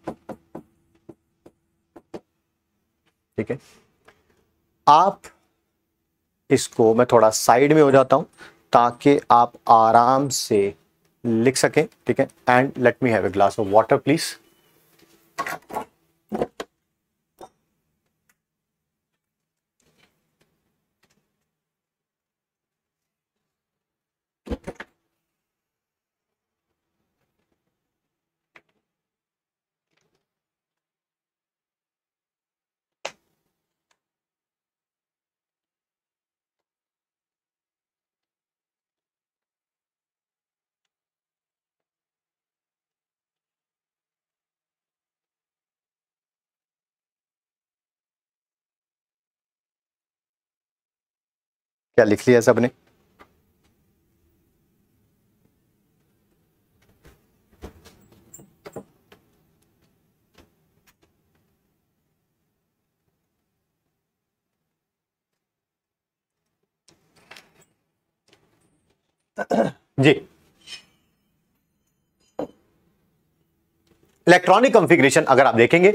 ठीक है आप इसको मैं थोड़ा साइड में हो जाता हूं ताकि आप आराम से लिख सकें ठीक है and let me have a glass of water please क्या लिख लिया सबने (coughs) जी इलेक्ट्रॉनिक कॉन्फ़िगरेशन अगर आप देखेंगे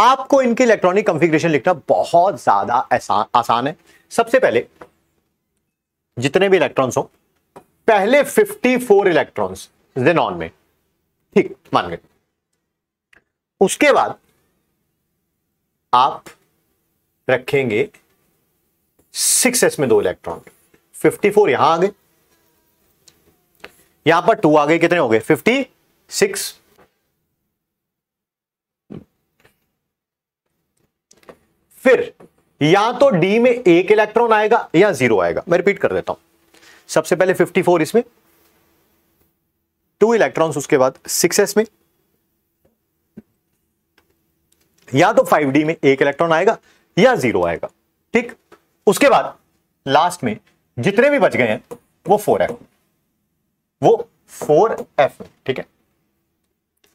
आपको इनके इलेक्ट्रॉनिक कॉन्फ़िगरेशन लिखना बहुत ज्यादा आसान है सबसे पहले जितने भी इलेक्ट्रॉन्स हो पहले 54 इलेक्ट्रॉन्स नॉन में ठीक मान गए उसके बाद आप रखेंगे सिक्स एस में दो इलेक्ट्रॉन 54 यहां आ गए यहां पर टू आ गए कितने हो गए 56 फिर या तो डी में एक इलेक्ट्रॉन आएगा या जीरो आएगा मैं रिपीट कर देता हूं सबसे पहले 54 इसमें टू इलेक्ट्रॉन्स उसके बाद एस में या तो 5d में एक इलेक्ट्रॉन आएगा या जीरो आएगा ठीक उसके बाद लास्ट में जितने भी बच गए हैं वो फोर एफ वो फोर एफ ठीक है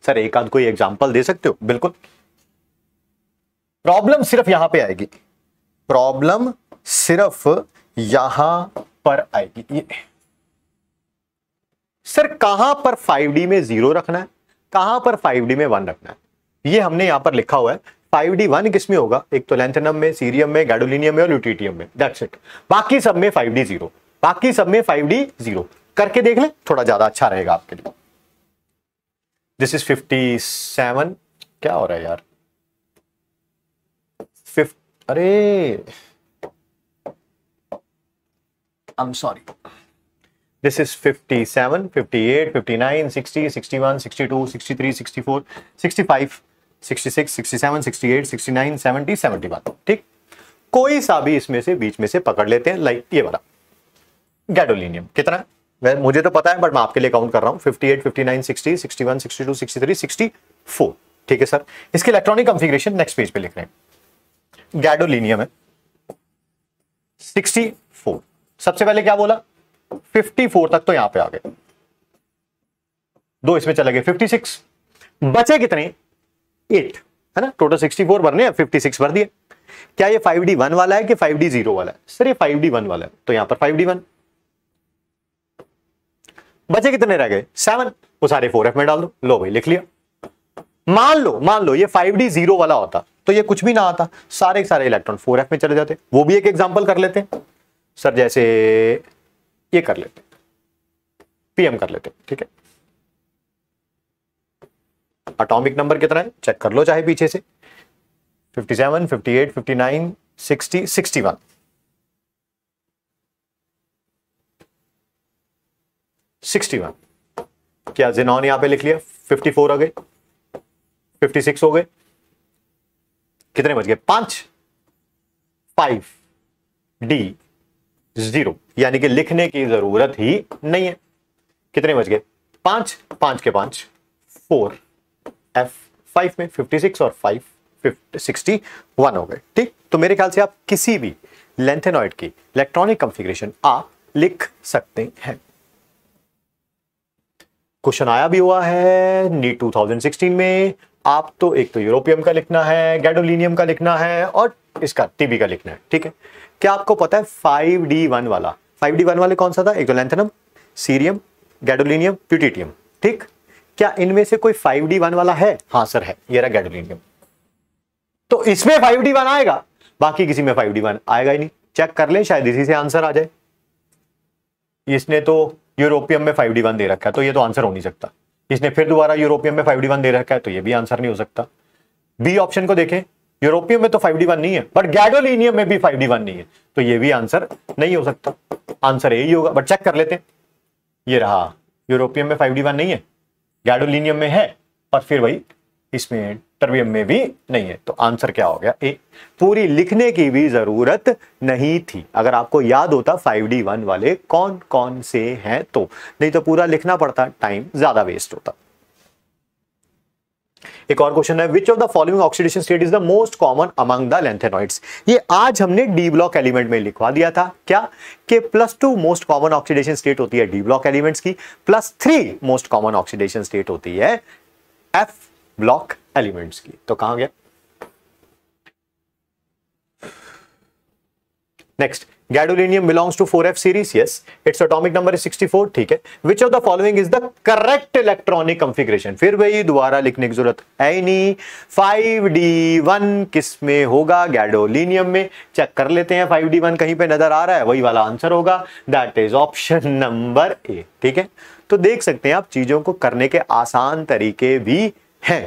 सर एक आध कोई एग्जाम्पल दे सकते हो बिल्कुल प्रॉब्लम सिर्फ यहां पे आएगी प्रॉब्लम सिर्फ यहां पर आएगी ये सर कहां पर 5D में जीरो रखना है कहां पर 5D में वन रखना है ये हमने यहां पर लिखा हुआ है 5D वन किसमें होगा एक तो लेंथनम में सीरियम में गैडोलिनियम में और ल्यूटीटियम में दैट्स इट बाकी सब में 5D जीरो बाकी सब में 5D जीरो करके देख ले थोड़ा ज्यादा अच्छा रहेगा आपके लिए दिस इज 57 क्या हो रहा है यार अरे I am sorry this is 57 58 59 60 61 62 63 64 65 66 67 68 69 70 71 ठीक कोई सा भी इसमें से बीच में से पकड़ लेते हैं लाइक ये वाला गैडोलिनियम कितना है मुझे तो पता है बट मैं आपके लिए काउंट कर रहा हूँ 58 59 60 61 62 63 64 ठीक है सर इसके इलेक्ट्रॉनिक कंफिग्रेशन नेक्स्ट पेज पे लिख रहे हैं गैडोलिनियम है 64 सबसे पहले क्या बोला 54 तक तो यहां पे आ गए दो इसमें चले गए 56 बचे कितने एट है ना टोटल 64 भरने हैं 56 भर दिए क्या ये 5D1 वाला है कि 5D0 वाला है सर ये 5D1 वाला है तो यहां पर 5D1 बचे कितने रह गए सेवन वो सारे फोर एफ में डाल दो लो भाई लिख लिया मान लो मान लो ये 5D0 वाला होता तो ये कुछ भी ना आता सारे के सारे इलेक्ट्रॉन फोर एफ में चले जाते वो भी एक एग्जाम्पल कर लेते सर जैसे ये कर लेते पीएम कर लेते ठीक है अटोमिक नंबर कितना है चेक कर लो चाहे पीछे से 57, 58, 59, 60, 61 61 क्या जिनॉन यहां पे लिख लिया 54 आ गए 56 हो गए कितने बच गए पांच फाइव डी जीरो यानी कि लिखने की जरूरत ही नहीं है कितने बच गए पांच पांच के पांच फोर एफ फाइव में फिफ्टी सिक्स और फाइव फिफ्टी सिक्सटी वन हो गए ठीक तो मेरे ख्याल से आप किसी भी लेंथेनॉइड की इलेक्ट्रॉनिक कंफिग्रेशन आप लिख सकते हैं क्वेश्चन आया भी हुआ है नीट 2016 में आप तो एक तो यूरोपियम का लिखना है गैडोलिनियम का लिखना है और इसका टीबी का लिखना है ठीक है क्या आपको पता है फाइव डी वन वाला फाइव डी वन वाले कौन सा था एक तो लेंथनम सीरियम गैडोलिनियम प्यूटिटियम ठीक क्या इनमें से कोई फाइव डी वन वाला है हाँ सर है ये गैडोलिनियम तो इसमें फाइव डी वन आएगा बाकी किसी में फाइव डी वन आएगा ही नहीं चेक कर ले शायद इसी से आंसर आ जाए इसने तो यूरोपियम में फाइव डी वन दे रखा है तो ये तो आंसर हो नहीं सकता इसने फिर दोबारा यूरोपियम में फाइव दे रखा है तो ये भी आंसर नहीं हो सकता बी ऑप्शन को देखें यूरोपियम में तो फाइव डी वन नहीं है बट गैडोलिनियम में भी फाइव डी वन नहीं है तो ये भी आंसर नहीं हो सकता आंसर यही होगा बट चेक कर लेते हैं ये रहा यूरोपियम में फाइव डी वन नहीं है गैडोलिनियम में है पर फिर वही इसमें टर्बियम में भी नहीं है तो आंसर क्या हो गया ए पूरी लिखने की भी ज़रूरत नहीं थी अगर आपको याद होता फाइव डी वन वाले कौन कौन से हैं तो नहीं तो पूरा लिखना पड़ता टाइम ज़्यादा वेस्ट होता एक और क्वेश्चन है which of the following oxidation state is the most common among the lanthanoids ये आज हमने डी ब्लॉक एलिमेंट में लिखवा दिया था क्या के plus two most common oxidation state होती है डी ब्लॉक एलिमेंट्स की plus three most common oxidation state होती है एफ ब्लॉक एलिमेंट्स की तो कहा गया next gadolinium belongs to 4f series yes its atomic number 64 ठीक है which of the following is the correct electronic configuration फिर वही दोबारा लिखने की जरूरत है नहीं 5d1 किस में होगा गैडोलिनियम में चेक कर लेते हैं फाइव डी वन कहीं पर नजर आ रहा है वही वाला आंसर होगा that is option number A ठीक है तो देख सकते हैं आप चीजों को करने के आसान तरीके भी है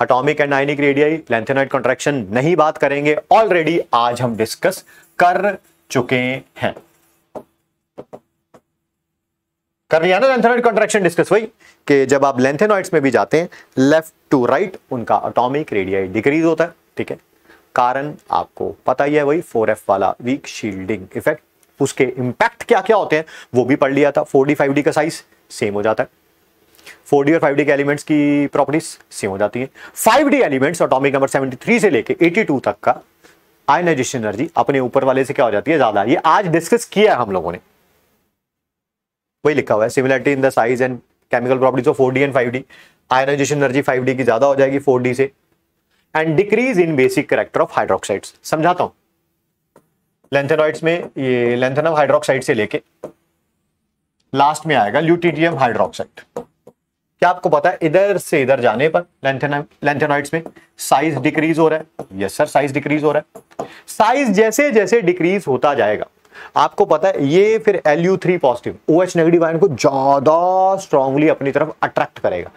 atomic and ionic radii lanthanide contraction नहीं बात करेंगे ऑलरेडी आज हम डिस्कस कर चुके हैं कर लिया ना लेंथेनाइट कॉन्ट्रेक्शन डिस्कस वही कि जब आप लेंथेनॉइड्स में भी जाते हैं लेफ्ट टू राइट उनका अटोमिक रेडियाई डिक्रीज होता है ठीक है कारण आपको पता ही है वही फोर एफ वाला वीक शील्डिंग इफेक्ट उसके इंपैक्ट क्या क्या होते हैं वो भी पढ़ लिया था फोर डी फाइव डी का साइज सेम हो जाता है फोर डी और फाइव डी के एलिमेंट्स की प्रॉपर्टीज सेम हो जाती है five D elements atomic number seventy three से लेकर एटी टू तक का आयनाइजेशन एनर्जी अपने ऊपर वाले से क्या हो जाती है ज्यादा ये आज डिस्कस किया है हम लोगों ने वही लिखा हुआ है similarity in the size and chemical properties of four D and five D ionization energy five D की ज्यादा हो जाएगी फोर डी से and decrease in basic character of hydroxides समझाता हूं लेंथेनॉइड्स में ये लेंथेनम हाइड्रोक्साइड से लेके लास्ट में आएगा ल्यूटीनियम हाइड्रोक्साइड क्या आपको पता है इधर से इधर जाने पर लेंथेनॉइड्स में साइज डिक्रीज हो रहा है यस सर साइज डिक्रीज हो रहा है साइज जैसे जैसे डिक्रीज होता जाएगा आपको पता है ये फिर L three positive O H negative ion को ज्यादा स्ट्रांगली अपनी तरफ अट्रैक्ट करेगा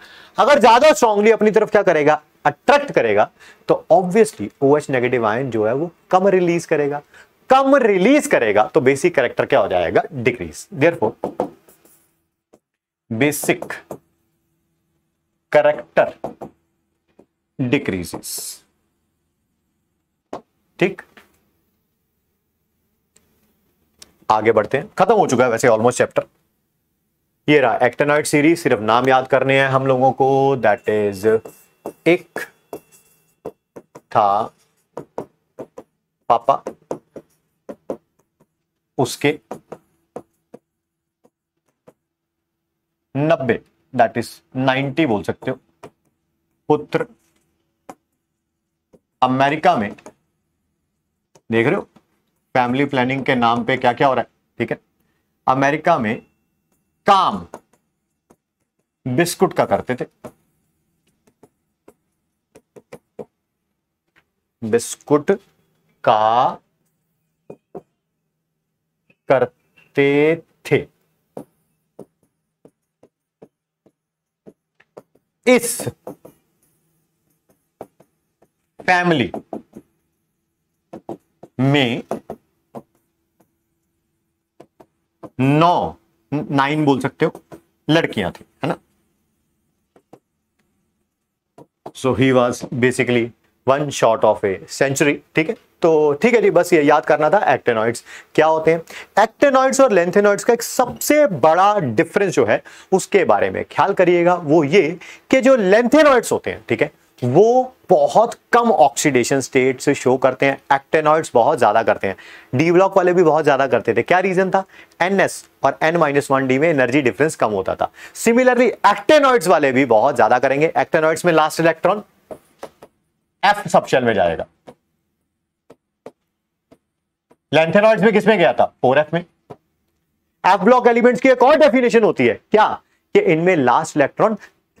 अगर ज्यादा स्ट्रांगली अपनी तरफ क्या करेगा अट्रैक्ट करेगा तो obviously O H negative ion जो है वो कम रिलीज करेगा कम रिलीज करेगा तो बेसिक करेक्टर क्या हो जाएगा decrease therefore basic character decreases ठीक आगे बढ़ते हैं खत्म हो चुका है वैसे ऑलमोस्ट चैप्टर ये रहा एक्टेनॉइड सीरीज सिर्फ नाम याद करने हैं हम लोगों को दैट इज एक था पापा उसके नब्बे दैट इज 90 बोल सकते हो पुत्र अमेरिका में देख रहे हो फैमिली प्लानिंग के नाम पे क्या क्या हो रहा है ठीक है अमेरिका में काम बिस्कुट का करते थे बिस्कुट का करते थे इस फैमिली में नौ नाइन बोल सकते हो लड़कियां थी है ना so he was basically one short of a century ठीक है तो ठीक है जी बस ये याद करना था एक्टेनॉइड्स क्या होते हैं एक्टेनॉइड्स और लेंथेनॉइड्स का एक सबसे बड़ा डिफरेंस जो है उसके बारे में ख्याल करिएगा वो ये कि जो लेंथेनॉइड्स होते हैं ठीक है वो बहुत कम ऑक्सीडेशन स्टेट से शो करते हैं एक्टेनॉइड्स बहुत ज़्यादा करते हैं डी ब्लॉक वाले भी बहुत ज़्यादा करते थे क्या रीज़न था एन एस और एन माइनस वन डी में एनर्जी डिफरेंस कम होता था सिमिलरली एक्टेनॉइड्स वाले भी बहुत ज़्यादा करेंगे एक्टेनॉइड्स में लास्ट इलेक्ट्रॉन एफ सब्शन में जाएगा लेंथेनॉइड्स में किसमें गया था 4F में एफ ब्लॉक एलिमेंट्स की एक और डेफिनेशन होती है क्या कि इनमें last electron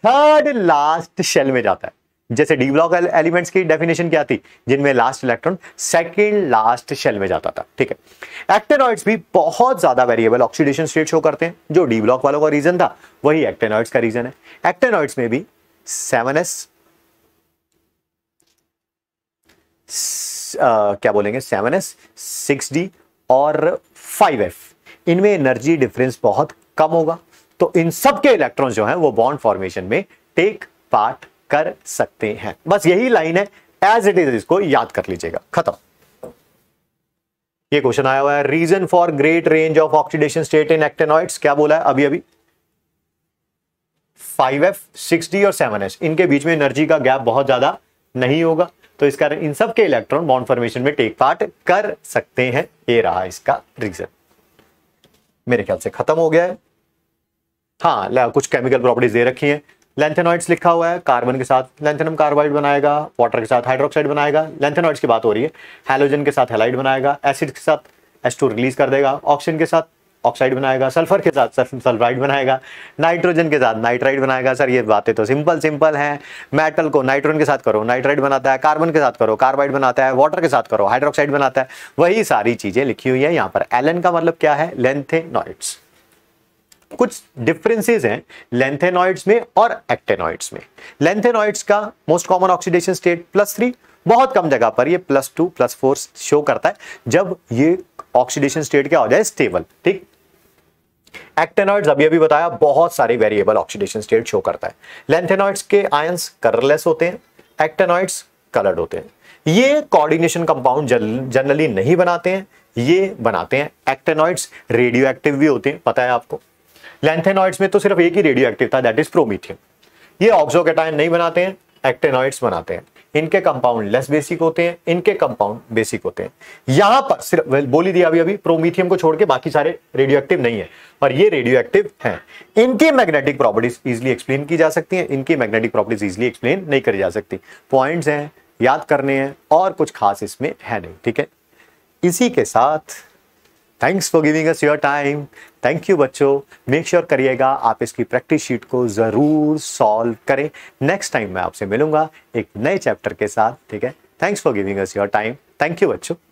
third last shell में जाता है जैसे डी ब्लॉक एलिमेंट्स की डेफिनेशन क्या थी जिनमें last electron second last shell में जाता था ठीक है एक्टेनॉइड्स भी बहुत ज्यादा वेरिएबल ऑक्सीडेशन स्टेट शो करते हैं जो डी ब्लॉक वालों का रीजन था वही एक्टेनॉइड्स का रीजन है एक्टेनॉइड्स में भी सेवन एस Uh, क्या बोलेंगे सेवन एस सिक्स डी और फाइव एफ इनमें एनर्जी डिफरेंस बहुत कम होगा तो इन सब के इलेक्ट्रॉन जो है वो बॉन्ड फॉर्मेशन में टेक पार्ट कर सकते हैं बस यही लाइन है एज इट इज इसको याद कर लीजिएगा खत्म ये क्वेश्चन आया हुआ है reason for great range of oxidation state in actinoids क्या बोला है अभी अभी 5F, 6D और 7S इनके बीच में एनर्जी का गैप बहुत ज्यादा नहीं होगा तो इस कारण इन सब के इलेक्ट्रॉन बॉन्ड फॉर्मेशन में टेक पार्ट कर सकते हैं ये रहा इसका रीजन मेरे ख्याल से खत्म हो गया है हाँ कुछ केमिकल प्रॉपर्टीज दे रखी हैं लेंथेनॉइड्स लिखा हुआ है कार्बन के साथ लेंथेनम कार्बाइड बनाएगा वाटर के साथ हाइड्रोक्साइड बनाएगा लेंथेनॉइड्स की बात हो रही है हेलोजन के साथ हेलाइड बनाएगा एसिड के साथ एस रिलीज कर देगा ऑक्सीजन के साथ ऑक्साइड बनाएगा सल्फर के साथ सल्फ्राइड बनाएगा नाइट्रोजन के साथ नाइट्राइड बनाएगा सर ये बातें तो सिंपल सिंपल हैं मेटल को नाइट्रोजन के साथ करो नाइट्राइड बनाता है कार्बन के साथ करो कार्बाइड बनाता है वाटर के साथ करो हाइड्रोक्साइड बनाता है वही सारी चीज़ें लिखी हुई है यहाँ पर एलन का मतलब क्या है लेंथेनॉइड्स कुछ डिफरेंसेस हैं लेंथेनॉइड्स में और एक्टेनॉइड्स में लेंथेनॉइड्स का most common oxidation state plus three बहुत कम जगह पर ये plus two plus four show करता है जब ये ऑक्सीडेशन स्टेट क्या हो जाए स्टेबल ठीक एक्टेनॉइड्स अभी अभी बताया बहुत सारे वेरिएबल ऑक्सीडेशन स्टेट शो करता है लेंथेनॉइड्स के आयंस कलरलेस होते हैं एक्टेनॉइड्स कलर्ड होते हैं ये कोऑर्डिनेशन कंपाउंड जनरली नहीं बनाते हैं ये बनाते हैं एक्टेनॉइड्स रेडियो एक्टिव भी होते हैं पता है आपको लेंथेनॉइड्स में तो सिर्फ एक ही रेडियो एक्टिव था दैट इज प्रोमिथियम ये ऑक्सोकेटाइन नहीं बनाते हैं एक्टेनॉइड्स बनाते हैं इनके कंपाउंड लेस बेसिक होते हैं इनके कंपाउंड बेसिक होते हैं यहां पर सिर्फ बोली दिया अभी अभी प्रोमीथियम को छोड़ के बाकी सारे रेडियो एक्टिव नहीं है पर ये रेडियो एक्टिव है इनकी मैग्नेटिक प्रॉपर्टीज इजिली एक्सप्लेन की जा सकती है इनकी मैग्नेटिक प्रॉपर्टीज इजिली एक्सप्लेन नहीं करी जा सकती पॉइंट्स हैं याद करने हैं और कुछ खास इसमें है नहीं ठीक है इसी के साथ thanks for giving us your time thank you बच्चों मेक श्योर करिएगा आप इसकी प्रैक्टिस शीट को ज़रूर सॉल्व करें नेक्स्ट टाइम मैं आपसे मिलूंगा एक नए चैप्टर के साथ ठीक है thanks for giving us your time thank you बच्चों